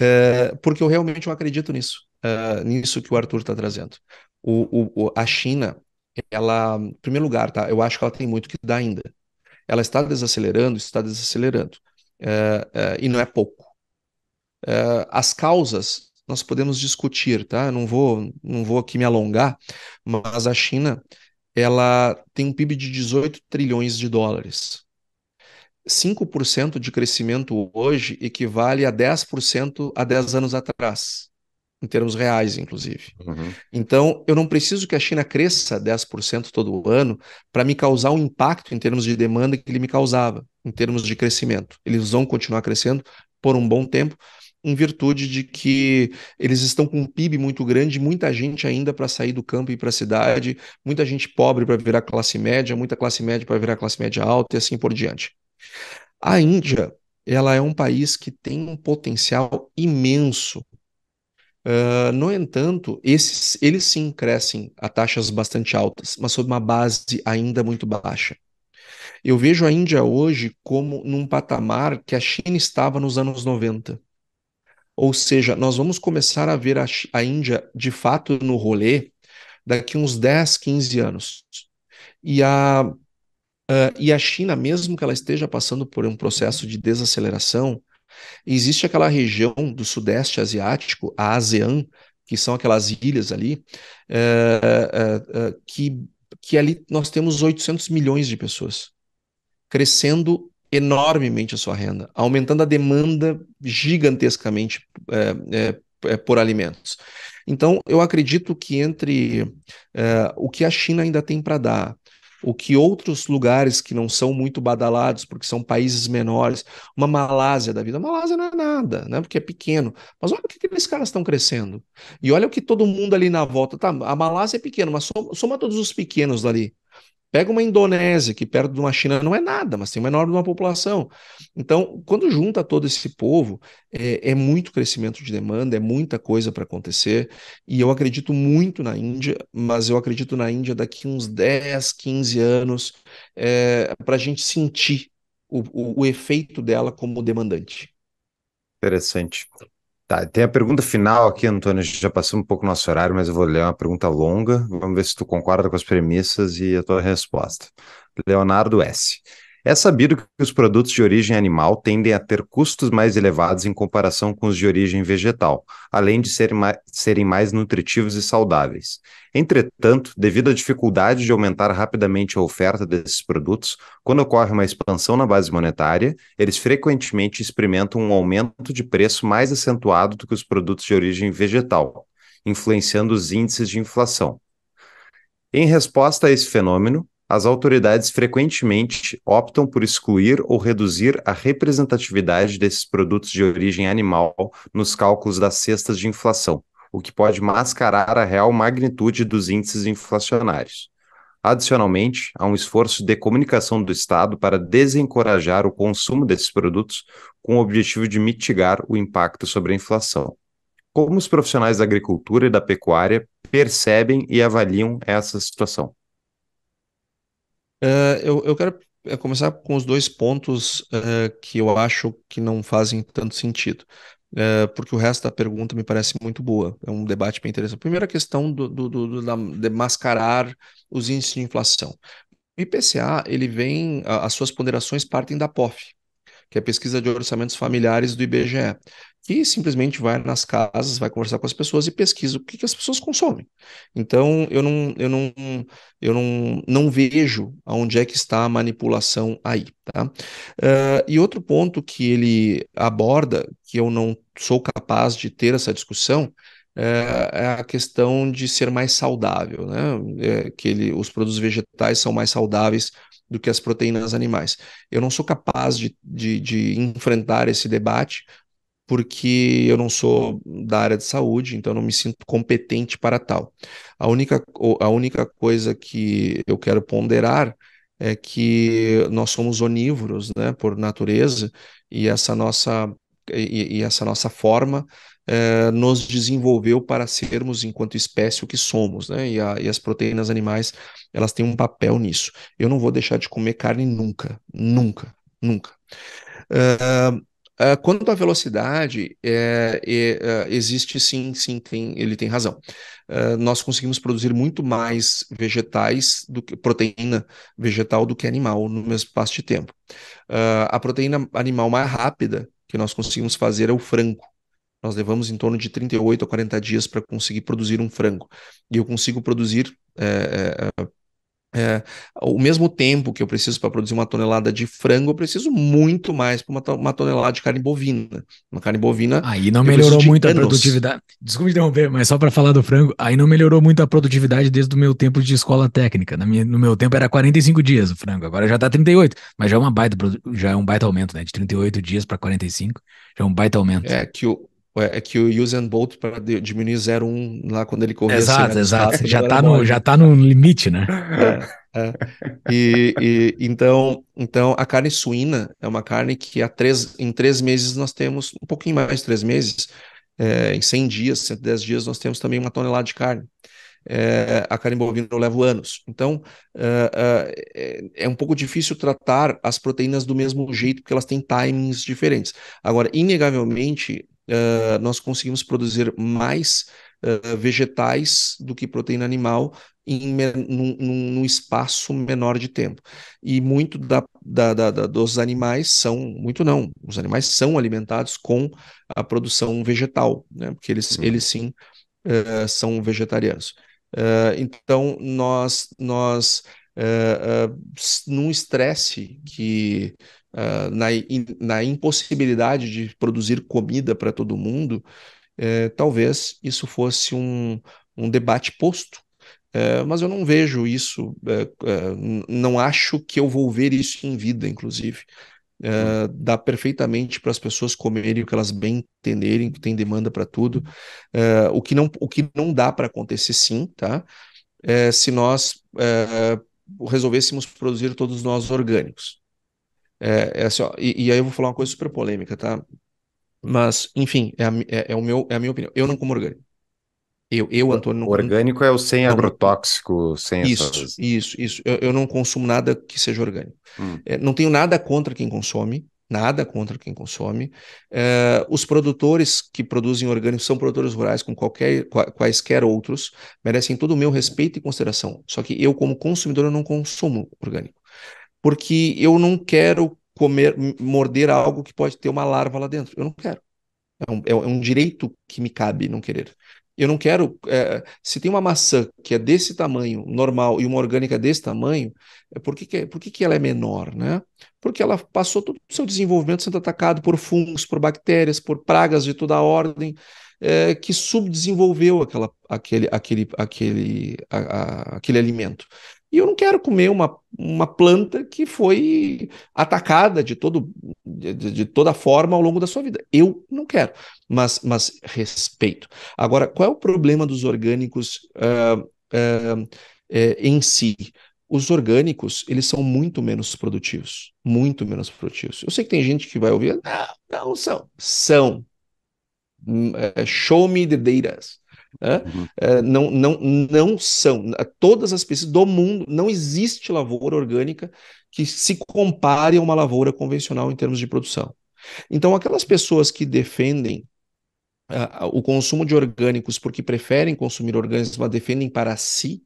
é, porque eu realmente não acredito nisso, é, nisso que o Arthur está trazendo. O, o, a China, ela, em primeiro lugar, tá? Eu acho que ela tem muito que dar ainda. Ela está desacelerando, está desacelerando, é, é e não é pouco. É, as causas nós podemos discutir, tá? Eu não vou, não vou aqui me alongar, mas a China ela tem um PIB de 18 trilhões de dólares. 5% de crescimento hoje equivale a 10% há 10 anos atrás, em termos reais, inclusive. Uhum. Então, eu não preciso que a China cresça 10% todo ano para me causar um impacto em termos de demanda que ele me causava, em termos de crescimento. Eles vão continuar crescendo por um bom tempo, em virtude de que eles estão com um PIB muito grande, muita gente ainda para sair do campo e para a cidade, muita gente pobre para virar classe média, muita classe média para virar classe média alta e assim por diante. A Índia, ela é um país que tem um potencial imenso. Uh, no entanto, esses, eles sim crescem a taxas bastante altas, mas sob uma base ainda muito baixa. Eu vejo a Índia hoje como num patamar que a China estava nos anos 90. Ou seja, nós vamos começar a ver a, a Índia de fato no rolê daqui uns 10, 15 anos. E a, uh, e a China, mesmo que ela esteja passando por um processo de desaceleração, existe aquela região do Sudeste Asiático, a ASEAN, que são aquelas ilhas ali, uh, uh, que, que ali nós temos 800 milhões de pessoas, crescendo enormemente a sua renda, aumentando a demanda gigantescamente é, é, é, por alimentos. Então, eu acredito que entre é, o que a China ainda tem para dar, o que outros lugares que não são muito badalados, porque são países menores, uma Malásia da vida, a Malásia não é nada, né? Porque é pequeno. Mas olha o que aqueles caras estão crescendo. E olha o que todo mundo ali na volta, tá? A Malásia é pequena, mas soma, soma todos os pequenos dali. Pega uma Indonésia, que perto de uma China não é nada, mas tem uma enorme uma população. Então, quando junta todo esse povo, é, é muito crescimento de demanda, é muita coisa para acontecer. E eu acredito muito na Índia, mas eu acredito na Índia daqui uns 10, 15 anos, é, para a gente sentir o, o, o efeito dela como demandante. Interessante. Tá, tem a pergunta final aqui, Antônio. Já passou um pouco nosso horário, mas eu vou ler uma pergunta longa. Vamos ver se tu concorda com as premissas e a tua resposta. Leonardo S. É sabido que os produtos de origem animal tendem a ter custos mais elevados em comparação com os de origem vegetal, além de serem mais, serem mais nutritivos e saudáveis. Entretanto, devido à dificuldade de aumentar rapidamente a oferta desses produtos, quando ocorre uma expansão na base monetária, eles frequentemente experimentam um aumento de preço mais acentuado do que os produtos de origem vegetal, influenciando os índices de inflação. Em resposta a esse fenômeno, as autoridades frequentemente optam por excluir ou reduzir a representatividade desses produtos de origem animal nos cálculos das cestas de inflação, o que pode mascarar a real magnitude dos índices inflacionários. Adicionalmente, há um esforço de comunicação do Estado para desencorajar o consumo desses produtos com o objetivo de mitigar o impacto sobre a inflação. Como os profissionais da agricultura e da pecuária percebem e avaliam essa situação? Eh, eu, eu quero eh, começar com os dois pontos uh, que eu acho que não fazem tanto sentido, uh, porque o resto da pergunta me parece muito boa, é um debate bem interessante. Primeira questão do, do, do de mascarar os índices de inflação. O IPCA, ele vem, as suas ponderações partem da POF, que é a pesquisa de orçamentos familiares do IBGE, que simplesmente vai nas casas, vai conversar com as pessoas e pesquisa o que, que as pessoas consomem. Então, eu não, eu não, eu não, não vejo aonde é que está a manipulação aí, tá? Uh, e outro ponto que ele aborda, que eu não sou capaz de ter essa discussão, é, é a questão de ser mais saudável, né? É que ele, os produtos vegetais são mais saudáveis do que as proteínas animais. Eu não sou capaz de, de, de enfrentar esse debate porque eu não sou da área de saúde, então não me sinto competente para tal. A única, a única coisa que eu quero ponderar é que nós somos onívoros, né, por natureza, e essa nossa e, e essa nossa forma eh, nos desenvolveu para sermos, enquanto espécie, o que somos, né? E, a, e, as proteínas animais, elas têm um papel nisso. Eu não vou deixar de comer carne nunca, nunca, nunca. Uh, eh, uh, eh, quanto à velocidade, é, é, existe sim, sim, tem, ele tem razão. Uh, nós conseguimos produzir muito mais vegetais do que proteína vegetal do que animal no mesmo espaço de tempo. Uh, a proteína animal mais rápida que nós conseguimos fazer é o frango nós levamos em torno de 38 a 40 dias para conseguir produzir um frango. E eu consigo produzir é, é, é, é o mesmo tempo que eu preciso para produzir uma tonelada de frango, eu preciso muito mais para uma, uma, tonelada de carne bovina. Uma carne bovina. Aí não melhorou muito anos. a produtividade. Desculpe interromper, mas só para falar do frango, aí não melhorou muito a produtividade desde o meu tempo de escola técnica. Minha, no meu tempo era 45 dias o frango, agora já está 38, mas já é, uma baita, já é um baita aumento, né? De 38 dias para 45, já é um baita aumento. É, que o, é que o Usain Bolt para diminuir 0,1 lá quando ele correu. Exato, assim, exato. Né, já está no, já tá no limite, né? É, é. E, e, então, então a carne suína é uma carne que há três, em três meses nós temos um pouquinho mais de três meses, é, em 100 dias, 110 dias nós temos também uma tonelada de carne. É, a carne bovina eu levo anos. Então, é, é, é, é um pouco difícil tratar as proteínas do mesmo jeito, porque elas têm timings diferentes. Agora, inegavelmente, ah, nós conseguimos produzir mais uh, vegetais do que proteína animal em num, num, espaço menor de tempo. E muito da, da, da, dos animais são, muito não, os animais são alimentados com a produção vegetal, né? porque eles, uhum. eles sim uh, são vegetarianos. Uh, então, nós, nós uh, num estresse que uh, na, in, na, impossibilidade de produzir comida para todo mundo, eh, talvez isso fosse um, um debate posto. É, mas eu não vejo isso, é, não acho que eu vou ver isso em vida, inclusive. Hum. dá perfeitamente para as pessoas comerem o que elas bem entenderem, que tem demanda para tudo. o, que não, o que não dá para acontecer, sim, tá? É, se nós uh, resolvêssemos produzir todos nós orgânicos. É, é assim, ó, e, e, aí eu vou falar uma coisa super polêmica, tá? Mas, enfim, é a, é, é o meu, é a minha opinião. Eu não como orgânico. Eu, eu Antônio, não... Orgânico é o sem agrotóxico, sem Isso, essas... isso, isso. Eu, eu, não consumo nada que seja orgânico. Hum. É, não tenho nada contra quem consome, nada contra quem consome. É, os produtores que produzem orgânico são produtores rurais, com qualquer, quaisquer outros, merecem todo o meu respeito e consideração. Só que eu, como consumidor, eu não consumo orgânico porque eu não quero comer, morder algo que pode ter uma larva lá dentro. Eu não quero. É um, é, é um direito que me cabe não querer. Eu não quero. É, se tem uma maçã que é desse tamanho, normal, e uma orgânica desse tamanho, é, por, que, que, por que, que ela é menor? Né? Porque ela passou todo o seu desenvolvimento sendo atacado por fungos, por bactérias, por pragas de toda a ordem, é, que subdesenvolveu aquela, aquele, aquele, aquele, a, a, aquele alimento e eu não quero comer uma, uma planta que foi atacada de, todo, de, de toda forma ao longo da sua vida. Eu não quero, mas, mas respeito. Agora, qual é o problema dos orgânicos uh, uh, uh, em si? Os orgânicos, eles são muito menos produtivos, muito menos produtivos. Eu sei que tem gente que vai ouvir, não, não são. São. Hum, é, show me the data. Né? Uhum. É, não, não, não são. Todas as pesquisas do mundo, não existe lavoura orgânica que se compare a uma lavoura convencional em termos de produção. Então, aquelas pessoas que defendem uh, o consumo de orgânicos porque preferem consumir orgânicos, mas defendem para si,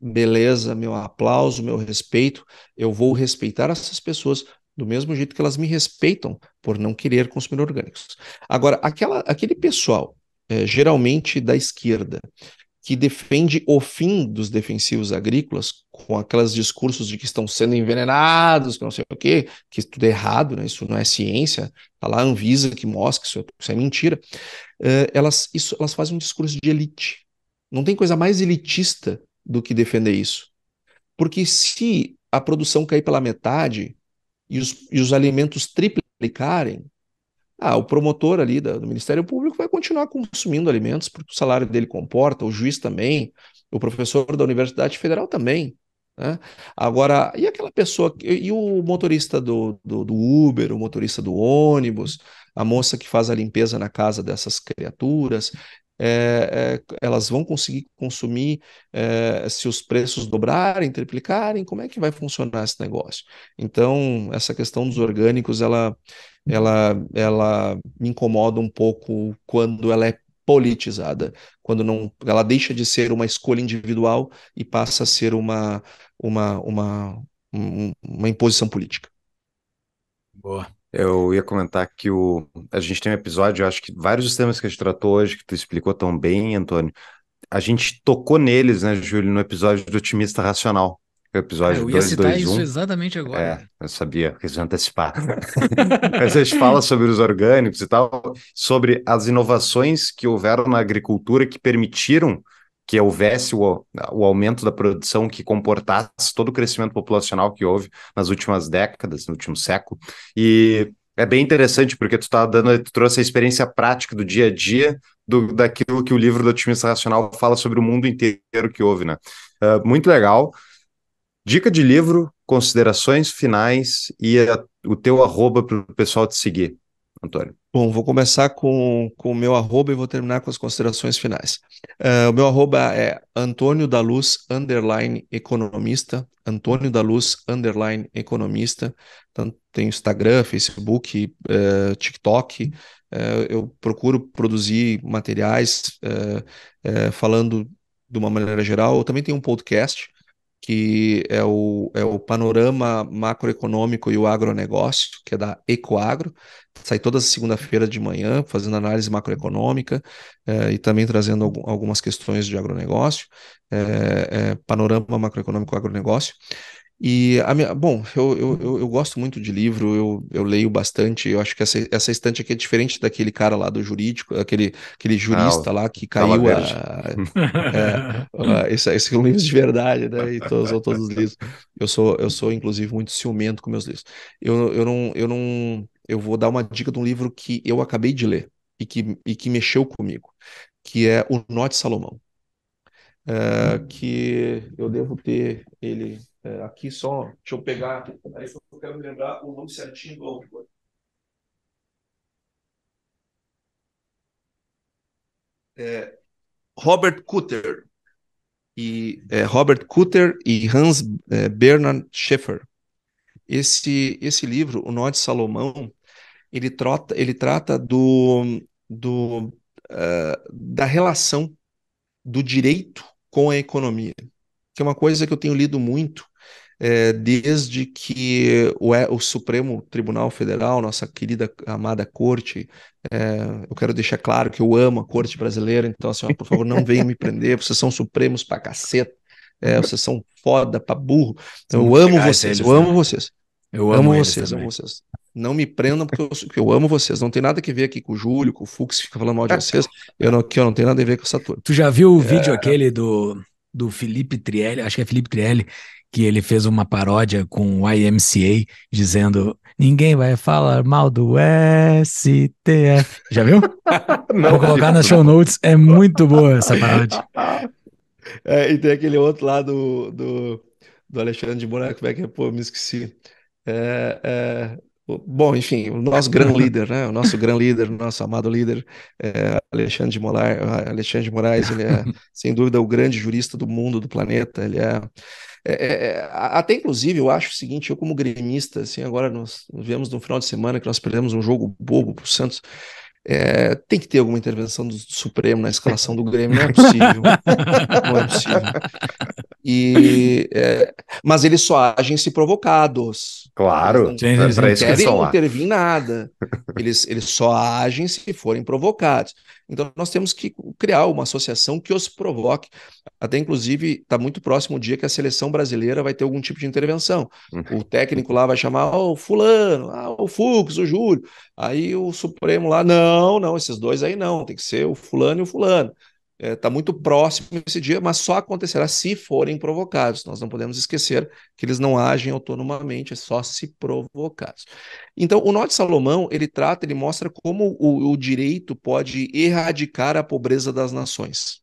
beleza, meu aplauso, meu respeito, eu vou respeitar essas pessoas do mesmo jeito que elas me respeitam por não querer consumir orgânicos. Agora, aquela, aquele pessoal é, geralmente da esquerda, que defende o fim dos defensivos agrícolas com aqueles discursos de que estão sendo envenenados, que não sei o quê, que tudo é errado, né? isso não é ciência, está lá a Anvisa que mostra que isso, é, isso é mentira. É, elas, isso, elas fazem um discurso de elite. Não tem coisa mais elitista do que defender isso. Porque se a produção cair pela metade e os, e os alimentos triplicarem, ah, o promotor ali do Ministério Público vai continuar consumindo alimentos porque o salário dele comporta, o juiz também, o professor da Universidade Federal também. Né? Agora, e aquela pessoa, e o motorista do, do, do Uber, o motorista do ônibus, a moça que faz a limpeza na casa dessas criaturas, é, é, elas vão conseguir consumir é, se os preços dobrarem, triplicarem, como é que vai funcionar esse negócio? Então, essa questão dos orgânicos, ela, ela, ela me incomoda um pouco quando ela é politizada, quando não, ela deixa de ser uma escolha individual e passa a ser uma, uma, uma, uma imposição política. Boa. Eu ia comentar que o... a gente tem um episódio, eu acho que vários dos temas que a gente tratou hoje, que tu explicou tão bem, Antônio, a gente tocou neles, né, Júlio, no episódio do Otimista Racional. É o é, episódio é, eu ia citar isso exatamente agora. É, eu sabia, quis antecipar. Mas a gente fala sobre os orgânicos e tal, sobre as inovações que houveram na agricultura que permitiram que houvesse o, o aumento da produção que comportasse todo o crescimento populacional que houve nas últimas décadas, no último século. E é bem interessante porque tu tá dando, tu trouxe a experiência prática do dia a dia do, daquilo que o livro do otimista racional fala sobre o mundo inteiro que houve, né? Uh, muito legal. Dica de livro, considerações finais e a, o teu arroba para o pessoal te seguir. Antônio? Bom, vou começar com, com o meu arroba e vou terminar com as considerações finais. Uh, o meu arroba é Antônio da Luz, underline economista. Antônio da Luz, underline economista. Então, tem Instagram, Facebook, uh, TikTok. Uh, eu procuro produzir materiais falando de uma maneira geral. Eu também tenho um podcast que é o, é o panorama macroeconômico e o agronegócio, que é da Ecoagro. Sai toda segunda-feira de manhã, fazendo análise macroeconômica eh, e também trazendo algumas questões de agronegócio, eh, eh panorama macroeconômico agronegócio. E a minha, bom, eu, eu, eu, gosto muito de livro, eu, eu leio bastante. Eu acho que essa, essa estante aqui é diferente daquele cara lá do jurídico, aquele, aquele ah, jurista lá que caiu a, é, a, esse, esse é um livro de verdade, né? E todos, todos os livros. Eu sou, eu sou, inclusive, muito ciumento com meus livros. Eu, eu não, eu não, eu vou dar uma dica de um livro que eu acabei de ler e que, e que mexeu comigo, que é O Nó de Salomão é, que eu devo ter ele é, aqui só. Deixa eu pegar. Aí eu quero lembrar o nome certinho do autor. É, Robert Cutter e é, Robert Cutter e Hans é, Bernard Schaeffer. Esse esse livro, O Nó de Salomão, ele trata ele trata do, do uh, da relação do direito com a economia, que é uma coisa que eu tenho lido muito é, desde que o, o, Supremo Tribunal Federal, nossa querida amada corte, é, eu quero deixar claro que eu amo a corte brasileira, então, assim, ó, por favor, não venham me prender, vocês são supremos pra caceta, é, uhum. vocês são foda pra burro, então, eu amo vocês, eu amo vocês. Eu amo, vocês, amo vocês. Não me prendam, porque eu, porque eu, amo vocês. Não tem nada que ver aqui com o Júlio, com o Fux, fica falando mal de é. vocês. Eu não, que eu não tenho nada a ver com essa turma. Tu já viu o é. vídeo aquele do, do Felipe Trielli, acho que é Felipe Trielli, que ele fez uma paródia com o IMCA, dizendo ninguém vai falar mal do STF. Já viu? não, Vou colocar nas show notes, é muito boa essa paródia. É, e tem aquele outro lá do, do, do Alexandre de Moraes, como é que é? Pô, me esqueci. é, é Bom, enfim, o nosso grande líder, né? O nosso grande líder, nosso amado líder, é Alexandre de Moraes, Alexandre de Moraes, ele é, sem dúvida, o grande jurista do mundo, do planeta. Ele é, é, é, é até inclusive, eu acho o seguinte: eu, como gremista, assim, agora nós vemos no final de semana que nós perdemos um jogo bobo para o Santos. É, tem que ter alguma intervenção do, do Supremo na escalação do Grêmio, não é possível. não é possível. E, é, mas eles só agem se provocados. Claro, eles não, é eles não querem intervir nada. Eles, eles só agem se forem provocados. Então, nós temos que criar uma associação que os provoque. Até, inclusive, está muito próximo o dia que a seleção brasileira vai ter algum tipo de intervenção. Uhum. O técnico lá vai chamar o oh, fulano, ah, o Fux, o Júlio. Aí o Supremo lá, não, não, esses dois aí não, tem que ser o fulano e o fulano está é, tá muito próximo esse dia, mas só acontecerá se forem provocados. Nós não podemos esquecer que eles não agem autonomamente, é só se provocados. Então, o de Salomão, ele trata, ele mostra como o, o direito pode erradicar a pobreza das nações.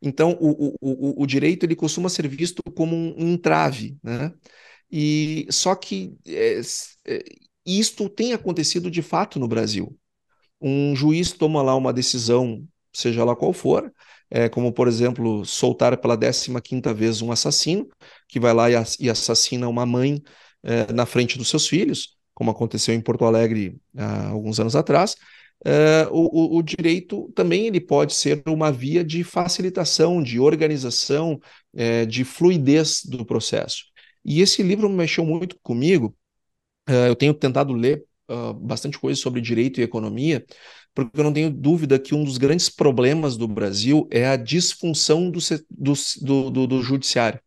Então, o, o, o direito, ele costuma ser visto como um entrave, né? E só que é, é, isto tem acontecido de fato no Brasil. Um juiz toma lá uma decisão seja lá qual for, é, como por exemplo soltar pela 15 quinta vez um assassino que vai lá e, e assassina uma mãe é, na frente dos seus filhos, como aconteceu em Porto Alegre há alguns anos atrás. É, o, o, direito também ele pode ser uma via de facilitação, de organização, é, de fluidez do processo. E esse livro mexeu muito comigo. É, eu tenho tentado ler ah, bastante coisa sobre direito e economia, porque eu não tenho dúvida que um dos grandes problemas do Brasil é a disfunção do, do, do, do judiciário.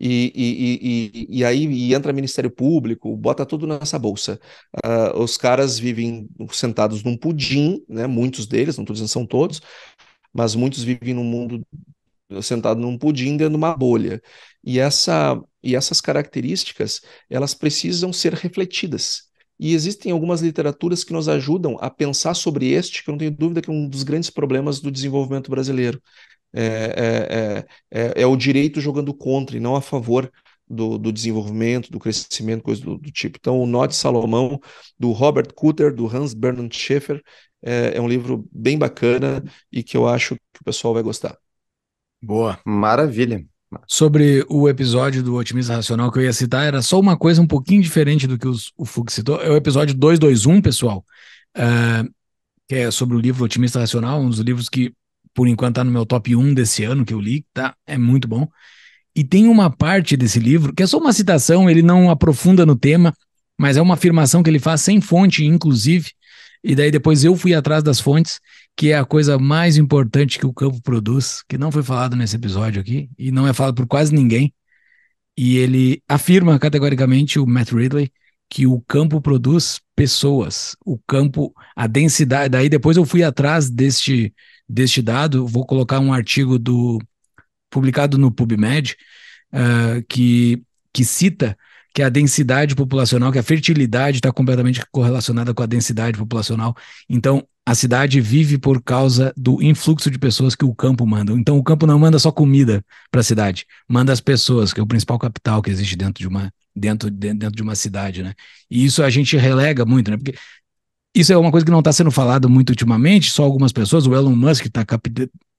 E, e, e, e, aí e entra Ministério Público, bota tudo nessa bolsa. Uh, os caras vivem sentados num pudim, né? muitos deles, não estou dizendo são todos, mas muitos vivem num mundo sentado num pudim dentro de uma bolha. E, essa, e essas características, elas precisam ser refletidas. E existem algumas literaturas que nos ajudam a pensar sobre este, que eu não tenho dúvida que é um dos grandes problemas do desenvolvimento brasileiro. É, é, é, é, é o direito jogando contra e não a favor do, do desenvolvimento, do crescimento, coisas do, do, tipo. Então, o Nó de Salomão, do Robert Kuter, do Hans Bernhard Schaeffer, é, é, um livro bem bacana e que eu acho que o pessoal vai gostar. Boa, maravilha. Sobre o episódio do Otimista Racional que eu ia citar, era só uma coisa um pouquinho diferente do que os, o Fux citou. É o episódio 221, pessoal, uh, que é sobre o livro Otimista Racional, um dos livros que, por enquanto, está no meu top 1 desse ano que eu li, tá? É muito bom. E tem uma parte desse livro, que é só uma citação, ele não aprofunda no tema, mas é uma afirmação que ele faz sem fonte, inclusive, e daí depois eu fui atrás das fontes, que é a coisa mais importante que o campo produz, que não foi falado nesse episódio aqui e não é falado por quase ninguém. E ele afirma categoricamente, o Matt Ridley, que o campo produz pessoas. O campo, a densidade. Daí depois eu fui atrás deste, deste dado, vou colocar um artigo do publicado no PubMed uh, que, que cita que a densidade populacional, que a fertilidade está completamente correlacionada com a densidade populacional. Então, a cidade vive por causa do influxo de pessoas que o campo manda. Então, o campo não manda só comida para a cidade, manda as pessoas, que é o principal capital que existe dentro de uma, dentro, dentro de uma cidade. Né? E isso a gente relega muito, né? Porque isso é uma coisa que não está sendo falado muito ultimamente, só algumas pessoas. O Elon Musk está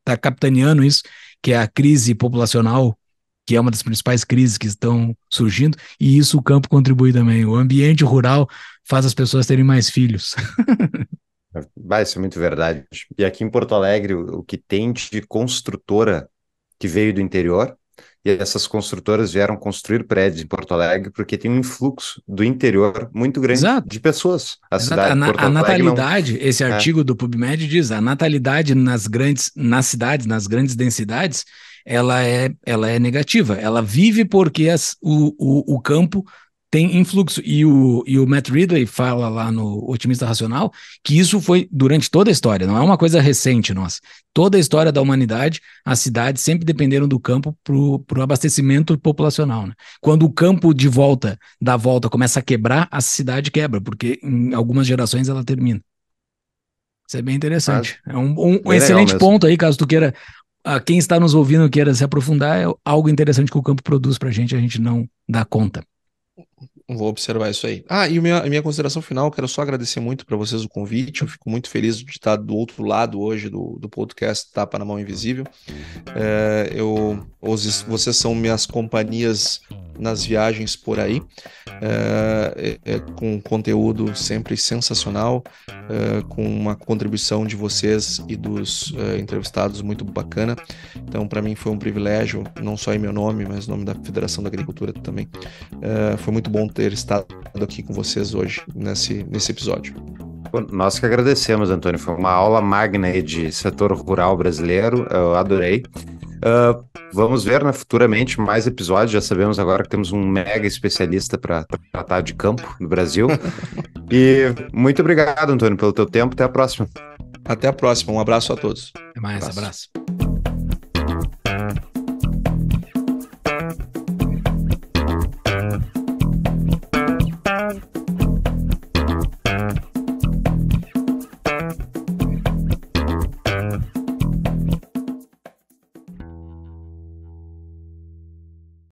tá capitaneando isso, que é a crise populacional, que é uma das principais crises que estão surgindo, e isso o campo contribui também. O ambiente rural faz as pessoas terem mais filhos. Vai, isso é muito verdade. E aqui em Porto Alegre, o, que tem de construtora que veio do interior, e essas construtoras vieram construir prédios em Porto Alegre porque tem um influxo do interior muito grande Exato. de pessoas. A, cidade, a, na, a natalidade, não... É. esse artigo é. do PubMed diz, a natalidade nas grandes, nas cidades, nas grandes densidades, ela é, ela é negativa. Ela vive porque as, o, o, o campo tem influxo. E o, e o Matt Ridley fala lá no Otimista Racional que isso foi durante toda a história, não é uma coisa recente nossa. Toda a história da humanidade, as cidades sempre dependeram do campo para o abastecimento populacional. Né? Quando o campo de volta, da volta, começa a quebrar, a cidade quebra, porque em algumas gerações ela termina. Isso é bem interessante. é um, um excelente ponto aí, caso tu queira. A ah, quem está nos ouvindo queira se aprofundar, é algo interessante que o campo produz para a gente, a gente não dá conta. Vou observar isso aí. Ah, e minha, minha consideração final, quero só agradecer muito para vocês o convite. Eu fico muito feliz de estar do outro lado hoje do, do podcast Tapa na Mão Invisível. É, eu, os, vocês são minhas companhias nas viagens por aí, é, é, é, com conteúdo sempre sensacional, é, com uma contribuição de vocês e dos é, entrevistados muito bacana. Então, para mim foi um privilégio, não só em meu nome, mas em nome da Federação da Agricultura também. É, foi muito bom ter estado aqui com vocês hoje nesse, nesse episódio. Nós que agradecemos, Antônio. Foi uma aula magna de setor rural brasileiro. Eu adorei. Uh, vamos ver né, futuramente mais episódios. Já sabemos agora que temos um mega especialista para tratar de campo no Brasil. e muito obrigado, Antônio, pelo teu tempo. Até a próxima. Até a próxima. Um abraço a todos. Até mais. abraço. abraço.